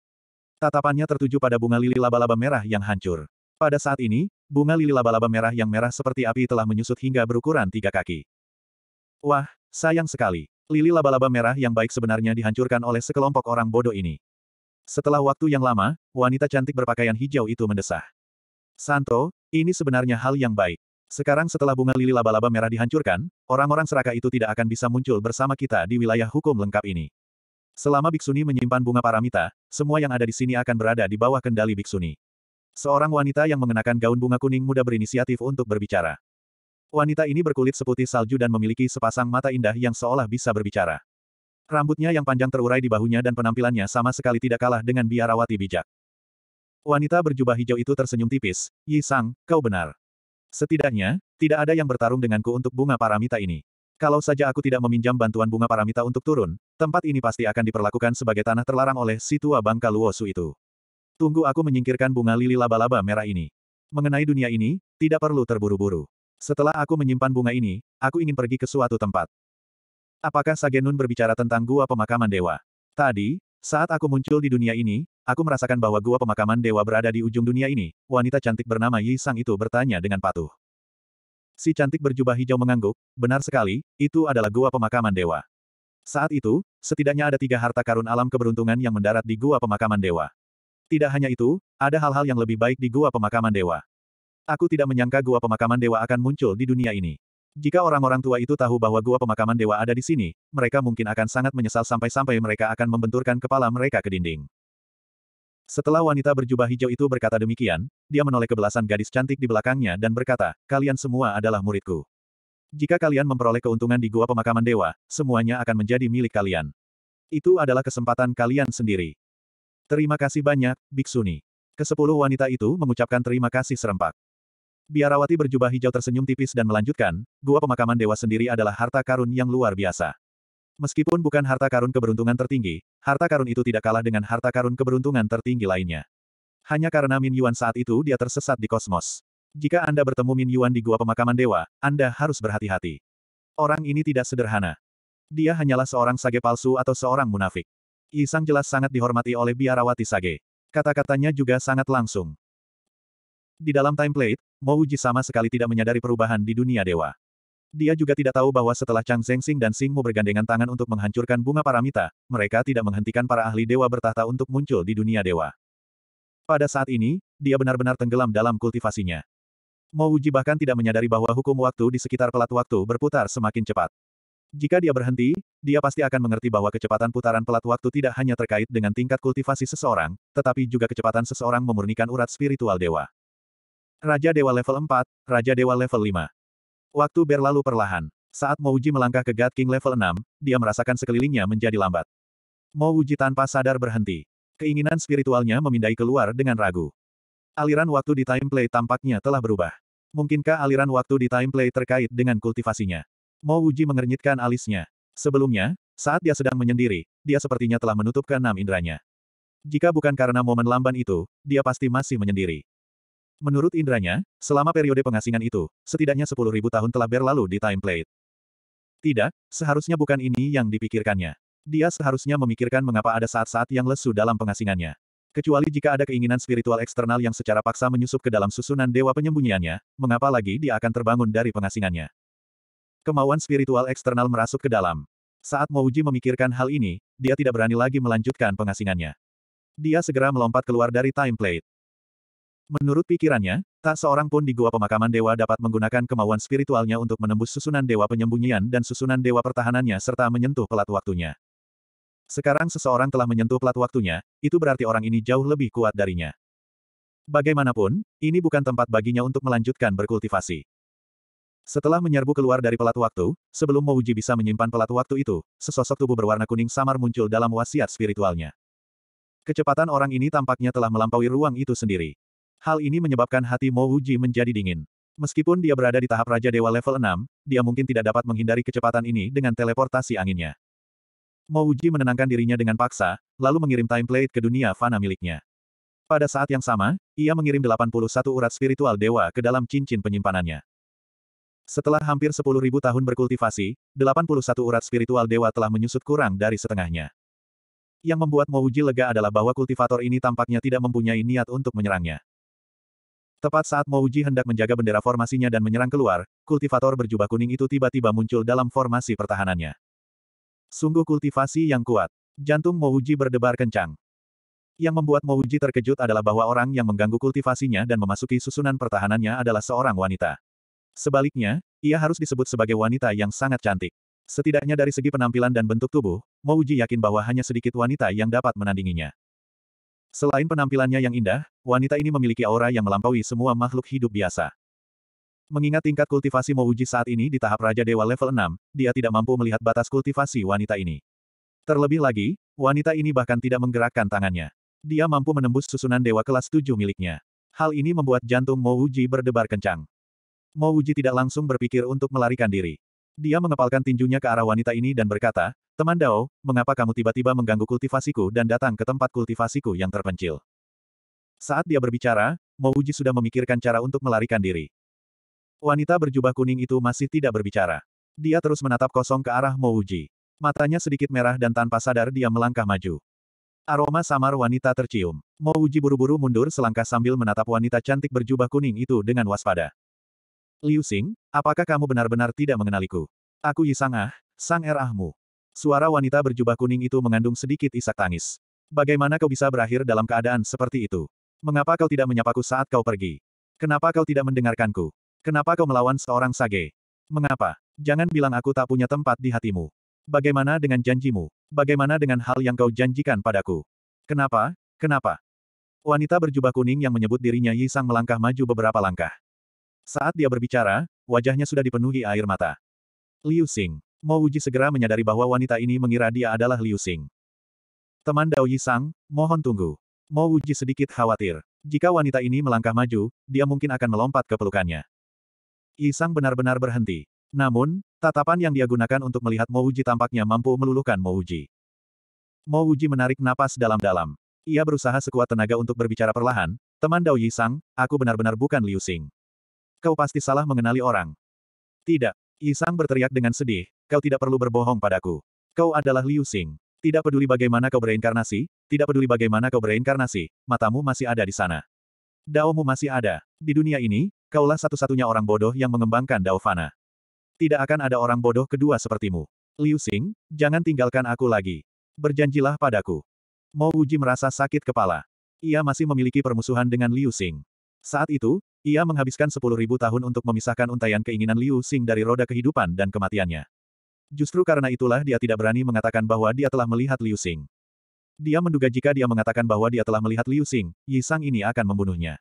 Tatapannya tertuju pada bunga lili laba-laba merah yang hancur. Pada saat ini, bunga lili laba-laba merah yang merah seperti api telah menyusut hingga berukuran tiga kaki. Wah, sayang sekali. Lili laba-laba merah yang baik sebenarnya dihancurkan oleh sekelompok orang bodoh ini. Setelah waktu yang lama, wanita cantik berpakaian hijau itu mendesah. Santo, ini sebenarnya hal yang baik. Sekarang setelah bunga lili laba-laba merah dihancurkan, orang-orang seraka itu tidak akan bisa muncul bersama kita di wilayah hukum lengkap ini. Selama Biksuni menyimpan bunga paramita, semua yang ada di sini akan berada di bawah kendali Biksuni. Seorang wanita yang mengenakan gaun bunga kuning muda berinisiatif untuk berbicara. Wanita ini berkulit seputih salju dan memiliki sepasang mata indah yang seolah bisa berbicara. Rambutnya yang panjang terurai di bahunya dan penampilannya sama sekali tidak kalah dengan biarawati bijak. Wanita berjubah hijau itu tersenyum tipis, Yi Sang, kau benar. Setidaknya, tidak ada yang bertarung denganku untuk bunga paramita ini. Kalau saja aku tidak meminjam bantuan bunga paramita untuk turun, tempat ini pasti akan diperlakukan sebagai tanah terlarang oleh si tua bangka Luosu itu. Tunggu aku menyingkirkan bunga lili laba-laba merah ini. Mengenai dunia ini, tidak perlu terburu-buru. Setelah aku menyimpan bunga ini, aku ingin pergi ke suatu tempat. Apakah Sagenun berbicara tentang gua pemakaman dewa? Tadi, saat aku muncul di dunia ini, aku merasakan bahwa gua pemakaman dewa berada di ujung dunia ini, wanita cantik bernama Yi Sang itu bertanya dengan patuh. Si cantik berjubah hijau mengangguk, benar sekali, itu adalah gua pemakaman dewa. Saat itu, setidaknya ada tiga harta karun alam keberuntungan yang mendarat di gua pemakaman dewa. Tidak hanya itu, ada hal-hal yang lebih baik di gua pemakaman dewa. Aku tidak menyangka gua pemakaman dewa akan muncul di dunia ini. Jika orang-orang tua itu tahu bahwa gua pemakaman dewa ada di sini, mereka mungkin akan sangat menyesal sampai-sampai mereka akan membenturkan kepala mereka ke dinding. Setelah wanita berjubah hijau itu berkata demikian, dia menoleh ke belasan gadis cantik di belakangnya dan berkata, kalian semua adalah muridku. Jika kalian memperoleh keuntungan di gua pemakaman dewa, semuanya akan menjadi milik kalian. Itu adalah kesempatan kalian sendiri. Terima kasih banyak, Biksuni. Kesepuluh wanita itu mengucapkan terima kasih serempak. Biarawati berjubah hijau tersenyum tipis dan melanjutkan, gua pemakaman dewa sendiri adalah harta karun yang luar biasa. Meskipun bukan harta karun keberuntungan tertinggi, harta karun itu tidak kalah dengan harta karun keberuntungan tertinggi lainnya. Hanya karena Min Yuan saat itu dia tersesat di kosmos. Jika Anda bertemu Min Yuan di gua pemakaman dewa, Anda harus berhati-hati. Orang ini tidak sederhana. Dia hanyalah seorang sage palsu atau seorang munafik. Isang jelas sangat dihormati oleh biarawati sage. Kata-katanya juga sangat langsung. Di dalam template, Mouji sama sekali tidak menyadari perubahan di dunia dewa. Dia juga tidak tahu bahwa setelah Chang Zhengxing dan Xing Mu bergandengan tangan untuk menghancurkan bunga paramita, mereka tidak menghentikan para ahli dewa bertahta untuk muncul di dunia dewa. Pada saat ini, dia benar-benar tenggelam dalam kultivasinya. Mouji bahkan tidak menyadari bahwa hukum waktu di sekitar pelat waktu berputar semakin cepat. Jika dia berhenti, dia pasti akan mengerti bahwa kecepatan putaran pelat waktu tidak hanya terkait dengan tingkat kultivasi seseorang, tetapi juga kecepatan seseorang memurnikan urat spiritual dewa. Raja Dewa level 4, Raja Dewa level 5. Waktu berlalu perlahan. Saat Mouji melangkah ke God King level 6, dia merasakan sekelilingnya menjadi lambat. Mouji tanpa sadar berhenti. Keinginan spiritualnya memindai keluar dengan ragu. Aliran waktu di Timeplay tampaknya telah berubah. Mungkinkah aliran waktu di Timeplay terkait dengan kultivasinya? Mouji mengernyitkan alisnya. Sebelumnya, saat dia sedang menyendiri, dia sepertinya telah menutup keenam indranya. Jika bukan karena momen lamban itu, dia pasti masih menyendiri. Menurut indranya, selama periode pengasingan itu, setidaknya 10.000 tahun telah berlalu di time plate. Tidak, seharusnya bukan ini yang dipikirkannya. Dia seharusnya memikirkan mengapa ada saat-saat yang lesu dalam pengasingannya. Kecuali jika ada keinginan spiritual eksternal yang secara paksa menyusup ke dalam susunan dewa penyembunyiannya, mengapa lagi dia akan terbangun dari pengasingannya? Kemauan spiritual eksternal merasuk ke dalam. Saat Mouji memikirkan hal ini, dia tidak berani lagi melanjutkan pengasingannya. Dia segera melompat keluar dari time plate. Menurut pikirannya, tak seorang pun di gua pemakaman dewa dapat menggunakan kemauan spiritualnya untuk menembus susunan dewa penyembunyian dan susunan dewa pertahanannya serta menyentuh pelat waktunya. Sekarang seseorang telah menyentuh pelat waktunya, itu berarti orang ini jauh lebih kuat darinya. Bagaimanapun, ini bukan tempat baginya untuk melanjutkan berkultivasi. Setelah menyerbu keluar dari pelat waktu, sebelum Mouji bisa menyimpan pelat waktu itu, sesosok tubuh berwarna kuning samar muncul dalam wasiat spiritualnya. Kecepatan orang ini tampaknya telah melampaui ruang itu sendiri. Hal ini menyebabkan hati Mo Wuji menjadi dingin. Meskipun dia berada di tahap Raja Dewa level 6, dia mungkin tidak dapat menghindari kecepatan ini dengan teleportasi anginnya. Mo Wuji menenangkan dirinya dengan paksa, lalu mengirim timeplate ke dunia fana miliknya. Pada saat yang sama, ia mengirim 81 urat spiritual dewa ke dalam cincin penyimpanannya. Setelah hampir 10.000 tahun berkultivasi, 81 urat spiritual dewa telah menyusut kurang dari setengahnya. Yang membuat Mouji lega adalah bahwa kultivator ini tampaknya tidak mempunyai niat untuk menyerangnya. Tepat saat Mouji hendak menjaga bendera formasinya dan menyerang keluar, kultivator berjubah kuning itu tiba-tiba muncul dalam formasi pertahanannya. Sungguh kultivasi yang kuat. Jantung Mouji berdebar kencang. Yang membuat Mouji terkejut adalah bahwa orang yang mengganggu kultivasinya dan memasuki susunan pertahanannya adalah seorang wanita. Sebaliknya, ia harus disebut sebagai wanita yang sangat cantik. Setidaknya dari segi penampilan dan bentuk tubuh, Mouji yakin bahwa hanya sedikit wanita yang dapat menandinginya. Selain penampilannya yang indah, wanita ini memiliki aura yang melampaui semua makhluk hidup biasa. Mengingat tingkat kultivasi Mouji saat ini di tahap Raja Dewa level 6, dia tidak mampu melihat batas kultivasi wanita ini. Terlebih lagi, wanita ini bahkan tidak menggerakkan tangannya. Dia mampu menembus susunan Dewa kelas 7 miliknya. Hal ini membuat jantung Mouji berdebar kencang. Mouji tidak langsung berpikir untuk melarikan diri. Dia mengepalkan tinjunya ke arah wanita ini dan berkata, Teman Dao, mengapa kamu tiba-tiba mengganggu kultivasiku dan datang ke tempat kultivasiku yang terpencil? Saat dia berbicara, Mo Uji sudah memikirkan cara untuk melarikan diri. Wanita berjubah kuning itu masih tidak berbicara. Dia terus menatap kosong ke arah Mo Uji. Matanya sedikit merah dan tanpa sadar dia melangkah maju. Aroma samar wanita tercium. Mo Uji buru-buru mundur selangkah sambil menatap wanita cantik berjubah kuning itu dengan waspada. Liu Xing, apakah kamu benar-benar tidak mengenaliku? Aku Yisang Ah, Sang Er Ahmu. Suara wanita berjubah kuning itu mengandung sedikit isak tangis. Bagaimana kau bisa berakhir dalam keadaan seperti itu? Mengapa kau tidak menyapaku saat kau pergi? Kenapa kau tidak mendengarkanku? Kenapa kau melawan seorang sage? Mengapa? Jangan bilang aku tak punya tempat di hatimu. Bagaimana dengan janjimu? Bagaimana dengan hal yang kau janjikan padaku? Kenapa? Kenapa? Wanita berjubah kuning yang menyebut dirinya Yi Sang melangkah maju beberapa langkah. Saat dia berbicara, wajahnya sudah dipenuhi air mata. Liu Xing. Mo Wuji segera menyadari bahwa wanita ini mengira dia adalah Liu Xing. Teman Dao Yisang, mohon tunggu. Mo Wuji sedikit khawatir. Jika wanita ini melangkah maju, dia mungkin akan melompat ke pelukannya. Yisang benar-benar berhenti. Namun, tatapan yang dia gunakan untuk melihat Mo Wuji tampaknya mampu meluluhkan Mo Wuji. Mo Wuji menarik napas dalam-dalam. Ia berusaha sekuat tenaga untuk berbicara perlahan, teman Dao Yisang, aku benar-benar bukan Liu Xing. Kau pasti salah mengenali orang. Tidak. Isang berteriak dengan sedih, kau tidak perlu berbohong padaku. Kau adalah Liu Xing. Tidak peduli bagaimana kau bereinkarnasi, tidak peduli bagaimana kau bereinkarnasi, matamu masih ada di sana. Daomu masih ada. Di dunia ini, kaulah satu-satunya orang bodoh yang mengembangkan Dao Tidak akan ada orang bodoh kedua sepertimu. Liu Xing, jangan tinggalkan aku lagi. Berjanjilah padaku. Mo Uji merasa sakit kepala. Ia masih memiliki permusuhan dengan Liu Xing. Saat itu, ia menghabiskan sepuluh ribu tahun untuk memisahkan untaian keinginan Liu Xing dari roda kehidupan dan kematiannya. Justru karena itulah dia tidak berani mengatakan bahwa dia telah melihat Liu Xing. Dia menduga jika dia mengatakan bahwa dia telah melihat Liu Xing, Yi Sang ini akan membunuhnya.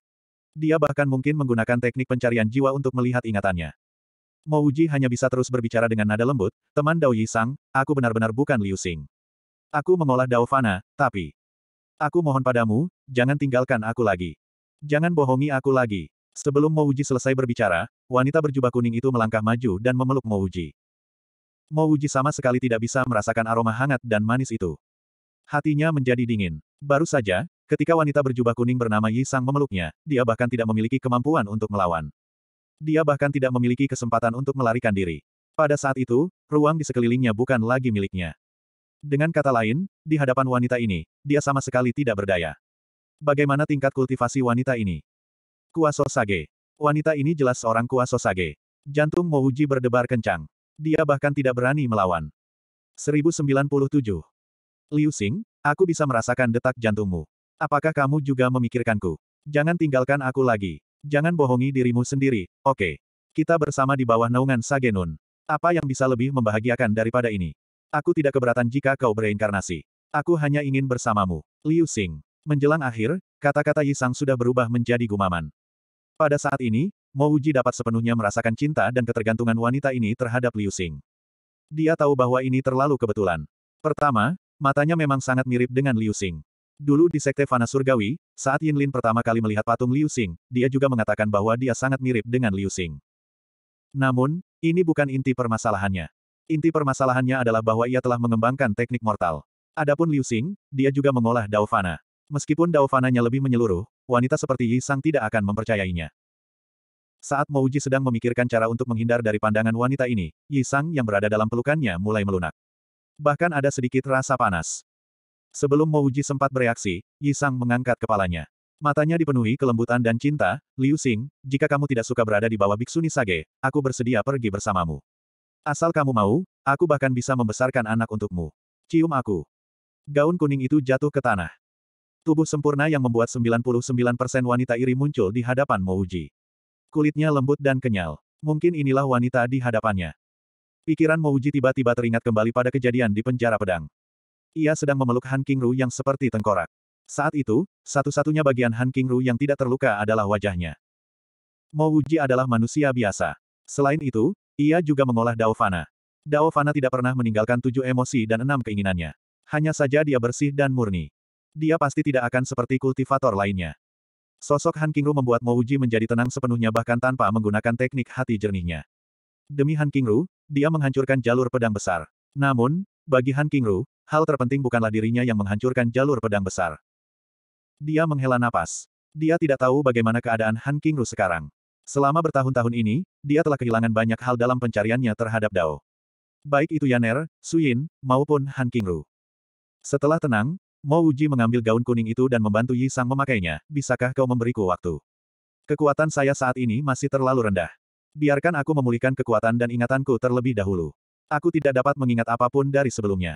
Dia bahkan mungkin menggunakan teknik pencarian jiwa untuk melihat ingatannya. Mo Uji hanya bisa terus berbicara dengan nada lembut, teman Dao Yi Sang, aku benar-benar bukan Liu Xing. Aku mengolah Dao Fana, tapi... Aku mohon padamu, jangan tinggalkan aku lagi. Jangan bohongi aku lagi. Sebelum Mouji selesai berbicara, wanita berjubah kuning itu melangkah maju dan memeluk Mouji. Mouji sama sekali tidak bisa merasakan aroma hangat dan manis itu. Hatinya menjadi dingin. Baru saja, ketika wanita berjubah kuning bernama Yi Sang memeluknya, dia bahkan tidak memiliki kemampuan untuk melawan. Dia bahkan tidak memiliki kesempatan untuk melarikan diri. Pada saat itu, ruang di sekelilingnya bukan lagi miliknya. Dengan kata lain, di hadapan wanita ini, dia sama sekali tidak berdaya. Bagaimana tingkat kultivasi wanita ini? Kuaso Sage. Wanita ini jelas seorang Kuaso Sage. Jantung Mouji berdebar kencang. Dia bahkan tidak berani melawan. 1097. Liu Xing, aku bisa merasakan detak jantungmu. Apakah kamu juga memikirkanku? Jangan tinggalkan aku lagi. Jangan bohongi dirimu sendiri, oke. Okay. Kita bersama di bawah naungan Sagenun. Apa yang bisa lebih membahagiakan daripada ini? Aku tidak keberatan jika kau bereinkarnasi. Aku hanya ingin bersamamu. Liu Xing. Menjelang akhir, kata-kata Yi Sang sudah berubah menjadi gumaman. Pada saat ini, Mo dapat sepenuhnya merasakan cinta dan ketergantungan wanita ini terhadap Liu Xing. Dia tahu bahwa ini terlalu kebetulan. Pertama, matanya memang sangat mirip dengan Liu Xing. Dulu di Sekte Fana Surgawi, saat Yin Lin pertama kali melihat patung Liu Xing, dia juga mengatakan bahwa dia sangat mirip dengan Liu Xing. Namun, ini bukan inti permasalahannya. Inti permasalahannya adalah bahwa ia telah mengembangkan teknik mortal. Adapun Liu Xing, dia juga mengolah Dao Fana. Meskipun Dao Fananya lebih menyeluruh, wanita seperti Yi Sang tidak akan mempercayainya. Saat Mouji sedang memikirkan cara untuk menghindar dari pandangan wanita ini, Yi Sang yang berada dalam pelukannya mulai melunak. Bahkan ada sedikit rasa panas. Sebelum Mouji sempat bereaksi, Yi Sang mengangkat kepalanya. Matanya dipenuhi kelembutan dan cinta, Liu Xing, jika kamu tidak suka berada di bawah Biksuni Sage, aku bersedia pergi bersamamu. Asal kamu mau, aku bahkan bisa membesarkan anak untukmu. Cium aku. Gaun kuning itu jatuh ke tanah. Tubuh sempurna yang membuat 99% wanita iri muncul di hadapan Mouji. Kulitnya lembut dan kenyal. Mungkin inilah wanita di hadapannya. Pikiran Mouji tiba-tiba teringat kembali pada kejadian di penjara pedang. Ia sedang memeluk Han Ru yang seperti tengkorak. Saat itu, satu-satunya bagian Han Ru yang tidak terluka adalah wajahnya. Mouji adalah manusia biasa. Selain itu, ia juga mengolah Dao Fana. Dao Fana tidak pernah meninggalkan tujuh emosi dan enam keinginannya. Hanya saja dia bersih dan murni. Dia pasti tidak akan seperti kultivator lainnya. Sosok Han Kingru membuat Mouji menjadi tenang sepenuhnya bahkan tanpa menggunakan teknik hati jernihnya. Demi Han Kingru, dia menghancurkan jalur pedang besar. Namun, bagi Han Kingru, hal terpenting bukanlah dirinya yang menghancurkan jalur pedang besar. Dia menghela napas. Dia tidak tahu bagaimana keadaan Han Kingru sekarang. Selama bertahun-tahun ini, dia telah kehilangan banyak hal dalam pencariannya terhadap Dao. Baik itu Yaner, Suyin, maupun Han Kingru. Setelah tenang, Mo Uji mengambil gaun kuning itu dan membantu Yi Sang memakainya, bisakah kau memberiku waktu? Kekuatan saya saat ini masih terlalu rendah. Biarkan aku memulihkan kekuatan dan ingatanku terlebih dahulu. Aku tidak dapat mengingat apapun dari sebelumnya.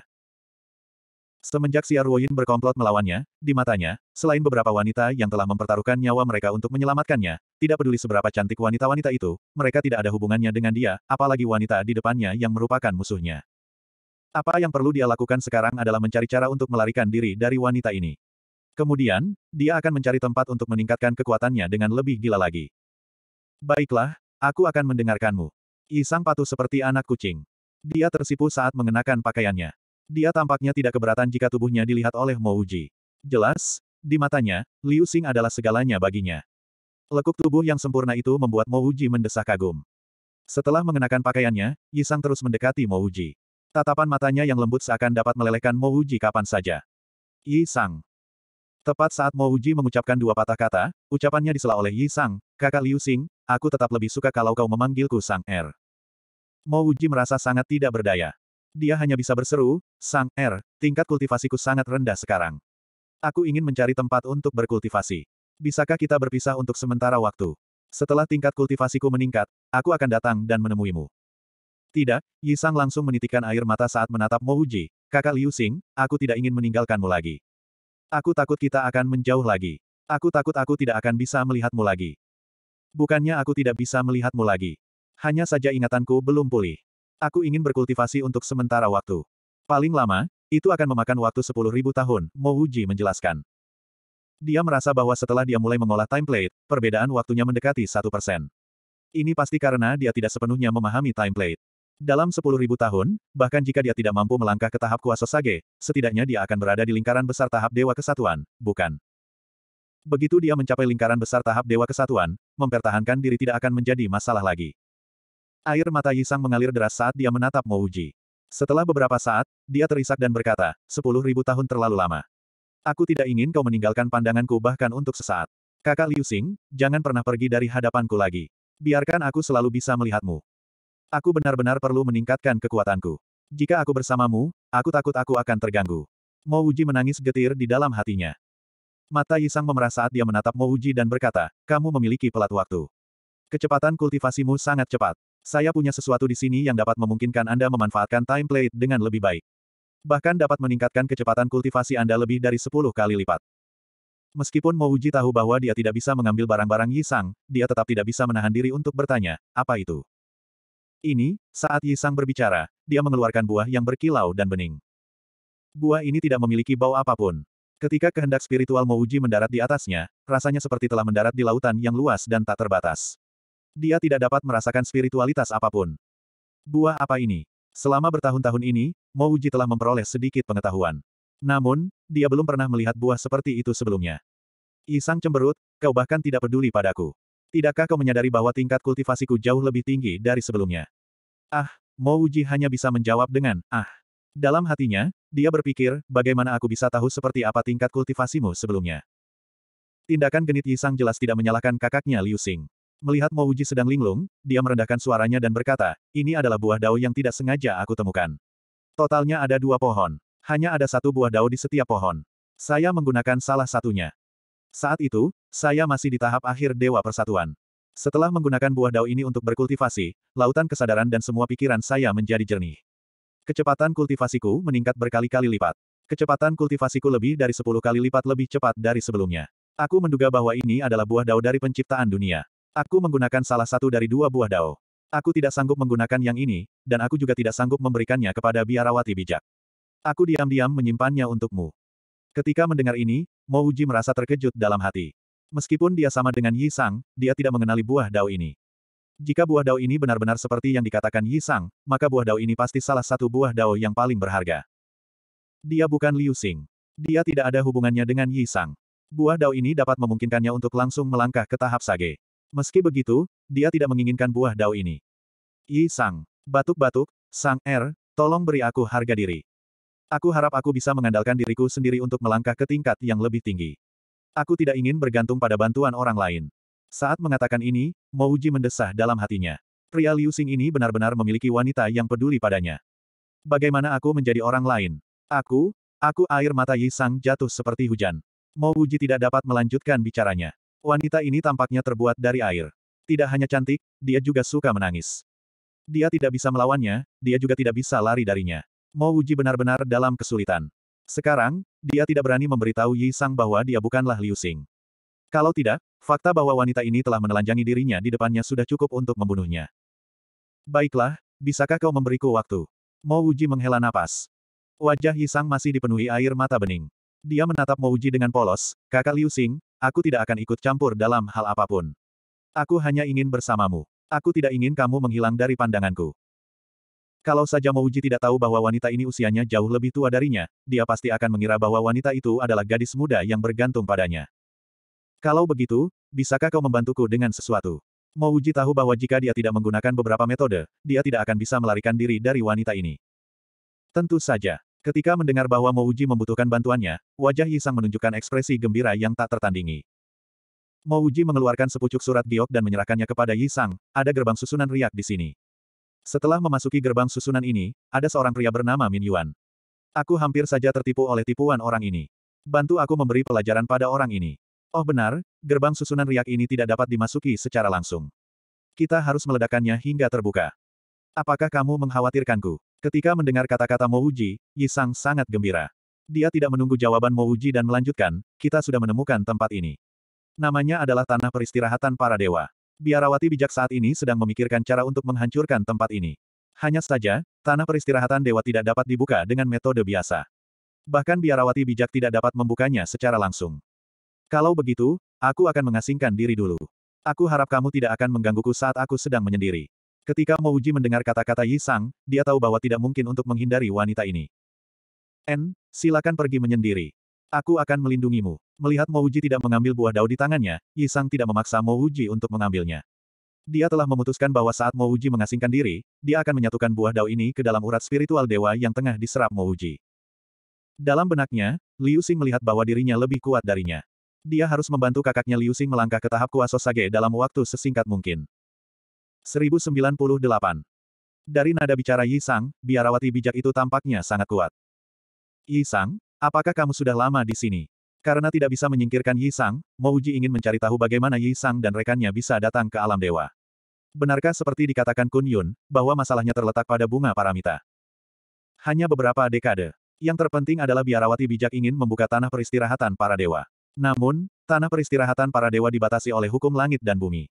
Semenjak Siar Woyin berkomplot melawannya, di matanya, selain beberapa wanita yang telah mempertaruhkan nyawa mereka untuk menyelamatkannya, tidak peduli seberapa cantik wanita-wanita itu, mereka tidak ada hubungannya dengan dia, apalagi wanita di depannya yang merupakan musuhnya. Apa yang perlu dia lakukan sekarang adalah mencari cara untuk melarikan diri dari wanita ini. Kemudian, dia akan mencari tempat untuk meningkatkan kekuatannya dengan lebih gila lagi. Baiklah, aku akan mendengarkanmu. Isang patuh seperti anak kucing. Dia tersipu saat mengenakan pakaiannya. Dia tampaknya tidak keberatan jika tubuhnya dilihat oleh Mouji. Jelas, di matanya, Liu Xing adalah segalanya baginya. Lekuk tubuh yang sempurna itu membuat Mouji mendesah kagum. Setelah mengenakan pakaiannya, Yisang terus mendekati Mouji. Tatapan matanya yang lembut seakan dapat melelehkan Mo Uji kapan saja. Yi Sang. Tepat saat Mo Uji mengucapkan dua patah kata, ucapannya disela oleh Yi Sang, kakak Liu Xing, aku tetap lebih suka kalau kau memanggilku Sang Er. Mo Uji merasa sangat tidak berdaya. Dia hanya bisa berseru, Sang Er, tingkat kultivasiku sangat rendah sekarang. Aku ingin mencari tempat untuk berkultivasi. Bisakah kita berpisah untuk sementara waktu? Setelah tingkat kultivasiku meningkat, aku akan datang dan menemuimu. Tidak, Yisang langsung menitikkan air mata saat menatap Uji. Kakak Liu Xing, aku tidak ingin meninggalkanmu lagi. Aku takut kita akan menjauh lagi. Aku takut aku tidak akan bisa melihatmu lagi. Bukannya aku tidak bisa melihatmu lagi. Hanya saja ingatanku belum pulih. Aku ingin berkultivasi untuk sementara waktu. Paling lama, itu akan memakan waktu 10.000 tahun, Uji menjelaskan. Dia merasa bahwa setelah dia mulai mengolah template, perbedaan waktunya mendekati satu persen. Ini pasti karena dia tidak sepenuhnya memahami template. Dalam 10.000 tahun, bahkan jika dia tidak mampu melangkah ke tahap kuasa sage, setidaknya dia akan berada di lingkaran besar tahap Dewa Kesatuan, bukan? Begitu dia mencapai lingkaran besar tahap Dewa Kesatuan, mempertahankan diri tidak akan menjadi masalah lagi. Air mata Yisang mengalir deras saat dia menatap Mouji. Setelah beberapa saat, dia terisak dan berkata, 10.000 tahun terlalu lama. Aku tidak ingin kau meninggalkan pandanganku bahkan untuk sesaat. Kakak Liu Xing, jangan pernah pergi dari hadapanku lagi. Biarkan aku selalu bisa melihatmu. Aku benar-benar perlu meningkatkan kekuatanku. Jika aku bersamamu, aku takut aku akan terganggu. Mo Uji menangis getir di dalam hatinya. Mata Yisang memerah saat dia menatap Mo Uji dan berkata, kamu memiliki pelat waktu. Kecepatan kultivasimu sangat cepat. Saya punya sesuatu di sini yang dapat memungkinkan Anda memanfaatkan time plate dengan lebih baik. Bahkan dapat meningkatkan kecepatan kultivasi Anda lebih dari 10 kali lipat. Meskipun Mo Uji tahu bahwa dia tidak bisa mengambil barang-barang Yisang, dia tetap tidak bisa menahan diri untuk bertanya, apa itu? Ini, saat Yisang berbicara, dia mengeluarkan buah yang berkilau dan bening. Buah ini tidak memiliki bau apapun. Ketika kehendak spiritual Mouji mendarat di atasnya, rasanya seperti telah mendarat di lautan yang luas dan tak terbatas. Dia tidak dapat merasakan spiritualitas apapun. Buah apa ini? Selama bertahun-tahun ini, Mouji telah memperoleh sedikit pengetahuan. Namun, dia belum pernah melihat buah seperti itu sebelumnya. Isang cemberut, kau bahkan tidak peduli padaku. Tidakkah kau menyadari bahwa tingkat kultivasiku jauh lebih tinggi dari sebelumnya? Ah, Mouji hanya bisa menjawab dengan, ah. Dalam hatinya, dia berpikir, bagaimana aku bisa tahu seperti apa tingkat kultivasimu sebelumnya? Tindakan genit Yisang jelas tidak menyalahkan kakaknya Liu Xing. Melihat Mouji sedang linglung, dia merendahkan suaranya dan berkata, ini adalah buah dao yang tidak sengaja aku temukan. Totalnya ada dua pohon. Hanya ada satu buah dao di setiap pohon. Saya menggunakan salah satunya. Saat itu, saya masih di tahap akhir Dewa Persatuan. Setelah menggunakan buah dao ini untuk berkultivasi, lautan kesadaran dan semua pikiran saya menjadi jernih. Kecepatan kultivasiku meningkat berkali-kali lipat. Kecepatan kultivasiku lebih dari 10 kali lipat lebih cepat dari sebelumnya. Aku menduga bahwa ini adalah buah dao dari penciptaan dunia. Aku menggunakan salah satu dari dua buah dao. Aku tidak sanggup menggunakan yang ini, dan aku juga tidak sanggup memberikannya kepada biarawati bijak. Aku diam-diam menyimpannya untukmu. Ketika mendengar ini, Mo Uji merasa terkejut dalam hati. Meskipun dia sama dengan Yi Sang, dia tidak mengenali buah dao ini. Jika buah dao ini benar-benar seperti yang dikatakan Yi Sang, maka buah dao ini pasti salah satu buah dao yang paling berharga. Dia bukan Liu Xing. Dia tidak ada hubungannya dengan Yi Sang. Buah dao ini dapat memungkinkannya untuk langsung melangkah ke tahap sage. Meski begitu, dia tidak menginginkan buah dao ini. Yi Sang, batuk-batuk, Sang Er, tolong beri aku harga diri. Aku harap aku bisa mengandalkan diriku sendiri untuk melangkah ke tingkat yang lebih tinggi. Aku tidak ingin bergantung pada bantuan orang lain. Saat mengatakan ini, Mouji mendesah dalam hatinya. Pria Liu Xing ini benar-benar memiliki wanita yang peduli padanya. Bagaimana aku menjadi orang lain? Aku, aku air mata Yi Sang jatuh seperti hujan. Mouji tidak dapat melanjutkan bicaranya. Wanita ini tampaknya terbuat dari air. Tidak hanya cantik, dia juga suka menangis. Dia tidak bisa melawannya, dia juga tidak bisa lari darinya. Mo Wuji benar-benar dalam kesulitan. Sekarang, dia tidak berani memberitahu Yi Sang bahwa dia bukanlah Liu Xing. Kalau tidak, fakta bahwa wanita ini telah menelanjangi dirinya di depannya sudah cukup untuk membunuhnya. Baiklah, bisakah kau memberiku waktu? Mo Wuji menghela napas. Wajah Yi Sang masih dipenuhi air mata bening. Dia menatap Mo Wuji dengan polos, kakak Liu Xing, aku tidak akan ikut campur dalam hal apapun. Aku hanya ingin bersamamu. Aku tidak ingin kamu menghilang dari pandanganku. Kalau saja Mouji tidak tahu bahwa wanita ini usianya jauh lebih tua darinya, dia pasti akan mengira bahwa wanita itu adalah gadis muda yang bergantung padanya. Kalau begitu, bisakah kau membantuku dengan sesuatu? Mouji tahu bahwa jika dia tidak menggunakan beberapa metode, dia tidak akan bisa melarikan diri dari wanita ini. Tentu saja. Ketika mendengar bahwa Mouji membutuhkan bantuannya, wajah Yisang menunjukkan ekspresi gembira yang tak tertandingi. Mouji mengeluarkan sepucuk surat giok dan menyerahkannya kepada Yisang, ada gerbang susunan riak di sini. Setelah memasuki gerbang susunan ini, ada seorang pria bernama Min Yuan. Aku hampir saja tertipu oleh tipuan orang ini. Bantu aku memberi pelajaran pada orang ini. Oh benar, gerbang susunan riak ini tidak dapat dimasuki secara langsung. Kita harus meledakannya hingga terbuka. Apakah kamu mengkhawatirkanku? Ketika mendengar kata-kata Yi Sang sangat gembira. Dia tidak menunggu jawaban Mouji dan melanjutkan, kita sudah menemukan tempat ini. Namanya adalah Tanah Peristirahatan Para Dewa. Biarawati bijak saat ini sedang memikirkan cara untuk menghancurkan tempat ini. Hanya saja, tanah peristirahatan dewa tidak dapat dibuka dengan metode biasa. Bahkan biarawati bijak tidak dapat membukanya secara langsung. Kalau begitu, aku akan mengasingkan diri dulu. Aku harap kamu tidak akan menggangguku saat aku sedang menyendiri. Ketika Mouji mendengar kata-kata Yi Sang, dia tahu bahwa tidak mungkin untuk menghindari wanita ini. N, silakan pergi menyendiri. Aku akan melindungimu. Melihat Mo Uji tidak mengambil buah dao di tangannya, Yi Sang tidak memaksa Mo Uji untuk mengambilnya. Dia telah memutuskan bahwa saat Mo Uji mengasingkan diri, dia akan menyatukan buah dao ini ke dalam urat spiritual dewa yang tengah diserap Mo Uji. Dalam benaknya, Liu Xing melihat bahwa dirinya lebih kuat darinya. Dia harus membantu kakaknya Liu Xing melangkah ke tahap kuasa sage dalam waktu sesingkat mungkin. 1098. Dari nada bicara Yi Sang, biarawati bijak itu tampaknya sangat kuat. Yi Sang, Apakah kamu sudah lama di sini? Karena tidak bisa menyingkirkan Yi Sang, Mouji ingin mencari tahu bagaimana Yi Sang dan rekannya bisa datang ke alam dewa. Benarkah seperti dikatakan Kun Yun, bahwa masalahnya terletak pada bunga paramita? Hanya beberapa dekade. Yang terpenting adalah biarawati bijak ingin membuka tanah peristirahatan para dewa. Namun, tanah peristirahatan para dewa dibatasi oleh hukum langit dan bumi.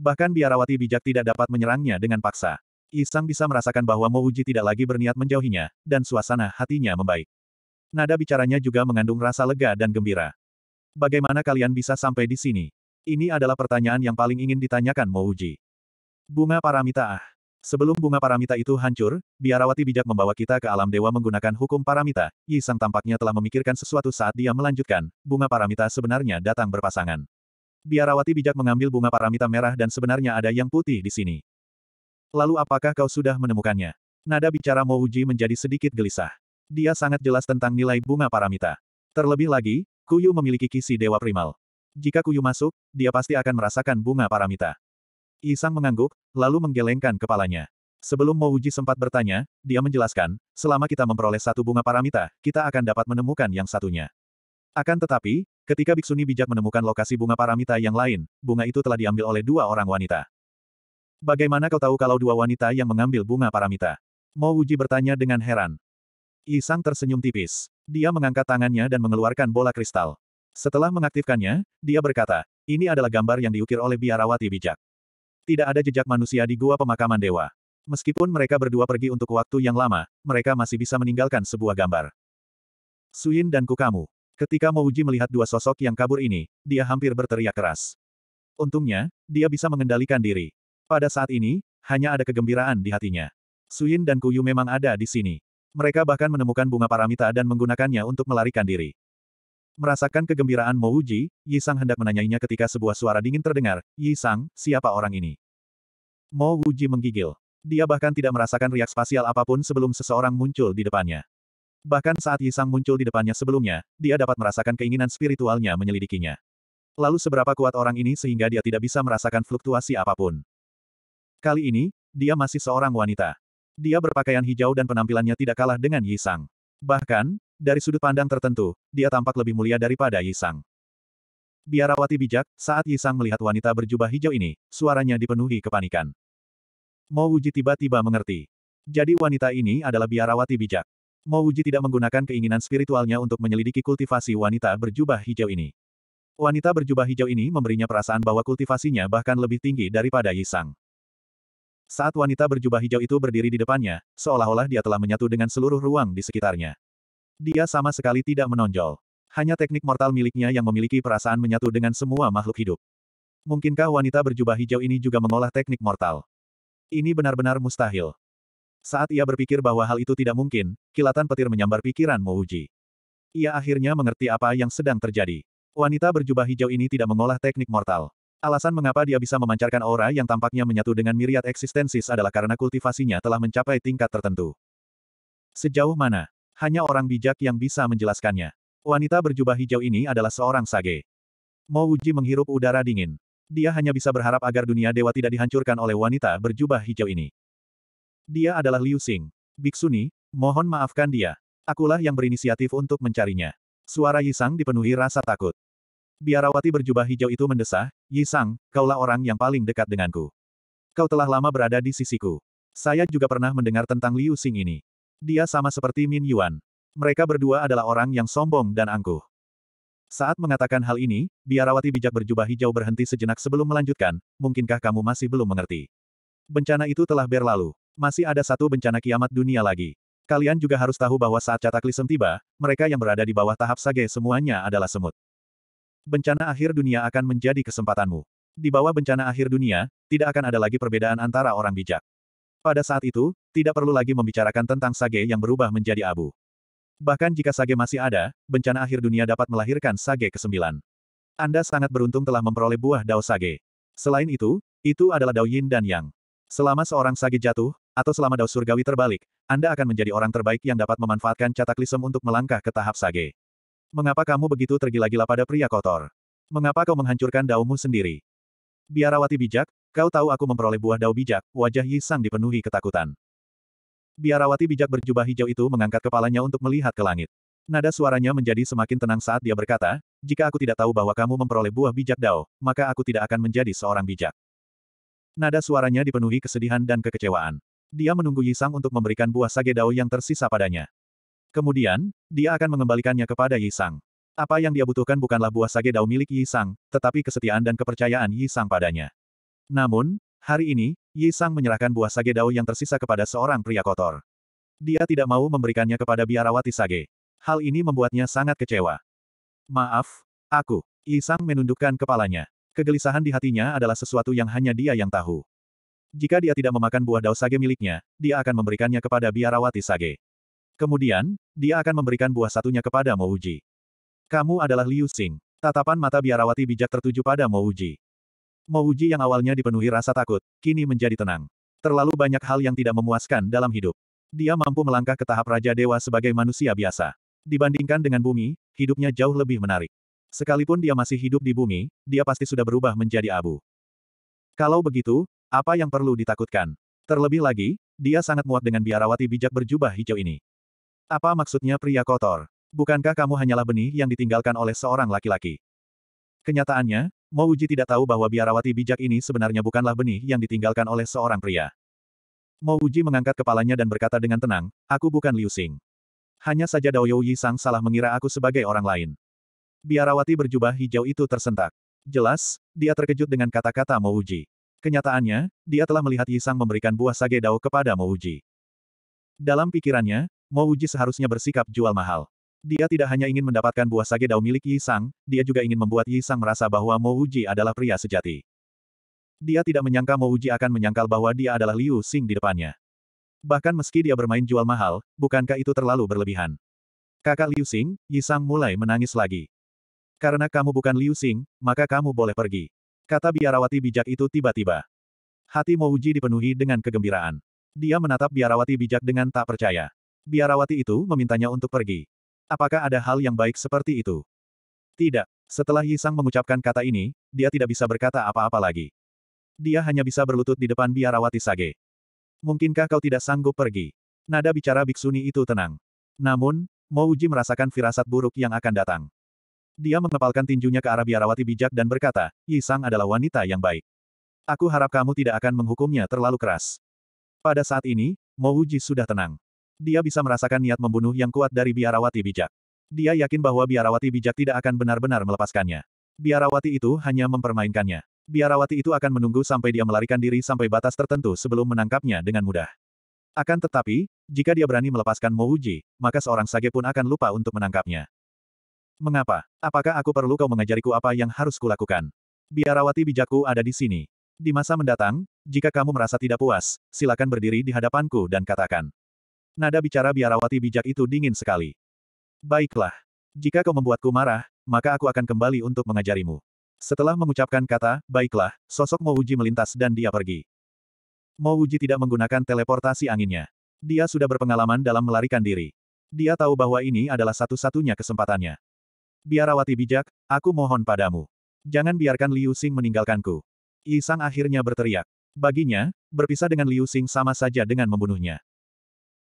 Bahkan biarawati bijak tidak dapat menyerangnya dengan paksa. Isang bisa merasakan bahwa Mouji tidak lagi berniat menjauhinya, dan suasana hatinya membaik. Nada bicaranya juga mengandung rasa lega dan gembira. Bagaimana kalian bisa sampai di sini? Ini adalah pertanyaan yang paling ingin ditanyakan Mouji. Bunga Paramita ah. Sebelum bunga paramita itu hancur, biarawati bijak membawa kita ke alam dewa menggunakan hukum paramita. Yi Sang tampaknya telah memikirkan sesuatu saat dia melanjutkan, bunga paramita sebenarnya datang berpasangan. Biarawati bijak mengambil bunga paramita merah dan sebenarnya ada yang putih di sini. Lalu apakah kau sudah menemukannya? Nada bicara Mouji menjadi sedikit gelisah. Dia sangat jelas tentang nilai bunga paramita. Terlebih lagi, Kuyu memiliki kisi Dewa Primal. Jika Kuyu masuk, dia pasti akan merasakan bunga paramita. Isang mengangguk, lalu menggelengkan kepalanya. Sebelum Mouji sempat bertanya, dia menjelaskan, selama kita memperoleh satu bunga paramita, kita akan dapat menemukan yang satunya. Akan tetapi, ketika Biksuni bijak menemukan lokasi bunga paramita yang lain, bunga itu telah diambil oleh dua orang wanita. Bagaimana kau tahu kalau dua wanita yang mengambil bunga paramita? Mouji bertanya dengan heran. Isang tersenyum tipis. Dia mengangkat tangannya dan mengeluarkan bola kristal. Setelah mengaktifkannya, dia berkata, ini adalah gambar yang diukir oleh biarawati bijak. Tidak ada jejak manusia di gua pemakaman dewa. Meskipun mereka berdua pergi untuk waktu yang lama, mereka masih bisa meninggalkan sebuah gambar. Suin dan Kukamu. Ketika Mouji melihat dua sosok yang kabur ini, dia hampir berteriak keras. Untungnya, dia bisa mengendalikan diri. Pada saat ini, hanya ada kegembiraan di hatinya. Suin dan Kuyu memang ada di sini. Mereka bahkan menemukan bunga paramita dan menggunakannya untuk melarikan diri. Merasakan kegembiraan Mo Uji, Yi Sang hendak menanyainya ketika sebuah suara dingin terdengar, Yi Sang, siapa orang ini? Mo Uji menggigil. Dia bahkan tidak merasakan riak spasial apapun sebelum seseorang muncul di depannya. Bahkan saat Yi Sang muncul di depannya sebelumnya, dia dapat merasakan keinginan spiritualnya menyelidikinya. Lalu seberapa kuat orang ini sehingga dia tidak bisa merasakan fluktuasi apapun. Kali ini, dia masih seorang wanita. Dia berpakaian hijau dan penampilannya tidak kalah dengan Yisang. Bahkan, dari sudut pandang tertentu, dia tampak lebih mulia daripada Yisang. Biarawati bijak, saat Yisang melihat wanita berjubah hijau ini, suaranya dipenuhi kepanikan. Mo Wuji tiba-tiba mengerti. Jadi wanita ini adalah biarawati bijak. Mo Wuji tidak menggunakan keinginan spiritualnya untuk menyelidiki kultivasi wanita berjubah hijau ini. Wanita berjubah hijau ini memberinya perasaan bahwa kultivasinya bahkan lebih tinggi daripada Yisang. Saat wanita berjubah hijau itu berdiri di depannya, seolah-olah dia telah menyatu dengan seluruh ruang di sekitarnya. Dia sama sekali tidak menonjol. Hanya teknik mortal miliknya yang memiliki perasaan menyatu dengan semua makhluk hidup. Mungkinkah wanita berjubah hijau ini juga mengolah teknik mortal? Ini benar-benar mustahil. Saat ia berpikir bahwa hal itu tidak mungkin, kilatan petir menyambar pikiran Mouji. Ia akhirnya mengerti apa yang sedang terjadi. Wanita berjubah hijau ini tidak mengolah teknik mortal. Alasan mengapa dia bisa memancarkan aura yang tampaknya menyatu dengan miriat eksistensis adalah karena kultivasinya telah mencapai tingkat tertentu. Sejauh mana? Hanya orang bijak yang bisa menjelaskannya. Wanita berjubah hijau ini adalah seorang sage. Mo Wuji menghirup udara dingin. Dia hanya bisa berharap agar dunia dewa tidak dihancurkan oleh wanita berjubah hijau ini. Dia adalah Liu Xing. Biksuni, mohon maafkan dia. Akulah yang berinisiatif untuk mencarinya. Suara Yisang dipenuhi rasa takut. Biarawati berjubah hijau itu mendesah, Yi Sang, kaulah orang yang paling dekat denganku. Kau telah lama berada di sisiku. Saya juga pernah mendengar tentang Liu Xing ini. Dia sama seperti Min Yuan. Mereka berdua adalah orang yang sombong dan angkuh. Saat mengatakan hal ini, biarawati bijak berjubah hijau berhenti sejenak sebelum melanjutkan, mungkinkah kamu masih belum mengerti? Bencana itu telah berlalu. Masih ada satu bencana kiamat dunia lagi. Kalian juga harus tahu bahwa saat cataklisem tiba, mereka yang berada di bawah tahap sage semuanya adalah semut. Bencana akhir dunia akan menjadi kesempatanmu. Di bawah bencana akhir dunia, tidak akan ada lagi perbedaan antara orang bijak. Pada saat itu, tidak perlu lagi membicarakan tentang sage yang berubah menjadi abu. Bahkan jika sage masih ada, bencana akhir dunia dapat melahirkan sage ke-9. Anda sangat beruntung telah memperoleh buah dao sage. Selain itu, itu adalah dao yin dan yang. Selama seorang sage jatuh, atau selama dao surgawi terbalik, Anda akan menjadi orang terbaik yang dapat memanfaatkan cataclism untuk melangkah ke tahap sage. Mengapa kamu begitu tergila-gila pada pria kotor? Mengapa kau menghancurkan daumu sendiri? Biarawati bijak, kau tahu aku memperoleh buah dao bijak, wajah Yi Sang dipenuhi ketakutan. Biarawati bijak berjubah hijau itu mengangkat kepalanya untuk melihat ke langit. Nada suaranya menjadi semakin tenang saat dia berkata, jika aku tidak tahu bahwa kamu memperoleh buah bijak dao, maka aku tidak akan menjadi seorang bijak. Nada suaranya dipenuhi kesedihan dan kekecewaan. Dia menunggu Yisang untuk memberikan buah sage dao yang tersisa padanya. Kemudian, dia akan mengembalikannya kepada Yi Sang. Apa yang dia butuhkan bukanlah buah sage dao milik Yi Sang, tetapi kesetiaan dan kepercayaan Yi Sang padanya. Namun, hari ini, Yi Sang menyerahkan buah sage dao yang tersisa kepada seorang pria kotor. Dia tidak mau memberikannya kepada biarawati sage. Hal ini membuatnya sangat kecewa. Maaf, aku. Yi Sang menundukkan kepalanya. Kegelisahan di hatinya adalah sesuatu yang hanya dia yang tahu. Jika dia tidak memakan buah dao sage miliknya, dia akan memberikannya kepada biarawati sage. Kemudian, dia akan memberikan buah satunya kepada Mouji. Kamu adalah Liu Xing. Tatapan mata biarawati bijak tertuju pada Mouji. Mouji yang awalnya dipenuhi rasa takut, kini menjadi tenang. Terlalu banyak hal yang tidak memuaskan dalam hidup. Dia mampu melangkah ke tahap Raja Dewa sebagai manusia biasa. Dibandingkan dengan bumi, hidupnya jauh lebih menarik. Sekalipun dia masih hidup di bumi, dia pasti sudah berubah menjadi abu. Kalau begitu, apa yang perlu ditakutkan? Terlebih lagi, dia sangat muak dengan biarawati bijak berjubah hijau ini. Apa maksudnya pria kotor? Bukankah kamu hanyalah benih yang ditinggalkan oleh seorang laki-laki? Kenyataannya, Mouji tidak tahu bahwa biarawati bijak ini sebenarnya bukanlah benih yang ditinggalkan oleh seorang pria. Mouji mengangkat kepalanya dan berkata dengan tenang, aku bukan Liu Xing. Hanya saja Daoyou Yi Sang salah mengira aku sebagai orang lain. Biarawati berjubah hijau itu tersentak. Jelas, dia terkejut dengan kata-kata Mouji. Kenyataannya, dia telah melihat Yi Sang memberikan buah sage dao kepada Mouji. Dalam pikirannya, Mo Uji seharusnya bersikap jual mahal. Dia tidak hanya ingin mendapatkan buah sage dao milik Yi Sang, dia juga ingin membuat Yi Sang merasa bahwa Mo Uji adalah pria sejati. Dia tidak menyangka Mo Uji akan menyangkal bahwa dia adalah Liu Xing di depannya. Bahkan meski dia bermain jual mahal, bukankah itu terlalu berlebihan? Kakak Liu Xing, Yi Sang mulai menangis lagi. Karena kamu bukan Liu Xing, maka kamu boleh pergi. Kata biarawati bijak itu tiba-tiba. Hati Mo Uji dipenuhi dengan kegembiraan. Dia menatap biarawati bijak dengan tak percaya. Biarawati itu memintanya untuk pergi. Apakah ada hal yang baik seperti itu? Tidak. Setelah Yisang mengucapkan kata ini, dia tidak bisa berkata apa-apa lagi. Dia hanya bisa berlutut di depan biarawati Sage. Mungkinkah kau tidak sanggup pergi? Nada bicara biksuni itu tenang. Namun, Mouji merasakan firasat buruk yang akan datang. Dia mengepalkan tinjunya ke arah biarawati bijak dan berkata, Yisang adalah wanita yang baik. Aku harap kamu tidak akan menghukumnya terlalu keras. Pada saat ini, Mouji sudah tenang. Dia bisa merasakan niat membunuh yang kuat dari biarawati bijak. Dia yakin bahwa biarawati bijak tidak akan benar-benar melepaskannya. Biarawati itu hanya mempermainkannya. Biarawati itu akan menunggu sampai dia melarikan diri sampai batas tertentu sebelum menangkapnya dengan mudah. Akan tetapi, jika dia berani melepaskan Mouji, maka seorang sage pun akan lupa untuk menangkapnya. Mengapa? Apakah aku perlu kau mengajariku apa yang harus kulakukan? Biarawati bijakku ada di sini. Di masa mendatang, jika kamu merasa tidak puas, silakan berdiri di hadapanku dan katakan. Nada bicara biarawati bijak itu dingin sekali. Baiklah. Jika kau membuatku marah, maka aku akan kembali untuk mengajarimu. Setelah mengucapkan kata, baiklah, sosok Mouji melintas dan dia pergi. Mouji tidak menggunakan teleportasi anginnya. Dia sudah berpengalaman dalam melarikan diri. Dia tahu bahwa ini adalah satu-satunya kesempatannya. Biarawati bijak, aku mohon padamu. Jangan biarkan Liu Xing meninggalkanku. Yi Sang akhirnya berteriak. Baginya, berpisah dengan Liu Xing sama saja dengan membunuhnya.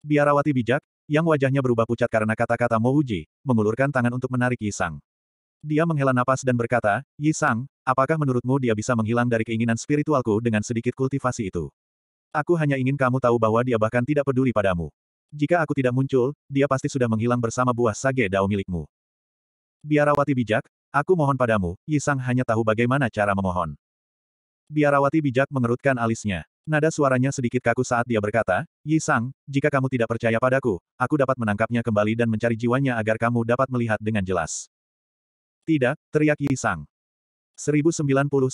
Biarawati bijak, yang wajahnya berubah pucat karena kata-kata Mouji, mengulurkan tangan untuk menarik Yisang. Dia menghela napas dan berkata, Yisang, apakah menurutmu dia bisa menghilang dari keinginan spiritualku dengan sedikit kultivasi itu? Aku hanya ingin kamu tahu bahwa dia bahkan tidak peduli padamu. Jika aku tidak muncul, dia pasti sudah menghilang bersama buah sage dao milikmu. Biarawati bijak, aku mohon padamu, Yisang hanya tahu bagaimana cara memohon. Biarawati bijak mengerutkan alisnya. Nada suaranya sedikit kaku saat dia berkata, Yi Sang, jika kamu tidak percaya padaku, aku dapat menangkapnya kembali dan mencari jiwanya agar kamu dapat melihat dengan jelas. Tidak, teriak Yi Sang. 1099.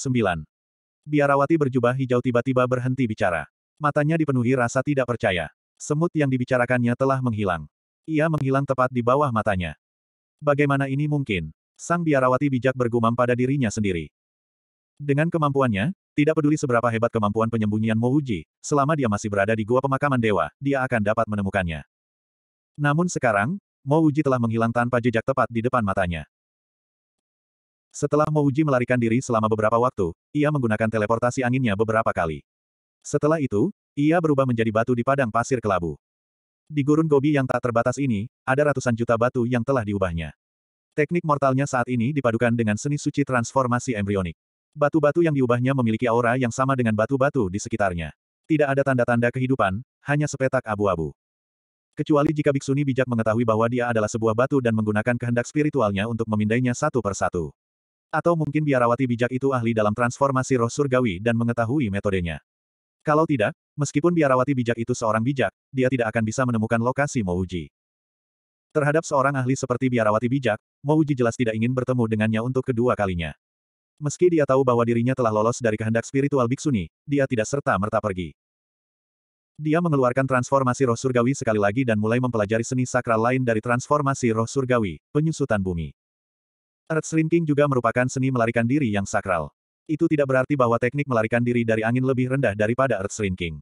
Biarawati berjubah hijau tiba-tiba berhenti bicara. Matanya dipenuhi rasa tidak percaya. Semut yang dibicarakannya telah menghilang. Ia menghilang tepat di bawah matanya. Bagaimana ini mungkin? Sang biarawati bijak bergumam pada dirinya sendiri. Dengan kemampuannya, tidak peduli seberapa hebat kemampuan penyembunyian Mouji, selama dia masih berada di gua pemakaman dewa, dia akan dapat menemukannya. Namun sekarang, Mouji telah menghilang tanpa jejak tepat di depan matanya. Setelah Mouji melarikan diri selama beberapa waktu, ia menggunakan teleportasi anginnya beberapa kali. Setelah itu, ia berubah menjadi batu di padang pasir kelabu. Di gurun Gobi yang tak terbatas ini, ada ratusan juta batu yang telah diubahnya. Teknik mortalnya saat ini dipadukan dengan seni suci transformasi embrionik. Batu-batu yang diubahnya memiliki aura yang sama dengan batu-batu di sekitarnya. Tidak ada tanda-tanda kehidupan, hanya sepetak abu-abu. Kecuali jika Biksuni bijak mengetahui bahwa dia adalah sebuah batu dan menggunakan kehendak spiritualnya untuk memindainya satu per satu. Atau mungkin biarawati bijak itu ahli dalam transformasi roh surgawi dan mengetahui metodenya. Kalau tidak, meskipun biarawati bijak itu seorang bijak, dia tidak akan bisa menemukan lokasi Mouji. Terhadap seorang ahli seperti biarawati bijak, Mouji jelas tidak ingin bertemu dengannya untuk kedua kalinya. Meski dia tahu bahwa dirinya telah lolos dari kehendak spiritual Biksuni, dia tidak serta-merta pergi. Dia mengeluarkan transformasi roh surgawi sekali lagi dan mulai mempelajari seni sakral lain dari transformasi roh surgawi, penyusutan bumi. Earth Shrinking juga merupakan seni melarikan diri yang sakral. Itu tidak berarti bahwa teknik melarikan diri dari angin lebih rendah daripada Earth Shrinking.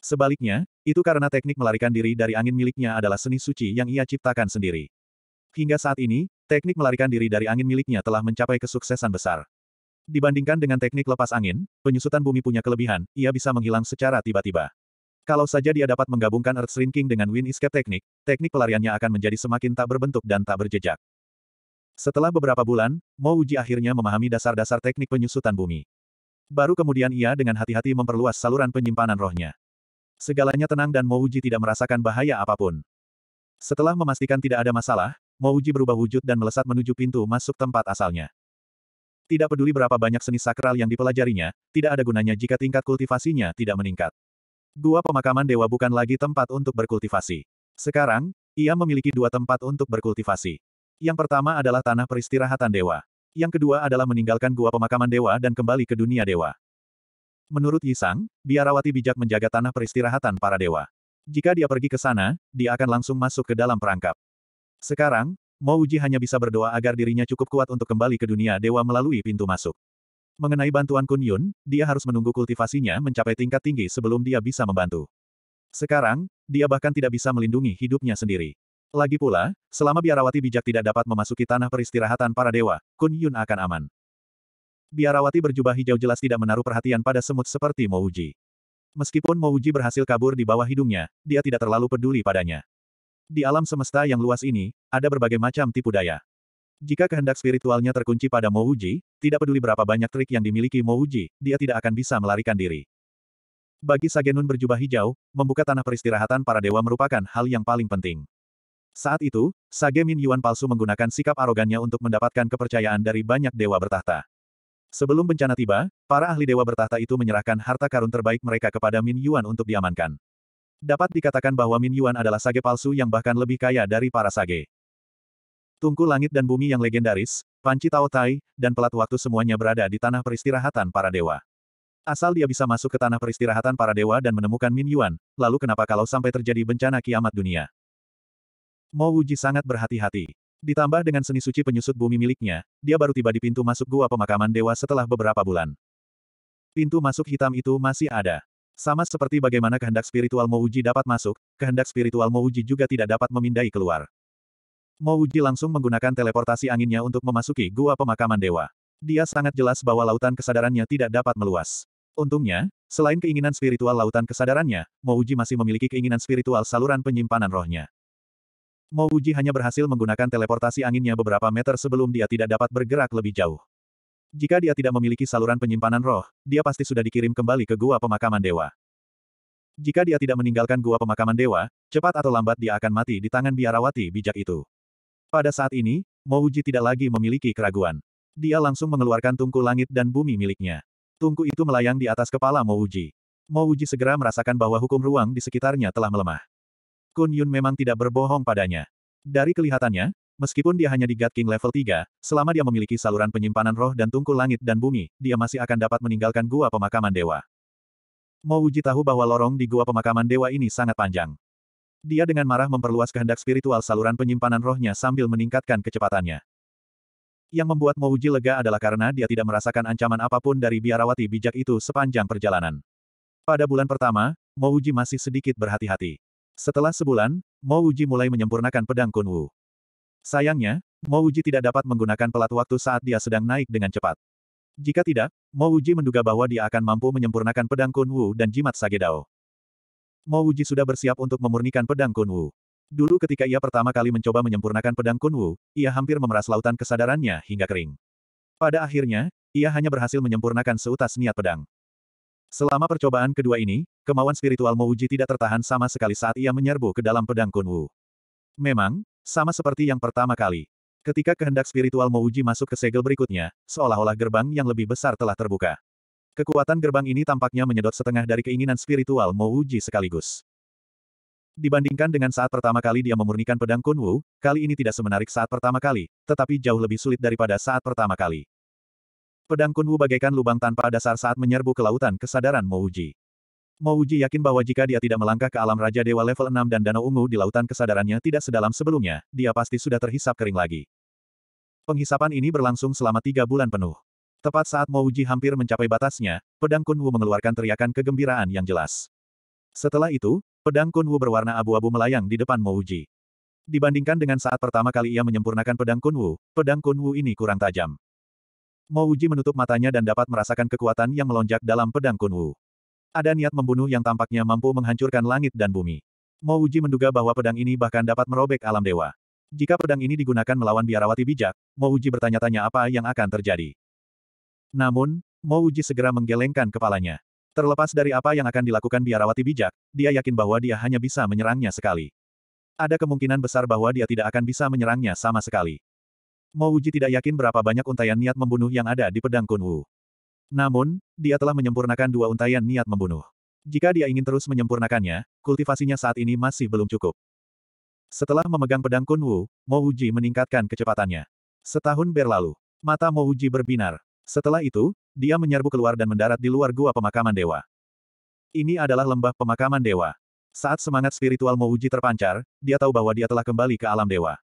Sebaliknya, itu karena teknik melarikan diri dari angin miliknya adalah seni suci yang ia ciptakan sendiri. Hingga saat ini, teknik melarikan diri dari angin miliknya telah mencapai kesuksesan besar. Dibandingkan dengan teknik lepas angin, penyusutan bumi punya kelebihan, ia bisa menghilang secara tiba-tiba. Kalau saja dia dapat menggabungkan Earth Shrinking dengan Wind Escape Teknik, teknik pelariannya akan menjadi semakin tak berbentuk dan tak berjejak. Setelah beberapa bulan, Mo Uji akhirnya memahami dasar-dasar teknik penyusutan bumi. Baru kemudian ia dengan hati-hati memperluas saluran penyimpanan rohnya. Segalanya tenang dan Mo Uji tidak merasakan bahaya apapun. Setelah memastikan tidak ada masalah, Mo Uji berubah wujud dan melesat menuju pintu masuk tempat asalnya. Tidak peduli berapa banyak seni sakral yang dipelajarinya, tidak ada gunanya jika tingkat kultivasinya tidak meningkat. Gua pemakaman dewa bukan lagi tempat untuk berkultivasi. Sekarang, ia memiliki dua tempat untuk berkultivasi. Yang pertama adalah tanah peristirahatan dewa. Yang kedua adalah meninggalkan gua pemakaman dewa dan kembali ke dunia dewa. Menurut Yisang, biarawati bijak menjaga tanah peristirahatan para dewa. Jika dia pergi ke sana, dia akan langsung masuk ke dalam perangkap. Sekarang, Mo Uji hanya bisa berdoa agar dirinya cukup kuat untuk kembali ke dunia dewa melalui pintu masuk. Mengenai bantuan Kun Yun, dia harus menunggu kultivasinya mencapai tingkat tinggi sebelum dia bisa membantu. Sekarang, dia bahkan tidak bisa melindungi hidupnya sendiri. Lagi pula, selama biarawati bijak tidak dapat memasuki tanah peristirahatan para dewa, Kun Yun akan aman. Biarawati berjubah hijau jelas tidak menaruh perhatian pada semut seperti Mo Meskipun Mouji berhasil kabur di bawah hidungnya, dia tidak terlalu peduli padanya. Di alam semesta yang luas ini, ada berbagai macam tipu daya. Jika kehendak spiritualnya terkunci pada Mouji, tidak peduli berapa banyak trik yang dimiliki Mouji, dia tidak akan bisa melarikan diri. Bagi Sagenun berjubah hijau, membuka tanah peristirahatan para dewa merupakan hal yang paling penting. Saat itu, Sage Min Yuan palsu menggunakan sikap arogannya untuk mendapatkan kepercayaan dari banyak dewa bertahta. Sebelum bencana tiba, para ahli dewa bertahta itu menyerahkan harta karun terbaik mereka kepada Min Yuan untuk diamankan. Dapat dikatakan bahwa Min Yuan adalah sage palsu yang bahkan lebih kaya dari para sage. Tungku langit dan bumi yang legendaris, Panci Tao Tai, dan pelat waktu semuanya berada di tanah peristirahatan para dewa. Asal dia bisa masuk ke tanah peristirahatan para dewa dan menemukan Min Yuan, lalu kenapa kalau sampai terjadi bencana kiamat dunia? Mo Wuji sangat berhati-hati. Ditambah dengan seni suci penyusut bumi miliknya, dia baru tiba di pintu masuk gua pemakaman dewa setelah beberapa bulan. Pintu masuk hitam itu masih ada. Sama seperti bagaimana kehendak spiritual Mouji dapat masuk, kehendak spiritual Mouji juga tidak dapat memindai keluar. Mouji langsung menggunakan teleportasi anginnya untuk memasuki gua pemakaman dewa. Dia sangat jelas bahwa lautan kesadarannya tidak dapat meluas. Untungnya, selain keinginan spiritual lautan kesadarannya, Mouji masih memiliki keinginan spiritual saluran penyimpanan rohnya. Mouji hanya berhasil menggunakan teleportasi anginnya beberapa meter sebelum dia tidak dapat bergerak lebih jauh. Jika dia tidak memiliki saluran penyimpanan roh, dia pasti sudah dikirim kembali ke gua pemakaman dewa. Jika dia tidak meninggalkan gua pemakaman dewa, cepat atau lambat dia akan mati di tangan biarawati bijak itu. Pada saat ini, Mouji tidak lagi memiliki keraguan. Dia langsung mengeluarkan tungku langit dan bumi miliknya. Tungku itu melayang di atas kepala Mouji. Mouji segera merasakan bahwa hukum ruang di sekitarnya telah melemah. Kun Yun memang tidak berbohong padanya. Dari kelihatannya, Meskipun dia hanya di God King level 3, selama dia memiliki saluran penyimpanan roh dan tungku langit dan bumi, dia masih akan dapat meninggalkan gua pemakaman dewa. Mo Uji tahu bahwa lorong di gua pemakaman dewa ini sangat panjang. Dia dengan marah memperluas kehendak spiritual saluran penyimpanan rohnya sambil meningkatkan kecepatannya. Yang membuat Mo Uji lega adalah karena dia tidak merasakan ancaman apapun dari biarawati bijak itu sepanjang perjalanan. Pada bulan pertama, Mo Uji masih sedikit berhati-hati. Setelah sebulan, Mo Uji mulai menyempurnakan pedang Kun Wu. Sayangnya, Mo Uji tidak dapat menggunakan pelat waktu saat dia sedang naik dengan cepat. Jika tidak, Mo Uji menduga bahwa dia akan mampu menyempurnakan pedang Kun Wu dan jimat Sagedao. Mo Uji sudah bersiap untuk memurnikan pedang Kun Wu. Dulu ketika ia pertama kali mencoba menyempurnakan pedang Kun Wu, ia hampir memeras lautan kesadarannya hingga kering. Pada akhirnya, ia hanya berhasil menyempurnakan seutas niat pedang. Selama percobaan kedua ini, kemauan spiritual Mo Uji tidak tertahan sama sekali saat ia menyerbu ke dalam pedang Kun Wu. Memang, sama seperti yang pertama kali. Ketika kehendak spiritual Mouji masuk ke segel berikutnya, seolah-olah gerbang yang lebih besar telah terbuka. Kekuatan gerbang ini tampaknya menyedot setengah dari keinginan spiritual Mouji sekaligus. Dibandingkan dengan saat pertama kali dia memurnikan pedang Kunwu, kali ini tidak semenarik saat pertama kali, tetapi jauh lebih sulit daripada saat pertama kali. Pedang Kunwu bagaikan lubang tanpa dasar saat menyerbu ke lautan kesadaran Mouji. Mouji yakin bahwa jika dia tidak melangkah ke alam Raja Dewa level 6 dan Danau Ungu di lautan kesadarannya tidak sedalam sebelumnya, dia pasti sudah terhisap kering lagi. Penghisapan ini berlangsung selama tiga bulan penuh. Tepat saat Mouji hampir mencapai batasnya, pedang Kunwu mengeluarkan teriakan kegembiraan yang jelas. Setelah itu, pedang Kunwu berwarna abu-abu melayang di depan Mouji. Dibandingkan dengan saat pertama kali ia menyempurnakan pedang Kunwu, pedang Kunwu ini kurang tajam. Mouji menutup matanya dan dapat merasakan kekuatan yang melonjak dalam pedang Kunwu. Ada niat membunuh yang tampaknya mampu menghancurkan langit dan bumi. Mo Uji menduga bahwa pedang ini bahkan dapat merobek alam dewa. Jika pedang ini digunakan melawan biarawati bijak, Mo Uji bertanya-tanya apa yang akan terjadi. Namun, Mo Uji segera menggelengkan kepalanya. Terlepas dari apa yang akan dilakukan biarawati bijak, dia yakin bahwa dia hanya bisa menyerangnya sekali. Ada kemungkinan besar bahwa dia tidak akan bisa menyerangnya sama sekali. Mo Uji tidak yakin berapa banyak untayan niat membunuh yang ada di pedang Kunwu. Namun, dia telah menyempurnakan dua untayan niat membunuh. Jika dia ingin terus menyempurnakannya, kultivasinya saat ini masih belum cukup. Setelah memegang pedang Kunwu, Mo Uji meningkatkan kecepatannya. Setahun berlalu, mata Mo Uji berbinar. Setelah itu, dia menyerbu keluar dan mendarat di luar gua pemakaman dewa. Ini adalah lembah pemakaman dewa. Saat semangat spiritual Mo Uji terpancar, dia tahu bahwa dia telah kembali ke alam dewa.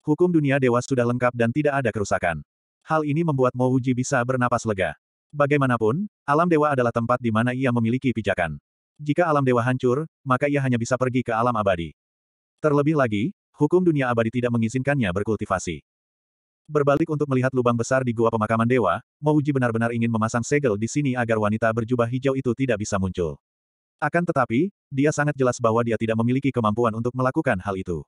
Hukum dunia dewa sudah lengkap dan tidak ada kerusakan. Hal ini membuat Mo Uji bisa bernapas lega. Bagaimanapun, alam dewa adalah tempat di mana ia memiliki pijakan. Jika alam dewa hancur, maka ia hanya bisa pergi ke alam abadi. Terlebih lagi, hukum dunia abadi tidak mengizinkannya berkultivasi. Berbalik untuk melihat lubang besar di gua pemakaman dewa, Mouji benar-benar ingin memasang segel di sini agar wanita berjubah hijau itu tidak bisa muncul. Akan tetapi, dia sangat jelas bahwa dia tidak memiliki kemampuan untuk melakukan hal itu.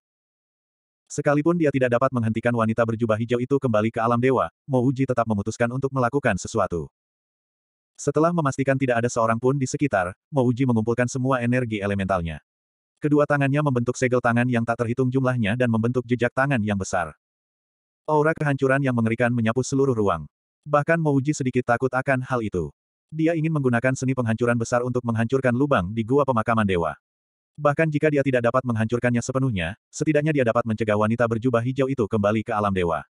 Sekalipun dia tidak dapat menghentikan wanita berjubah hijau itu kembali ke alam dewa, Mouji tetap memutuskan untuk melakukan sesuatu. Setelah memastikan tidak ada seorang pun di sekitar, Mouji mengumpulkan semua energi elementalnya. Kedua tangannya membentuk segel tangan yang tak terhitung jumlahnya dan membentuk jejak tangan yang besar. Aura kehancuran yang mengerikan menyapu seluruh ruang. Bahkan Mouji sedikit takut akan hal itu. Dia ingin menggunakan seni penghancuran besar untuk menghancurkan lubang di gua pemakaman dewa. Bahkan jika dia tidak dapat menghancurkannya sepenuhnya, setidaknya dia dapat mencegah wanita berjubah hijau itu kembali ke alam dewa.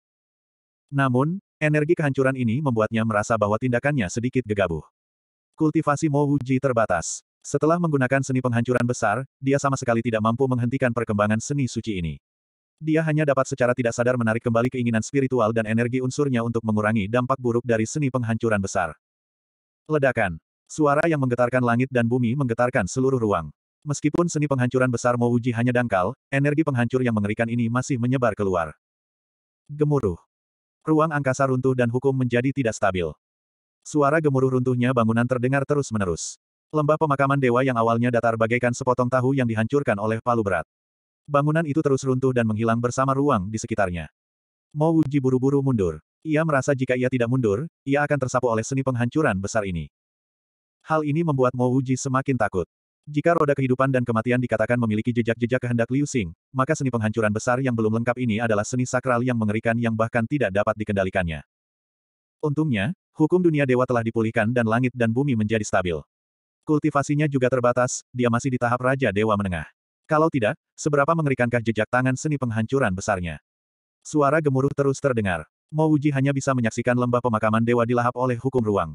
Namun, Energi kehancuran ini membuatnya merasa bahwa tindakannya sedikit gegabah. Kultivasi Mo Wuji terbatas. Setelah menggunakan seni penghancuran besar, dia sama sekali tidak mampu menghentikan perkembangan seni suci ini. Dia hanya dapat secara tidak sadar menarik kembali keinginan spiritual dan energi unsurnya untuk mengurangi dampak buruk dari seni penghancuran besar. Ledakan. Suara yang menggetarkan langit dan bumi menggetarkan seluruh ruang. Meskipun seni penghancuran besar Mo Wuji hanya dangkal, energi penghancur yang mengerikan ini masih menyebar keluar. Gemuruh. Ruang angkasa runtuh dan hukum menjadi tidak stabil. Suara gemuruh runtuhnya bangunan terdengar terus-menerus. Lembah pemakaman dewa yang awalnya datar bagaikan sepotong tahu yang dihancurkan oleh palu berat. Bangunan itu terus runtuh dan menghilang bersama ruang di sekitarnya. Mo Wuji buru-buru mundur. Ia merasa jika ia tidak mundur, ia akan tersapu oleh seni penghancuran besar ini. Hal ini membuat Mo Wuji semakin takut. Jika roda kehidupan dan kematian dikatakan memiliki jejak-jejak kehendak Liu Xing, maka seni penghancuran besar yang belum lengkap ini adalah seni sakral yang mengerikan yang bahkan tidak dapat dikendalikannya. Untungnya, hukum dunia dewa telah dipulihkan dan langit dan bumi menjadi stabil. Kultivasinya juga terbatas, dia masih di tahap Raja Dewa Menengah. Kalau tidak, seberapa mengerikankah jejak tangan seni penghancuran besarnya? Suara gemuruh terus terdengar. Mo Wuji hanya bisa menyaksikan lembah pemakaman dewa dilahap oleh hukum ruang.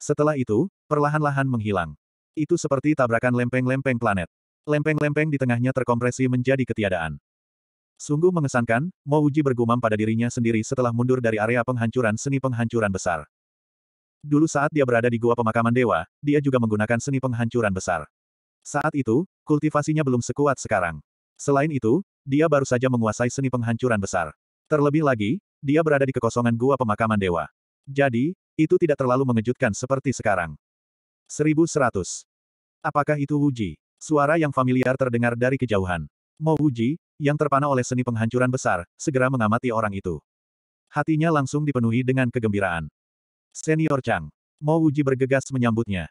Setelah itu, perlahan-lahan menghilang. Itu seperti tabrakan lempeng-lempeng planet. Lempeng-lempeng di tengahnya terkompresi menjadi ketiadaan. Sungguh mengesankan, Uji bergumam pada dirinya sendiri setelah mundur dari area penghancuran seni penghancuran besar. Dulu saat dia berada di gua pemakaman dewa, dia juga menggunakan seni penghancuran besar. Saat itu, kultivasinya belum sekuat sekarang. Selain itu, dia baru saja menguasai seni penghancuran besar. Terlebih lagi, dia berada di kekosongan gua pemakaman dewa. Jadi, itu tidak terlalu mengejutkan seperti sekarang. 1100. Apakah itu Wuji? Suara yang familiar terdengar dari kejauhan. Mo Wuji, yang terpana oleh seni penghancuran besar, segera mengamati orang itu. Hatinya langsung dipenuhi dengan kegembiraan. Senior Chang. Mo Wuji bergegas menyambutnya.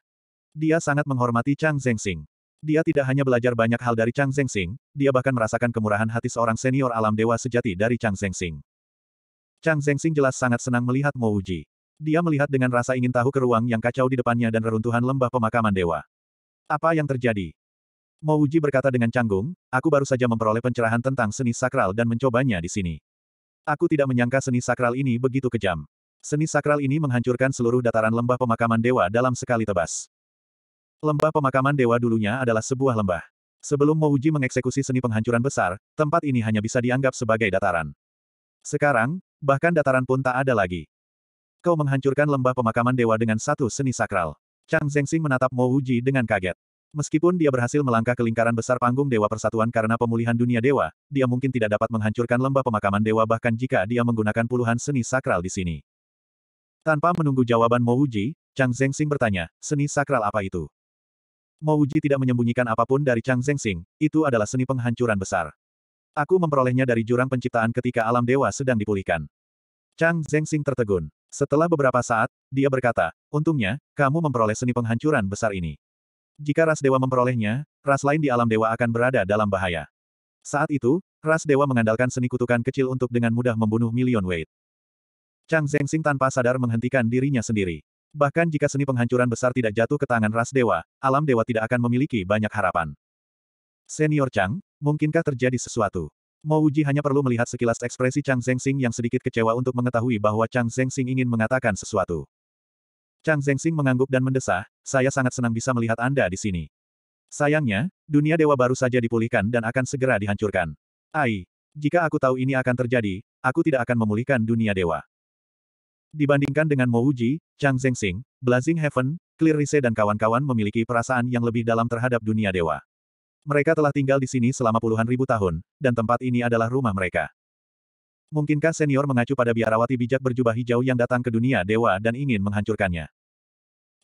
Dia sangat menghormati Chang Zhengxing. Dia tidak hanya belajar banyak hal dari Chang Zhengxing, dia bahkan merasakan kemurahan hati seorang senior alam dewa sejati dari Chang Zhengxing. Chang Zhengxing jelas sangat senang melihat Mo Wuji. Dia melihat dengan rasa ingin tahu ke ruang yang kacau di depannya dan reruntuhan lembah pemakaman dewa. Apa yang terjadi? Mouji berkata dengan canggung, aku baru saja memperoleh pencerahan tentang seni sakral dan mencobanya di sini. Aku tidak menyangka seni sakral ini begitu kejam. Seni sakral ini menghancurkan seluruh dataran lembah pemakaman dewa dalam sekali tebas. Lembah pemakaman dewa dulunya adalah sebuah lembah. Sebelum Mouji mengeksekusi seni penghancuran besar, tempat ini hanya bisa dianggap sebagai dataran. Sekarang, bahkan dataran pun tak ada lagi. Kau menghancurkan lembah pemakaman dewa dengan satu seni sakral. Chang Zhengxing menatap Mo Wuji dengan kaget. Meskipun dia berhasil melangkah ke lingkaran besar panggung Dewa Persatuan karena pemulihan dunia dewa, dia mungkin tidak dapat menghancurkan lembah pemakaman dewa bahkan jika dia menggunakan puluhan seni sakral di sini. Tanpa menunggu jawaban Mo Wuji, Chang Zhengxing bertanya, seni sakral apa itu? Mo Wuji tidak menyembunyikan apapun dari Chang Zhengxing, itu adalah seni penghancuran besar. Aku memperolehnya dari jurang penciptaan ketika alam dewa sedang dipulihkan. Chang Zhengxing tertegun. Setelah beberapa saat, dia berkata, untungnya, kamu memperoleh seni penghancuran besar ini. Jika ras dewa memperolehnya, ras lain di alam dewa akan berada dalam bahaya. Saat itu, ras dewa mengandalkan seni kutukan kecil untuk dengan mudah membunuh Million weight. Chang Zhengxing tanpa sadar menghentikan dirinya sendiri. Bahkan jika seni penghancuran besar tidak jatuh ke tangan ras dewa, alam dewa tidak akan memiliki banyak harapan. Senior Chang, mungkinkah terjadi sesuatu? Mo Uji hanya perlu melihat sekilas ekspresi Chang Zhengxing yang sedikit kecewa untuk mengetahui bahwa Chang Zhengxing ingin mengatakan sesuatu. Chang Zhengxing mengangguk dan mendesah, saya sangat senang bisa melihat Anda di sini. Sayangnya, dunia dewa baru saja dipulihkan dan akan segera dihancurkan. Ai, jika aku tahu ini akan terjadi, aku tidak akan memulihkan dunia dewa. Dibandingkan dengan Mo Uji, Chang Zhengxing, Blazing Heaven, Clear Rise dan kawan-kawan memiliki perasaan yang lebih dalam terhadap dunia dewa. Mereka telah tinggal di sini selama puluhan ribu tahun, dan tempat ini adalah rumah mereka. Mungkinkah senior mengacu pada biarawati bijak berjubah hijau yang datang ke dunia dewa dan ingin menghancurkannya?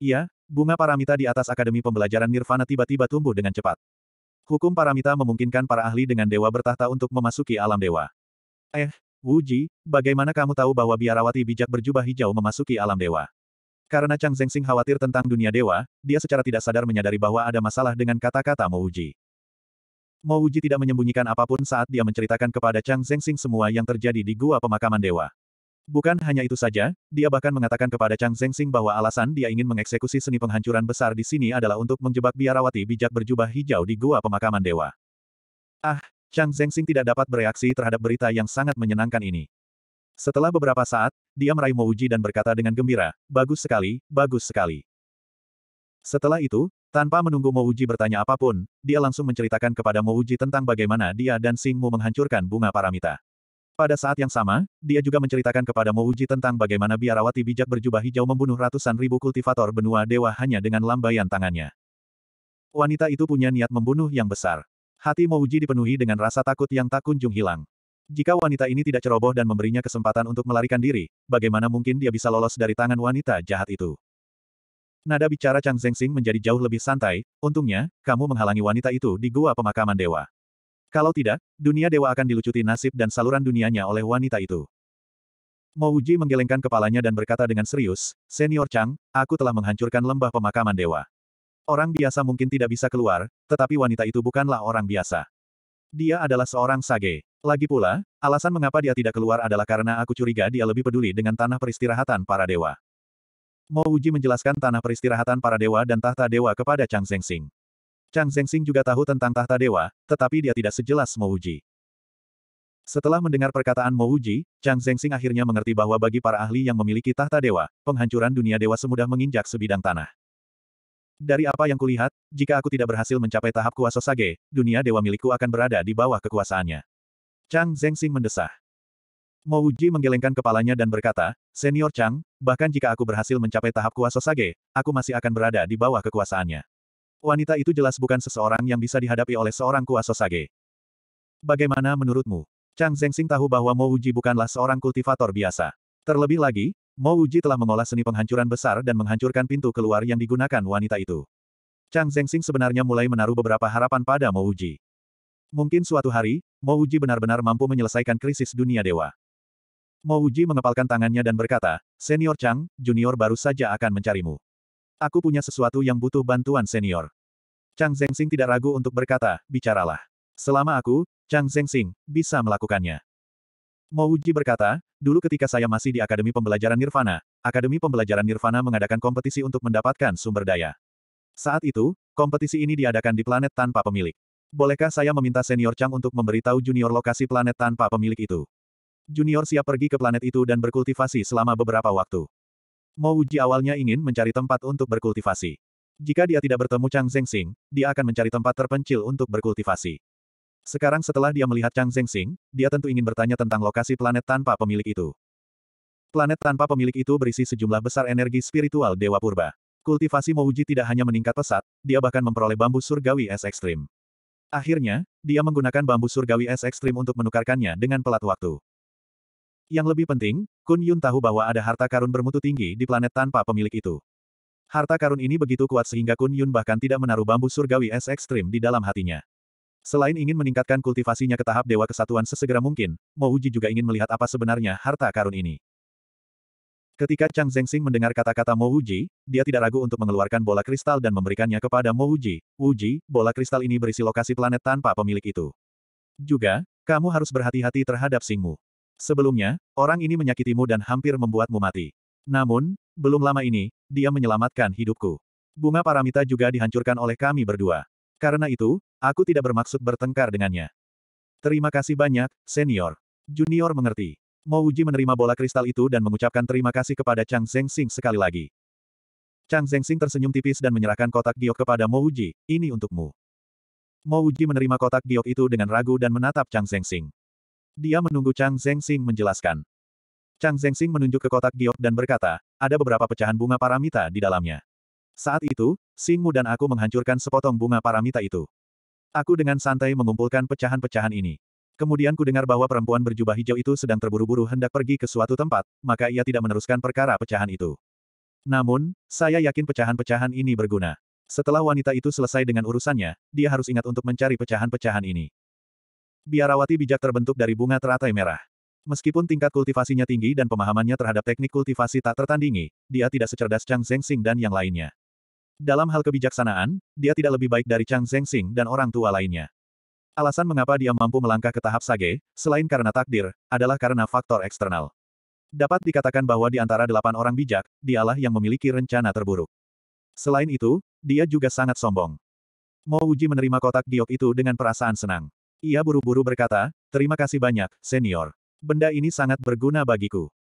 Iya, bunga paramita di atas Akademi Pembelajaran Nirvana tiba-tiba tumbuh dengan cepat. Hukum paramita memungkinkan para ahli dengan dewa bertahta untuk memasuki alam dewa. Eh, Wuji, bagaimana kamu tahu bahwa biarawati bijak berjubah hijau memasuki alam dewa? Karena Chang Zhengxing khawatir tentang dunia dewa, dia secara tidak sadar menyadari bahwa ada masalah dengan kata-kata Mo Wuji. Mo Wuji tidak menyembunyikan apapun saat dia menceritakan kepada Chang Zhengxing semua yang terjadi di gua pemakaman dewa. Bukan hanya itu saja, dia bahkan mengatakan kepada Chang Zhengxing bahwa alasan dia ingin mengeksekusi seni penghancuran besar di sini adalah untuk menjebak biarawati bijak berjubah hijau di gua pemakaman dewa. Ah, Chang Zhengxing tidak dapat bereaksi terhadap berita yang sangat menyenangkan ini. Setelah beberapa saat, dia meraih Mo Wuji dan berkata dengan gembira, bagus sekali, bagus sekali. Setelah itu, tanpa menunggu Mo Uji bertanya apapun, dia langsung menceritakan kepada Mo Uji tentang bagaimana dia dan Sing Mu menghancurkan bunga paramita. Pada saat yang sama, dia juga menceritakan kepada Mo Uji tentang bagaimana biarawati bijak berjubah hijau membunuh ratusan ribu kultivator benua dewa hanya dengan lambaian tangannya. Wanita itu punya niat membunuh yang besar. Hati Mo Uji dipenuhi dengan rasa takut yang tak kunjung hilang. Jika wanita ini tidak ceroboh dan memberinya kesempatan untuk melarikan diri, bagaimana mungkin dia bisa lolos dari tangan wanita jahat itu? Nada bicara Chang Zhengxing menjadi jauh lebih santai, untungnya, kamu menghalangi wanita itu di gua pemakaman dewa. Kalau tidak, dunia dewa akan dilucuti nasib dan saluran dunianya oleh wanita itu. Mo Uji menggelengkan kepalanya dan berkata dengan serius, Senior Chang, aku telah menghancurkan lembah pemakaman dewa. Orang biasa mungkin tidak bisa keluar, tetapi wanita itu bukanlah orang biasa. Dia adalah seorang sage. Lagi pula, alasan mengapa dia tidak keluar adalah karena aku curiga dia lebih peduli dengan tanah peristirahatan para dewa. Mo Uji menjelaskan tanah peristirahatan para dewa dan tahta dewa kepada Chang Zhengxing. Chang Zhengxing juga tahu tentang tahta dewa, tetapi dia tidak sejelas Mo Uji. Setelah mendengar perkataan Mo Uji, Chang Zhengxing akhirnya mengerti bahwa bagi para ahli yang memiliki tahta dewa, penghancuran dunia dewa semudah menginjak sebidang tanah. Dari apa yang kulihat, jika aku tidak berhasil mencapai tahap kuasa sage, dunia dewa milikku akan berada di bawah kekuasaannya. Chang Zhengxing mendesah. Mo Uji menggelengkan kepalanya dan berkata, Senior Chang, bahkan jika aku berhasil mencapai tahap kuasa Sage, aku masih akan berada di bawah kekuasaannya. Wanita itu jelas bukan seseorang yang bisa dihadapi oleh seorang kuasa Sage. Bagaimana menurutmu? Chang Zhengxing tahu bahwa Mo Uji bukanlah seorang kultivator biasa. Terlebih lagi, Mo Uji telah mengolah seni penghancuran besar dan menghancurkan pintu keluar yang digunakan wanita itu. Chang Zhengxing sebenarnya mulai menaruh beberapa harapan pada Mo Uji. Mungkin suatu hari, Mo Uji benar-benar mampu menyelesaikan krisis dunia dewa. Mo Uji mengepalkan tangannya dan berkata, Senior Chang, junior baru saja akan mencarimu. Aku punya sesuatu yang butuh bantuan senior. Chang Zengxing tidak ragu untuk berkata, bicaralah. Selama aku, Chang Zengxing, bisa melakukannya. Mo Uji berkata, dulu ketika saya masih di Akademi Pembelajaran Nirvana, Akademi Pembelajaran Nirvana mengadakan kompetisi untuk mendapatkan sumber daya. Saat itu, kompetisi ini diadakan di planet tanpa pemilik. Bolehkah saya meminta senior Chang untuk memberitahu junior lokasi planet tanpa pemilik itu? Junior siap pergi ke planet itu dan berkultivasi selama beberapa waktu. Mo Wuji awalnya ingin mencari tempat untuk berkultivasi. Jika dia tidak bertemu Chang Zhengxing, dia akan mencari tempat terpencil untuk berkultivasi. Sekarang setelah dia melihat Chang Zhengxing, dia tentu ingin bertanya tentang lokasi planet tanpa pemilik itu. Planet tanpa pemilik itu berisi sejumlah besar energi spiritual Dewa Purba. Kultivasi Mouji tidak hanya meningkat pesat, dia bahkan memperoleh bambu surgawi es ekstrim. Akhirnya, dia menggunakan bambu surgawi es ekstrim untuk menukarkannya dengan pelat waktu. Yang lebih penting, Kun Yun tahu bahwa ada harta karun bermutu tinggi di planet tanpa pemilik itu. Harta karun ini begitu kuat sehingga Kun Yun bahkan tidak menaruh bambu surgawi es ekstrim di dalam hatinya. Selain ingin meningkatkan kultivasinya ke tahap Dewa Kesatuan sesegera mungkin, Mo Uji juga ingin melihat apa sebenarnya harta karun ini. Ketika Chang Zhengxing mendengar kata-kata Mo Uji, dia tidak ragu untuk mengeluarkan bola kristal dan memberikannya kepada Mo Uji. Uji, bola kristal ini berisi lokasi planet tanpa pemilik itu. Juga, kamu harus berhati-hati terhadap Singmu. Sebelumnya, orang ini menyakitimu dan hampir membuatmu mati. Namun, belum lama ini, dia menyelamatkan hidupku. Bunga paramita juga dihancurkan oleh kami berdua. Karena itu, aku tidak bermaksud bertengkar dengannya. Terima kasih banyak, senior. Junior mengerti. Mouji menerima bola kristal itu dan mengucapkan terima kasih kepada Chang Zhengxing sekali lagi. Chang Zhengxing tersenyum tipis dan menyerahkan kotak giok kepada Mouji, ini untukmu. Mouji menerima kotak giok itu dengan ragu dan menatap Chang Zhengxing. Dia menunggu Chang Zhengxing menjelaskan. Chang Zhengxing menunjuk ke kotak giok dan berkata, ada beberapa pecahan bunga paramita di dalamnya. Saat itu, Singmu dan aku menghancurkan sepotong bunga paramita itu. Aku dengan santai mengumpulkan pecahan-pecahan ini. Kemudian ku dengar bahwa perempuan berjubah hijau itu sedang terburu-buru hendak pergi ke suatu tempat, maka ia tidak meneruskan perkara pecahan itu. Namun, saya yakin pecahan-pecahan ini berguna. Setelah wanita itu selesai dengan urusannya, dia harus ingat untuk mencari pecahan-pecahan ini. Biarawati bijak terbentuk dari bunga teratai merah. Meskipun tingkat kultivasinya tinggi dan pemahamannya terhadap teknik kultivasi tak tertandingi, dia tidak secerdas Chang Zhengxing dan yang lainnya. Dalam hal kebijaksanaan, dia tidak lebih baik dari Chang Zhengxing dan orang tua lainnya. Alasan mengapa dia mampu melangkah ke tahap sage, selain karena takdir, adalah karena faktor eksternal. Dapat dikatakan bahwa di antara delapan orang bijak, dialah yang memiliki rencana terburuk. Selain itu, dia juga sangat sombong. Mo Uji menerima kotak giok itu dengan perasaan senang. Ia buru-buru berkata, terima kasih banyak, senior. Benda ini sangat berguna bagiku.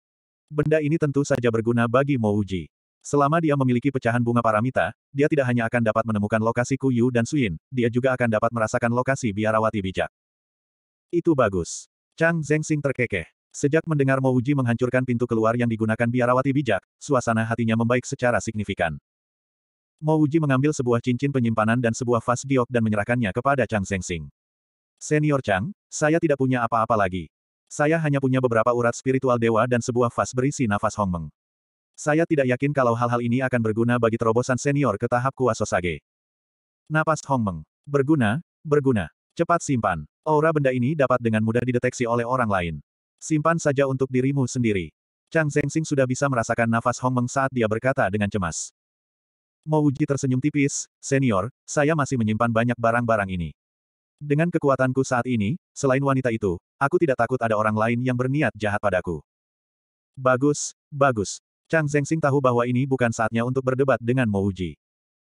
Benda ini tentu saja berguna bagi Mouji. Selama dia memiliki pecahan bunga paramita, dia tidak hanya akan dapat menemukan lokasi Kuyu dan Suin, dia juga akan dapat merasakan lokasi biarawati bijak. Itu bagus. Chang Zengxing terkekeh. Sejak mendengar Mouji menghancurkan pintu keluar yang digunakan biarawati bijak, suasana hatinya membaik secara signifikan. Mouji mengambil sebuah cincin penyimpanan dan sebuah vas giok dan menyerahkannya kepada Chang Zengxing. Senior Chang, saya tidak punya apa-apa lagi. Saya hanya punya beberapa urat spiritual dewa dan sebuah vas berisi nafas Hongmeng. Saya tidak yakin kalau hal-hal ini akan berguna bagi terobosan senior ke tahap kuasa sage. Napas Hongmeng. Berguna, berguna. Cepat simpan. Aura benda ini dapat dengan mudah dideteksi oleh orang lain. Simpan saja untuk dirimu sendiri. Chang Zhengxing sudah bisa merasakan nafas Hongmeng saat dia berkata dengan cemas. Mouji tersenyum tipis, senior, saya masih menyimpan banyak barang-barang ini. Dengan kekuatanku saat ini, selain wanita itu, aku tidak takut ada orang lain yang berniat jahat padaku. Bagus, bagus. Chang Zhengxing tahu bahwa ini bukan saatnya untuk berdebat dengan Mo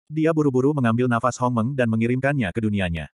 Dia buru-buru mengambil nafas Hong Meng dan mengirimkannya ke dunianya.